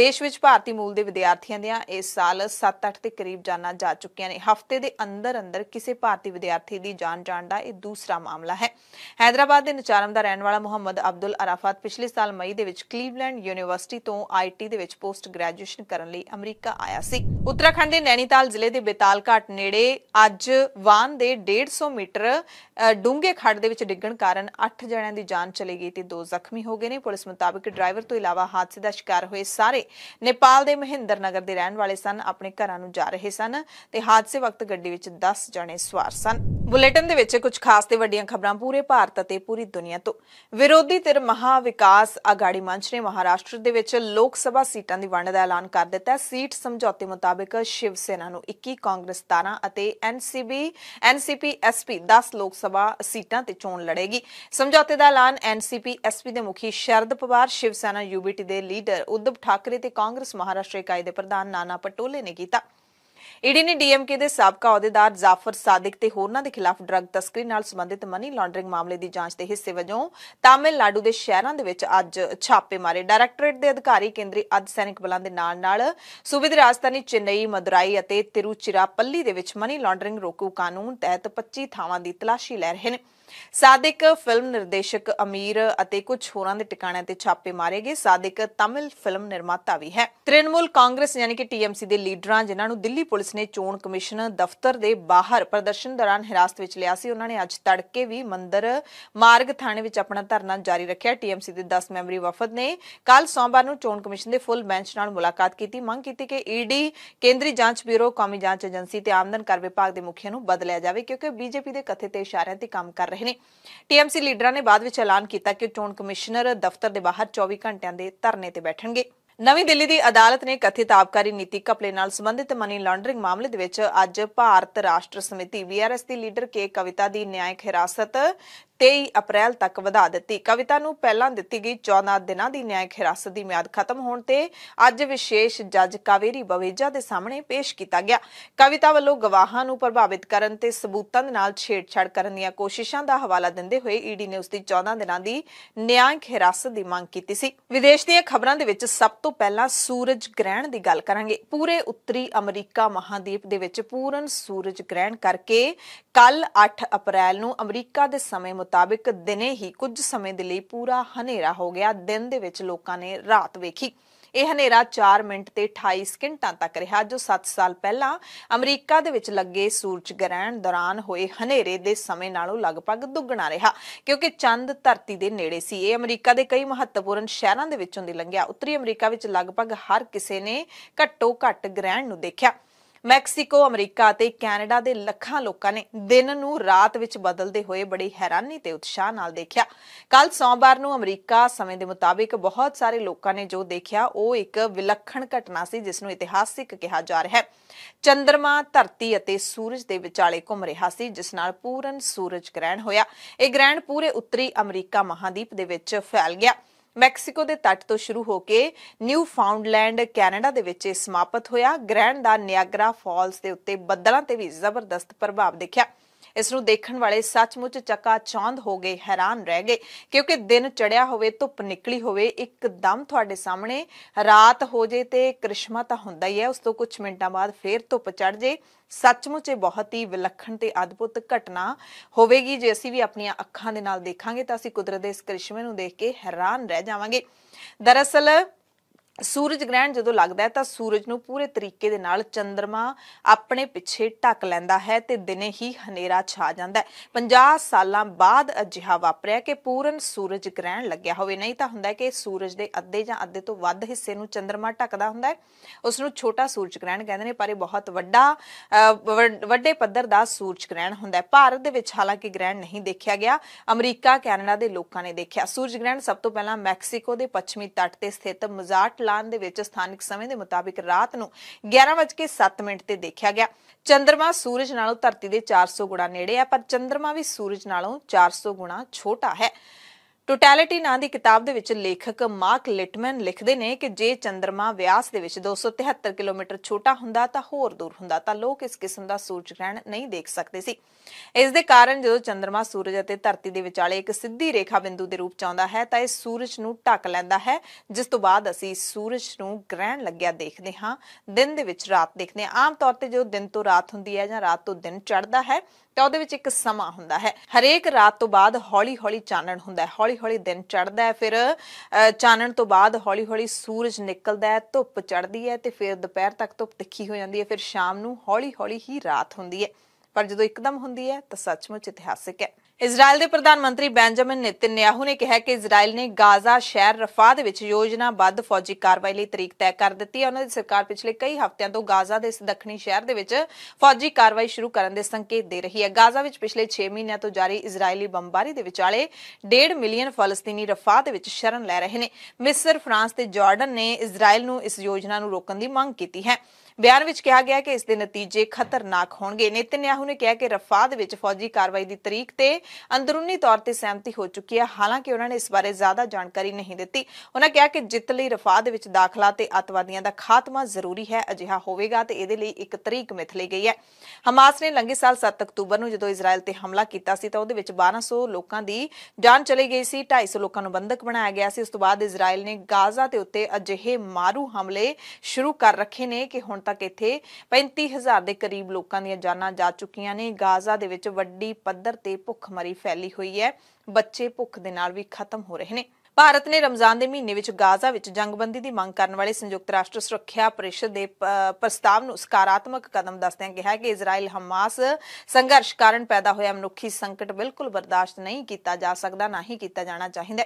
ਦੇਸ਼ ਵਿੱਚ ਭਾਰਤੀ ਮੂਲ ਦੇ ਵਿਦਿਆਰਥੀਆਂ ਦੇ ਇਸ ਸਾਲ 7-8 ਦੇ ਕਰੀਬ ਜਾਨਾਂ ਜਾ ਚੁੱਕੀਆਂ ਨੇ ਹਫਤੇ ਦੇ ਅੰਦਰ ਅੰਦਰ ਕਿਸੇ ਭਾਰਤੀ ਵਿਦਿਆਰਥੀ ਦੀ ਜਾਨ ਜਾਣ ਦਾ ਇਹ ਦੂਸਰਾ ਮਾਮਲਾ ਹੈ ਹైదరాబాద్ ਦੇ ਨਚਾਰਮ ਦਾ ਰਹਿਣ ਵਾਲਾ ਮੁਹੰਮਦ ਅਬਦੁਲ ਅਰਾਫਤ ਪਿਛਲੇ ਸਾਲ ਮਈ ਦੇ ਵਿੱਚ ਕਲੀਵਲੈਂਡ ਯੂਨੀਵਰਸਿਟੀ ਤੋਂ ਆਈਟੀ ਦੇ ਵਿੱਚ ਪੋਸਟ ਗ੍ਰੈਜੂਏਸ਼ਨ ਕਰਨ ਲਈ ਅਮਰੀਕਾ ਆਇਆ ਸੀ ਉੱਤਰਾਖੰਡ ਦੇ ਨੈਨੀਤਾਲ ਜ਼ਿਲ੍ਹੇ ਦੇ ਬੇਤਾਲ ਘਾਟ ਨੇੜੇ ਅੱਜ ਵਾਨ ਦੇ 150 ਮੀਟਰ ਡੂੰਘੇ ਖੱਡ ਦੇ ਵਿੱਚ ਡਿੱਗਣ ਕਾਰਨ 8 ਜਣਿਆਂ ਦੀ ਜਾਨ ਚਲੀ ਗਈ ਤੇ 2 ਜ਼ਖਮੀ ਹੋ ਗਏ ਨੇ ਪੁਲਿਸ ਮੁਤਾਬਕ ਡਰਾਈਵਰ ਤੋਂ ਇਲਾਵਾ ਹਾਦਸੇ ਦਾ ਸ਼ਿਕਾਰ ਹੋਏ ਸਾਰੇ ਨੇਪਾਲ ਦੇ ਮਹਿੰਦਰ ਨਗਰ ਦੇ ਰਹਿਣ ਵਾਲੇ ਸਨ ਆਪਣੇ ਘਰਾਂ ਨੂੰ ਜਾ ਰਹੇ ਸਨ ਤੇ ਹਾਦਸੇ ਵਕਤ ਗੱਡੀ ਵਿੱਚ 10 ਜਣੇ ਸਵਾਰ ਸਨ ਬੁਲੇਟਿਨ ਦੇ ਵਿੱਚ ਕੁਝ ਖਾਸ ਤੇ ਵੱਡੀਆਂ ਖਬਰਾਂ ਪੂਰੇ ਭਾਰਤ ਅਤੇ ਪੂਰੀ ਦੁਨੀਆ ਤੋਂ ਵਿਰੋਧੀ ਧਿਰ ਮਹਾ ਵਿਕਾਸ ਅਗਾੜੀ ਮੰਚ ਨੇ ਮਹਾਰਾਸ਼ਟਰ ਦੇ ਵਿੱਚ ਲੋਕ ਸਭਾ ਸੀਟਾਂ ਦੀ ਵੰਡ ਦਾ ਐਲਾਨ ਕਰ ਦਿੱਤਾ ਸੀਟ ਸਮਝੌਤੇ ਮੁਤਾਬਕ ਸ਼ਿਵ ਸੈਨਾ ਨੂੰ 21 ਕਾਂਗਰਸ 17 ਅਤੇ ਐਨਸੀਬੀ ਐਨਸੀਪੀ ਐਸਪੀ 10 ਲੋਕ ਸਭਾ ਸੀਟਾਂ ਤੇ ਚੋਣ ਲੜੇਗੀ ਸਮਝੌਤੇ ਦਾ ਐਲਾਨ ਐਨਸੀਪੀ ਐਸਪੀ ਦੇ ਮੁਖੀ ਸ਼ਰਦ ਪਵਾਰ ਸ਼ਿਵ ਸੈਨਾ ਯੂਬੀਟੀ ਦੇ ਲੀਡਰ ਉਦਵ ਠਾਕਰੇ ਤੇ ਕਾਂਗਰਸ ਮਹਾਰਾਸ਼ਟਰ ਇਕਾਈ ਦੇ ਪ੍ਰਧਾਨ ਨਾਨਾ ਪਟੋਲੇ ਨੇ ਕੀਤਾ ਈਡੀ ਨੇ ਡੀਐਮਕੇ ਦੇ ਸਾਬਕਾ ਅਹੁਦੇਦਾਰ ਜ਼ਾਫਰ ਸਾਦਿਕ ਤੇ ਹੋਰਨਾਂ ਦੇ ਖਿਲਾਫ ਡਰੱਗ ਤਸਕਰੀ ਨਾਲ ਸੰਬੰਧਿਤ ਮਨੀ ਲਾਂਡਰਿੰਗ ਮਾਮਲੇ ਦੀ ਜਾਂਚ ਦੇ ਹਿੱਸੇ ਵਜੋਂ ਤਾਮਿਲਨਾਡੂ ਦੇ ਸ਼ਹਿਰਾਂ ਦੇ ਵਿੱਚ ਅੱਜ ਛਾਪੇ ਮਾਰੇ ਡਾਇਰੈਕਟੋਰੇਟ ਦੇ ਅਧਿਕਾਰੀ ਕੇਂਦਰੀ ਅੱਧ ਸੈਨਿਕ ਬਲਾਂ ਦੇ ਨਾਲ ਨਾਲ ਸੂਬੇ ਦੀ ਰਾਜਧਾਨੀ ਚੇਨਈ ਮਦੁਰਾਈ ਅਤੇ ਤਿਰੂਚਿਰਾਪੱਲੀ ਦੇ ਵਿੱਚ ਮਨੀ ਲਾਂਡਰਿੰਗ ਰੋਕੂ ਕਾਨੂੰਨ ਤਹਿਤ 25 ਥਾਵਾਂ ਦੀ ਤਲਾਸ਼ੀ ਲੈ ਰਹੇ ਨੇ ਸਾਦਿਕ ਫਿਲਮ ਨਿਰਦੇਸ਼ਕ ਅਮੀਰ ਅਤੇ ਕੁਝ ਹੋਰਾਂ ਦੇ ਟਿਕਾਣਿਆਂ ਤੇ ਛਾਪੇ ਮਾਰੇ ਗਏ ਸਾਦਿਕ ਤਾਮਿਲ ਫਿਲਮ ਨਿਰਮਾਤਾ ਵੀ ਹੈ ਤ੍ਰਿਣਮੂਲ ਕਾਂਗਰਸ ਯਾਨੀ ਕਿ ਟੀਐਮਸੀ ਦੇ ਲੀਡਰਾਂ ਜਿਨ੍ਹਾਂ ਨੂੰ ਦਿੱਲੀ ਪੁਲਿਸ ਨੇ ਚੋਣ ਕਮਿਸ਼ਨ ਦਫ਼ਤਰ ਦੇ ਬਾਹਰ ਪ੍ਰਦਰਸ਼ਨ ਦੌਰਾਨ ਹਿਰਾਸਤ ਵਿੱਚ ਲਿਆ ਸੀ ਉਹਨਾਂ ਨੇ ਅੱਜ ਤੜਕੇ ਵੀ ਮੰਦਰ ਮਾਰਗ ਥਾਣੇ ਵਿੱਚ ਆਪਣਾ ਧਰਨਾ ਜਾਰੀ ਰੱਖਿਆ ਟੀਐਮਸੀ ਦੇ 10 ਮੈਂਬਰੀ ਵਫਦ ਨੇ ਕੱਲ ਸੋਮਵਾਰ ਨੂੰ ਚੋਣ ਕਮਿਸ਼ਨ ਦੇ ਫੁੱਲ ਬੈਂਚ ਨਾਲ ਮੁਲਾਕਾਤ ਕੀਤੀ ਮੰਗ ਕੀਤੀ ਕਿ ਈਡੀ ਕੇਂਦਰੀ ਜਾਂਚ ਬਿਊਰੋ ਕੌਮੀ ਜਾਂਚ ਏਜੰਸੀ ਤੇ ਆਮਦਨ ਕਰ ਵਿਭਾਗ ਦੇ ਮੁਖੀਆਂ ਨੂੰ ਬਦਲਿਆ ਜਾਵੇ ਕਿਉਂਕਿ ਬੀਜੇਪੀ ਦੇ ਕਥੇ ਤੇ ਇਸ਼ਾਰਿਆਂ ਤੇ ਕੰਮ ਕਰ ਰਹੇ ਰਹੇ ਨੇ ਟੀਐਮਸੀ ਲੀਡਰਾਂ ਨੇ ਬਾਅਦ ਵਿੱਚ ਐਲਾਨ ਕੀਤਾ ਕਿ ਚੋਣ ਕਮਿਸ਼ਨਰ ਦਫ਼ਤਰ ਦੇ ਬਾਹਰ 24 ਘੰਟਿਆਂ ਦੇ ਧਰਨੇ ਤੇ ਬੈਠਣਗੇ ਨਵੀਂ ਦਿੱਲੀ ਦੀ ਅਦਾਲਤ ਨੇ ਕਥਿਤ ਆਪਕਾਰੀ ਨੀਤੀ ਕਪਲੇ ਨਾਲ ਸੰਬੰਧਿਤ ਮਨੀ ਲਾਂਡਰਿੰਗ ਮਾਮਲੇ ਦੇ ਵਿੱਚ ਅੱਜ ਭਾਰਤ ਰਾਸ਼ਟਰ ਸਮਿਤੀ ਵੀਆਰਐਸ ਦੀ ਲੀਡਰ ਕੇ ਕਵਿਤਾ ਦੀ ਨਿਆਇਕ ਹਿਰਾਸਤ 23 ਅਪ੍ਰੈਲ ਤੱਕ ਵਧਾ ਦਿੱਤੀ ਕਵਿਤਾ ਨੂੰ ਪਹਿਲਾਂ ਦਿੱਤੀ ਗਈ 14 ਦਿਨਾਂ ਦੀ ਨਿਆਇਕ ਹਿਰਾਸਤ ਦੀ ਮਿਆਦ ਖਤਮ ਹੋਣ ਤੇ ਅੱਜ ਵਿਸ਼ੇਸ਼ ਜੱਜ ਕਾਵੇਰੀ ਬਵੇਜਾ ਦੇ ਸਾਹਮਣੇ ਪੇਸ਼ ਕੀਤਾ ਗਿਆ ਕਵਿਤਾ ਵੱਲੋਂ ਗਵਾਹਾਂ ਨੂੰ ਪ੍ਰਭਾਵਿਤ ਕਰਨ ਤੇ ਸਬੂਤਾਂ ਦੇ ਨਾਲ ਛੇੜਛਾੜ ਕਰਨ ਦੀਆਂ ਕੋਸ਼ਿਸ਼ਾਂ ਦਾ ਹਵਾਲਾ ਦਿੰਦੇ ਹੋਏ ਈਡੀ ਨੇ ਉਸ ਦੀ 14 ਦਿਨਾਂ ਦੀ ਨਿਆਇਕ ਹਿਰਾਸਤ ਦੀ ਮੰਗ ਕੀਤੀ ਸੀ ਵਿਦੇਸ਼ ਦੀਆਂ ਖਬਰਾਂ ਦੇ ਵਿੱਚ ਸਭ ਤੋਂ ਪਹਿਲਾਂ ਸੂਰਜ ਗ੍ਰਹਿਣ ਦੀ ਗੱਲ ਕਰਾਂਗੇ ਪੂਰੇ ਉੱਤਰੀ ਅਮਰੀਕਾ ਮਹਾਦੀਪ ਦੇ ਵਿੱਚ ਪੂਰਨ ਸੂਰਜ ਗ੍ਰਹਿਣ ਕਰਕੇ ਕੱਲ 8 ਅਪ੍ਰੈਲ ਨੂੰ ਅਮਰੀਕਾ ਦੇ ਸਮੇਂ ਮੁਤਾਬਕ ਦਿਨੇ ਹੀ ਕੁਝ ਸਮੇਂ ਦੇ ਲਈ ਪੂਰਾ ਹਨੇਰਾ ਹੋ ਗਿਆ ਦਿਨ ਦੇ ਵਿੱਚ ਲੋਕਾਂ ਨੇ ਰਾਤ ਵੇਖੀ ਇਹ ਹਨੇਰਾ 4 ਮਿੰਟ ਤੇ 28 ਸਕਿੰਟਾਂ ਤੱਕ ਰਿਹਾ ਜੋ 7 ਸਾਲ ਪਹਿਲਾਂ ਅਮਰੀਕਾ ਦੇ ਵਿੱਚ ਲੱਗੇ ਸੂਰਜ ਗ੍ਰਹਿਣ ਦੌਰਾਨ ਹੋਏ ਹਨੇਰੇ ਦੇ ਸਮੇਂ ਨਾਲੋਂ ਲਗਭਗ ਦੁੱਗਣਾ ਰਿਹਾ ਕਿਉਂਕਿ ਚੰਦ ਧਰਤੀ ਦੇ ਨੇੜੇ ਸੀ ਇਹ ਅਮਰੀਕਾ ਦੇ ਕਈ ਮਹੱਤਵਪੂਰਨ ਸ਼ਹਿਰਾਂ ਦੇ ਵਿੱਚੋਂ ਦੀ ਲੰਘਿਆ ਉੱਤਰੀ ਅਮਰੀਕਾ ਵਿੱਚ ਲਗਭਗ ਹਰ ਕਿਸੇ ਨੇ ਘੱਟੋ ਘੱਟ ਗ੍ਰਹਿਣ ਨੂੰ ਦੇਖਿਆ ਮੈਕਸੀਕੋ ਅਮਰੀਕਾ ਅਤੇ ਕੈਨੇਡਾ ਦੇ ਲੱਖਾਂ ਲੋਕਾਂ ਨੇ ਦਿਨ ਨੂੰ ਰਾਤ ਵਿੱਚ ਬਦਲਦੇ ਹੋਏ ਬੜੀ ਹੈਰਾਨੀ ਤੇ ਉਤਸ਼ਾਹ ਨਾਲ ਦੇਖਿਆ ਕੱਲ ਸੋਮਵਾਰ ਨੂੰ ਅਮਰੀਕਾ ਸਮੇਂ ਦੇ ਮੁਤਾਬਿਕ ਬਹੁਤ ਸਾਰੇ ਲੋਕਾਂ ਨੇ ਜੋ ਦੇਖਿਆ ਉਹ ਇੱਕ ਵਿਲੱਖਣ ਘਟਨਾ ਸੀ ਜਿਸ ਨੂੰ ਇਤਿਹਾਸਿਕ ਕਿਹਾ ਜਾ ਰਿਹਾ ਹੈ ਚੰ드ਰਮਾ ਧਰਤੀ ਅਤੇ ਸੂਰਜ ਦੇ ਵਿਚਾਲੇ ਘੁੰਮ ਰਿਹਾ ਸੀ ਜਿਸ ਨਾਲ ਪੂਰਨ ਸੂਰਜ ਗ੍ਰਹਿਣ ਹੋਇਆ ਇਹ ਗ੍ਰਹਿਣ ਪੂਰੇ ਉੱਤਰੀ ਅਮਰੀਕਾ ਮਹਾਦੀਪ ਦੇ ਵਿੱਚ ਫੈਲ ਗਿਆ ਮੈਕਸੀਕੋ ਦੇ ਤੱਟ ਤੋਂ ਸ਼ੁਰੂ ਹੋ ਕੇ ਨਿਊ ਫਾਊਂਡਲੈਂਡ ਕੈਨੇਡਾ ਦੇ ਵਿੱਚ ਸਮਾਪਤ ਹੋਇਆ ਗ੍ਰੈਂਡ ਦਾ ਨਿਆਗਰਾ ਫਾਲਸ ਦੇ ਉੱਤੇ ਬੱਦਲਾਂ ਤੇ ਵੀ ਜ਼ਬਰਦਸਤ ਪ੍ਰਭਾਵ ਦੇਖਿਆ ਇਸ ਨੂੰ ਦੇਖਣ ਵਾਲੇ ਸੱਚਮੁੱਚ ਚੱਕਾ ਚੌਂਦ ਹੋ ਗਏ ਹੈਰਾਨ ਰਹਿ ਗਏ ਕਿਉਂਕਿ ਦਿਨ ਚੜਿਆ ਹੋਵੇ ਧੁੱਪ ਨਿਕਲੀ ਹੋਵੇ ਇੱਕਦਮ ਤੁਹਾਡੇ ਸਾਹਮਣੇ ਰਾਤ ਹੋ ਜੇ ਤੇ ਕ੍ਰਿਸ਼ਮਾ ਤਾਂ ਹੁੰਦਾ ਹੀ ਹੈ ਉਸ ਤੋਂ ਕੁਝ ਮਿੰਟਾਂ ਬਾਅਦ ਫੇਰ ਧੁੱਪ ਚੜ ਜੇ ਸੱਚਮੁੱਚ ਇਹ ਬਹੁਤ ਹੀ ਵਿਲੱਖਣ ਤੇ ਅਦਭੁਤ ਘਟਨਾ ਹੋਵੇਗੀ ਜੇ ਅਸੀਂ ਵੀ ਆਪਣੀਆਂ ਅੱਖਾਂ ਦੇ ਨਾਲ ਦੇਖਾਂਗੇ ਤਾਂ ਅਸੀਂ ਕੁਦਰਤ ਦੇ ਇਸ ਕ੍ਰਿਸ਼ਮੇ ਨੂੰ ਦੇਖ ਕੇ ਹੈਰਾਨ ਰਹਿ ਜਾਵਾਂਗੇ ਦਰਅਸਲ ਸੂਰਜ ਗ੍ਰਹਿਣ ਜਦੋਂ ਲੱਗਦਾ ਹੈ ਤਾਂ ਸੂਰਜ ਨੂੰ ਪੂਰੇ ਤਰੀਕੇ ਦੇ ਨਾਲ ਚੰ드ਰਮਾ ਆਪਣੇ ਪਿੱਛੇ ਢੱਕ ਲੈਂਦਾ ਹੈ ਤੇ ਦਿਨੇ ਹੀ ਹਨੇਰਾ ਛਾ ਜਾਂਦਾ ਹੈ 50 ਸਾਲਾਂ ਬਾਅਦ ਅਜਿਹਾ ਵਾਪਰਿਆ ਕਿ ਪੂਰਨ ਸੂਰਜ ਗ੍ਰਹਿਣ ਲੱਗਿਆ ਹੋਵੇ ਨਹੀਂ ਤਾਂ ਹੁੰਦਾ ਕਿ ਸੂਰਜ ਦੇ ਅੱਧੇ ਜਾਂ ਅੱਧੇ ਤੋਂ ਵੱਧ ਹਿੱਸੇ ਨੂੰ ਚੰ드ਰਮਾ ਢੱਕਦਾ ਹੁੰਦਾ ਹੈ ਉਸ ਨੂੰ ਛੋਟਾ ਸੂਰਜ ਗ੍ਰਹਿਣ ਕਹਿੰਦੇ ਨੇ ਪਰ ਇਹ ਬਹੁਤ ਵੱਡਾ ਵੱਡੇ ਪੱਧਰ ਦਾ ਸੂਰਜ ਗ੍ਰਹਿਣ ਹੁੰਦਾ ਹੈ ਭਾਰਤ ਦੇ ਵਿੱਚ ਹਾਲਾਂਕਿ ਗ੍ਰਹਿਣ ਨਹੀਂ ਦੇਖਿਆ ਗਿਆ ਅਮਰੀਕਾ ਕੈਨੇਡਾ ਦੇ ਲੋਕਾਂ ਨੇ ਦੇਖਿਆ ਸੂਰਜ ਗ੍ਰਹਿਣ ਸਭ ਤੋਂ ਪਹਿਲਾਂ ਮੈਕਸੀਕੋ ਦੇ ਪੱਛਮੀ ਤੱਟ ਤੇ ਸਥਿਤ ਮਜ਼ਾਟ ਐਲਾਨ ਦੇ ਵਿੱਚ ਸਥਾਨਕ ਸਮੇਂ ਦੇ ਮੁਤਾਬਿਕ ਰਾਤ ਨੂੰ 11:07 ਤੇ ਦੇਖਿਆ ਗਿਆ ਚੰ드ਰਮਾ ਸੂਰਜ ਨਾਲੋਂ ਧਰਤੀ ਦੇ 400 ਗੁਣਾ ਨੇੜੇ ਹੈ ਪਰ ਚੰ드ਰਮਾ ਵੀ ਸੂਰਜ ਨਾਲੋਂ 400 ਗੁਣਾ ਛੋਟਾ ਹੈ ਟੋਟੈਲਿਟੀ ਨਾਂ ਦੀ ਕਿਤਾਬ ਦੇ ਵਿੱਚ ਲੇਖਕ ਮਾਰਕ ਲਿਟਮਨ ਲਿਖਦੇ ਨੇ ਕਿ ਜੇ ਚੰ드ਰਮਾ ਵਿਆਸ ਦੇ ਵਿੱਚ 273 ਕਿਲੋਮੀਟਰ ਛੋਟਾ ਹੁੰਦਾ ਤਾਂ ਹੋਰ ਦੂਰ ਹੁੰਦਾ ਤਾਂ ਲੋਕ ਇਸ ਕਿਸਮ ਦਾ ਸੂਰਜ ਗ੍ਰਹਿਣ ਨਹੀਂ ਦੇਖ ਸਕਦੇ ਸੀ ਇਸ ਦੇ ਕਾਰਨ ਜਦੋਂ ਚੰ드ਰਮਾ ਸੂਰਜ ਅਤੇ ਧਰਤੀ ਦੇ ਵਿਚਾਲੇ ਇੱਕ ਸਿੱਧੀ ਰੇਖਾ ਬਿੰਦੂ ਦੇ ਰੂਪ ਚ ਆਉਂਦਾ ਹੈ ਤਾਂ ਇਹ ਸੂਰਜ ਨੂੰ ਢੱਕ ਲੈਂਦਾ ਹੈ ਜਿਸ ਤੋਂ ਬਾਅਦ ਅਸੀਂ ਸੂਰਜ ਨੂੰ ਗ੍ਰਹਿਣ ਲੱਗਿਆ ਦੇਖਦੇ ਹਾਂ ਦਿਨ ਦੇ ਵਿੱਚ ਰਾਤ ਦੇਖਦੇ ਆਮ ਤੌਰ ਤੇ ਜਦੋਂ ਦਿਨ ਤੋਂ ਰਾਤ ਹੁੰਦੀ ਹੈ ਜਾਂ ਰਾਤ ਤੋਂ ਦਿਨ ਚੜ੍ਹਦਾ ਹੈ ਤਾਂ ਉਹਦੇ ਵਿੱਚ ਇੱਕ ਸਮਾਂ ਹੁੰਦਾ ਹੈ ਹਰੇਕ ਰਾਤ ਤੋਂ ਬਾਅਦ ਹੌਲੀ-ਹੌਲੀ ਚਾਨਣ ਹੁੰਦਾ ਹੈ ਹੌਲੀ-ਹੌਲੀ ਦਿਨ ਚੜ੍ਹਦਾ ਹੈ ਫਿਰ ਚਾਨਣ ਤੋਂ ਬਾਅਦ ਹੌਲੀ-ਹੌਲੀ ਸੂਰਜ ਨਿਕਲਦਾ ਹੈ ਧੁੱਪ ਚੜ੍ਹਦੀ ਹੈ ਤੇ ਫਿਰ ਦੁਪਹਿਰ ਤੱਕ ਧੁੱਪ ਤਿੱਖੀ ਹੋ ਜਾਂਦੀ ਹੈ ਫਿਰ ਸ਼ਾਮ ਨੂੰ ਹੌਲੀ-ਹੌਲੀ ਹੀ ਰਾਤ ਹੁੰਦੀ ਹੈ ਪਰ ਜਦੋਂ ਇੱਕਦਮ ਹੁੰਦੀ ਹੈ ਤਾਂ ਸੱਚਮੁੱਚ ਇਤਿਹਾਸਿਕ ਹੈ ਇਜ਼ਰਾਈਲ ਦੇ ਪ੍ਰਧਾਨ ਮੰਤਰੀ ਬੈਂਜਾਮਿਨ ਨੇਤਨਯਾਹੂ ਨੇ ਕਿਹਾ ਕਿ ਇਜ਼ਰਾਈਲ ਨੇ ਗਾਜ਼ਾ ਸ਼ਹਿਰ ਰਫਾਦ ਦੇ ਵਿੱਚ ਯੋਜਨਾਬੱਧ ਫੌਜੀ ਕਾਰਵਾਈ ਲਈ ਤਰੀਕ ਤੈਅ ਕਰ ਦਿੱਤੀ ਹੈ ਉਹਨਾਂ ਦੀ ਸਰਕਾਰ ਪਿਛਲੇ ਕਈ ਹਫ਼ਤਿਆਂ ਤੋਂ ਗਾਜ਼ਾ ਦੇ ਇਸ ਦੱਖਣੀ ਸ਼ਹਿਰ ਦੇ ਵਿੱਚ ਫੌਜੀ ਕਾਰਵਾਈ ਸ਼ੁਰੂ ਕਰਨ ਦੇ ਸੰਕੇਤ ਦੇ ਰਹੀ ਹੈ ਗਾਜ਼ਾ ਵਿੱਚ ਪਿਛਲੇ 6 ਮਹੀਨਿਆਂ ਤੋਂ ਜਾਰੀ ਇਜ਼ਰਾਈਲੀ ਬੰਬਾਰੀ ਦੇ ਵਿਚਾਲੇ 1.5 ਮਿਲੀਅਨ ਫਲਸਤੀਨੀ ਰਫਾਦ ਦੇ ਵਿੱਚ ਸ਼ਰਨ ਲੈ ਰਹੇ ਨੇ ਮਿਸਰ ਫਰਾਂਸ ਤੇ ਜਾਰਡਨ ਨੇ ਇਜ਼ਰਾਈਲ ਨੂੰ ਇਸ ਯੋਜਨਾ ਨੂੰ ਰੋਕਣ ਦੀ ਮੰਗ ਕੀਤੀ ਹੈ ਬਿਆਨ ਵਿੱਚ ਕਿਹਾ ਗਿਆ ਕਿ ਇਸ ਦੇ ਨਤੀਜੇ ਖਤਰਨਾਕ ਹੋਣਗੇ ਨੇਤਨਯਾਹੂ ਨੇ ਕਿਹਾ ਕਿ ਰਫਾਹ ਦੇ ਵਿੱਚ ਫੌਜੀ ਕਾਰਵਾਈ ਦੀ ਤਰੀਕ ਤੇ ਅੰਦਰੂਨੀ ਤੌਰ ਤੇ ਸਹਿਮਤੀ ਹੋ ਚੁੱਕੀ ਹੈ ਹਾਲਾਂਕਿ ਉਹਨਾਂ ਨੇ ਇਸ ਬਾਰੇ ਜ਼ਿਆਦਾ ਜਾਣਕਾਰੀ ਨਹੀਂ ਦਿੱਤੀ ਉਹਨਾਂ ਕਿਹਾ ਕਿ ਜਿੱਤ ਲਈ ਰਫਾਹ ਦੇ ਵਿੱਚ ਦਾਖਲਾ ਤੇ ਅਤਵਾਦੀਆਂ ਦਾ ਖਾਤਮਾ ਜ਼ਰੂਰੀ ਹੈ ਅਜਿਹਾ ਹੋਵੇਗਾ ਤੇ ਇਹਦੇ ਲਈ ਇੱਕ ਤਰੀਕ ਮਿਥ ਲਈ ਗਈ ਹੈ ਹਮਾਸ ਨੇ ਲੰਘੇ ਸਾਲ 7 ਅਕਤੂਬਰ ਨੂੰ ਜਦੋਂ ਇਜ਼ਰਾਈਲ ਤੇ ਹਮਲਾ ਕੀਤਾ ਸੀ ਤਾਂ ਉਹਦੇ ਵਿੱਚ 1200 ਲੋਕਾਂ ਦੀ ਜਾਨ ਚਲੀ ਗਈ ਸੀ 250 ਲੋਕਾਂ ਨੂੰ ਬੰਦਕ ਬਣਾਇਆ ਗਿਆ ਸੀ ਉਸ ਤੋਂ ਬਾਅਦ ਇਜ਼ਰਾਈਲ ਨੇ ਗਾਜ਼ਾ ਤੇ ਉੱਤੇ ਅਜਿਹੇ ਮਾਰੂ ਹਮਲੇ ਸ਼ੁਰੂ ਕਰ ਰੱਖੇ ਨੇ ਕਿ ਹੁਣ ਤੱਕ ਇੱਥੇ 35000 ਦੇ ਕਰੀਬ ਲੋਕਾਂ ਦੀਆਂ ਜਾਨਾਂ ਜਾ ਚੁੱਕੀਆਂ ਨੇ ਗਾਜ਼ਾ ਦੇ ਵਿੱਚ ਵੱਡੀ ਪੱਧਰ ਤੇ ਭੁੱਖਮਰੀ ਫੈਲੀ ਹੋਈ ਹੈ ਬੱਚੇ ਭੁੱਖ ਦੇ ਨਾਲ ਵੀ ਖਤਮ ਹੋ ਰਹੇ ਨੇ ਭਾਰਤ ਨੇ ਰਮਜ਼ਾਨ ਦੇ ਮਹੀਨੇ ਵਿੱਚ ਗਾਜ਼ਾ ਵਿੱਚ ਜੰਗਬੰਦੀ ਦੀ ਮੰਗ ਕਰਨ ਵਾਲੇ ਸੰਯੁਕਤ ਰਾਸ਼ਟਰ ਸੁਰੱਖਿਆ ਪਰਿਸ਼ਦ ਦੇ ਪ੍ਰਸਤਾਵ ਨੂੰ ਸਕਾਰਾਤਮਕ ਕਦਮ ਦੱਸਦਿਆਂ ਕਿਹਾ ਕਿ ਇਜ਼ਰਾਈਲ ਹਮਾਸ ਸੰਘਰਸ਼ ਕਾਰਨ ਪੈਦਾ ਹੋਇਆ ਮਨੁੱਖੀ ਸੰਕਟ ਬਿਲਕੁਲ ਬਰਦਾਸ਼ਤ ਨਹੀਂ ਕੀਤਾ ਜਾ ਸਕਦਾ ਨਾ ਹੀ ਕੀਤਾ ਜਾਣਾ ਚਾਹੀਦਾ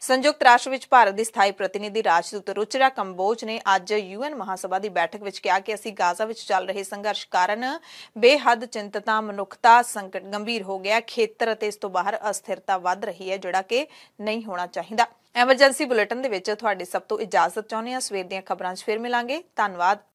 ਸੰਯੁਕਤ ਰਾਸ਼ਟਰ ਵਿੱਚ ਭਾਰਤ ਦੀ ਸਥਾਈ ਪ੍ਰਤੀਨਿਧੀ ਰਾਜਦੂਤ ਰੁਚਰਾ ਕੰਬੋਜ ਨੇ ਅੱਜ ਯੂਐਨ ਮਹਾਸਭਾ ਦੀ ਬੈਠਕ ਵਿੱਚ ਕਿਹਾ ਕਿ ਅਸੀਂ ਗਾਜ਼ਾ ਵਿੱਚ ਚੱਲ ਰਹੇ ਸੰਘਰਸ਼ ਕਾਰਨ ਬੇਹੱਦ ਚਿੰਤਤਾ ਮਨੁੱਖਤਾ ਸੰਕਟ ਗੰਭੀਰ ਹੋ ਗਿਆ ਖੇਤਰ ਅਤੇ ਇਸ ਤੋਂ ਬਾਹਰ ਅਸਥਿਰਤਾ ਵੱਧ ਰਹੀ ਹੈ ਜਿਹੜਾ ਕਿ ਨਹੀਂ ਹੋਣਾ ਚਾਹੀਦਾ ਐਮਰਜੈਂਸੀ ਬੁਲੇਟਿਨ ਦੇ ਵਿੱਚ ਤੁਹਾਡੀ ਸਭ ਤੋਂ ਇਜਾਜ਼ਤ ਚਾਹੁੰਦੇ ਹਾਂ ਸਵੇਰ ਦੀਆਂ ਖਬਰਾਂ 'ਚ ਫੇਰ ਮਿਲਾਂਗੇ ਧੰਨਵਾਦ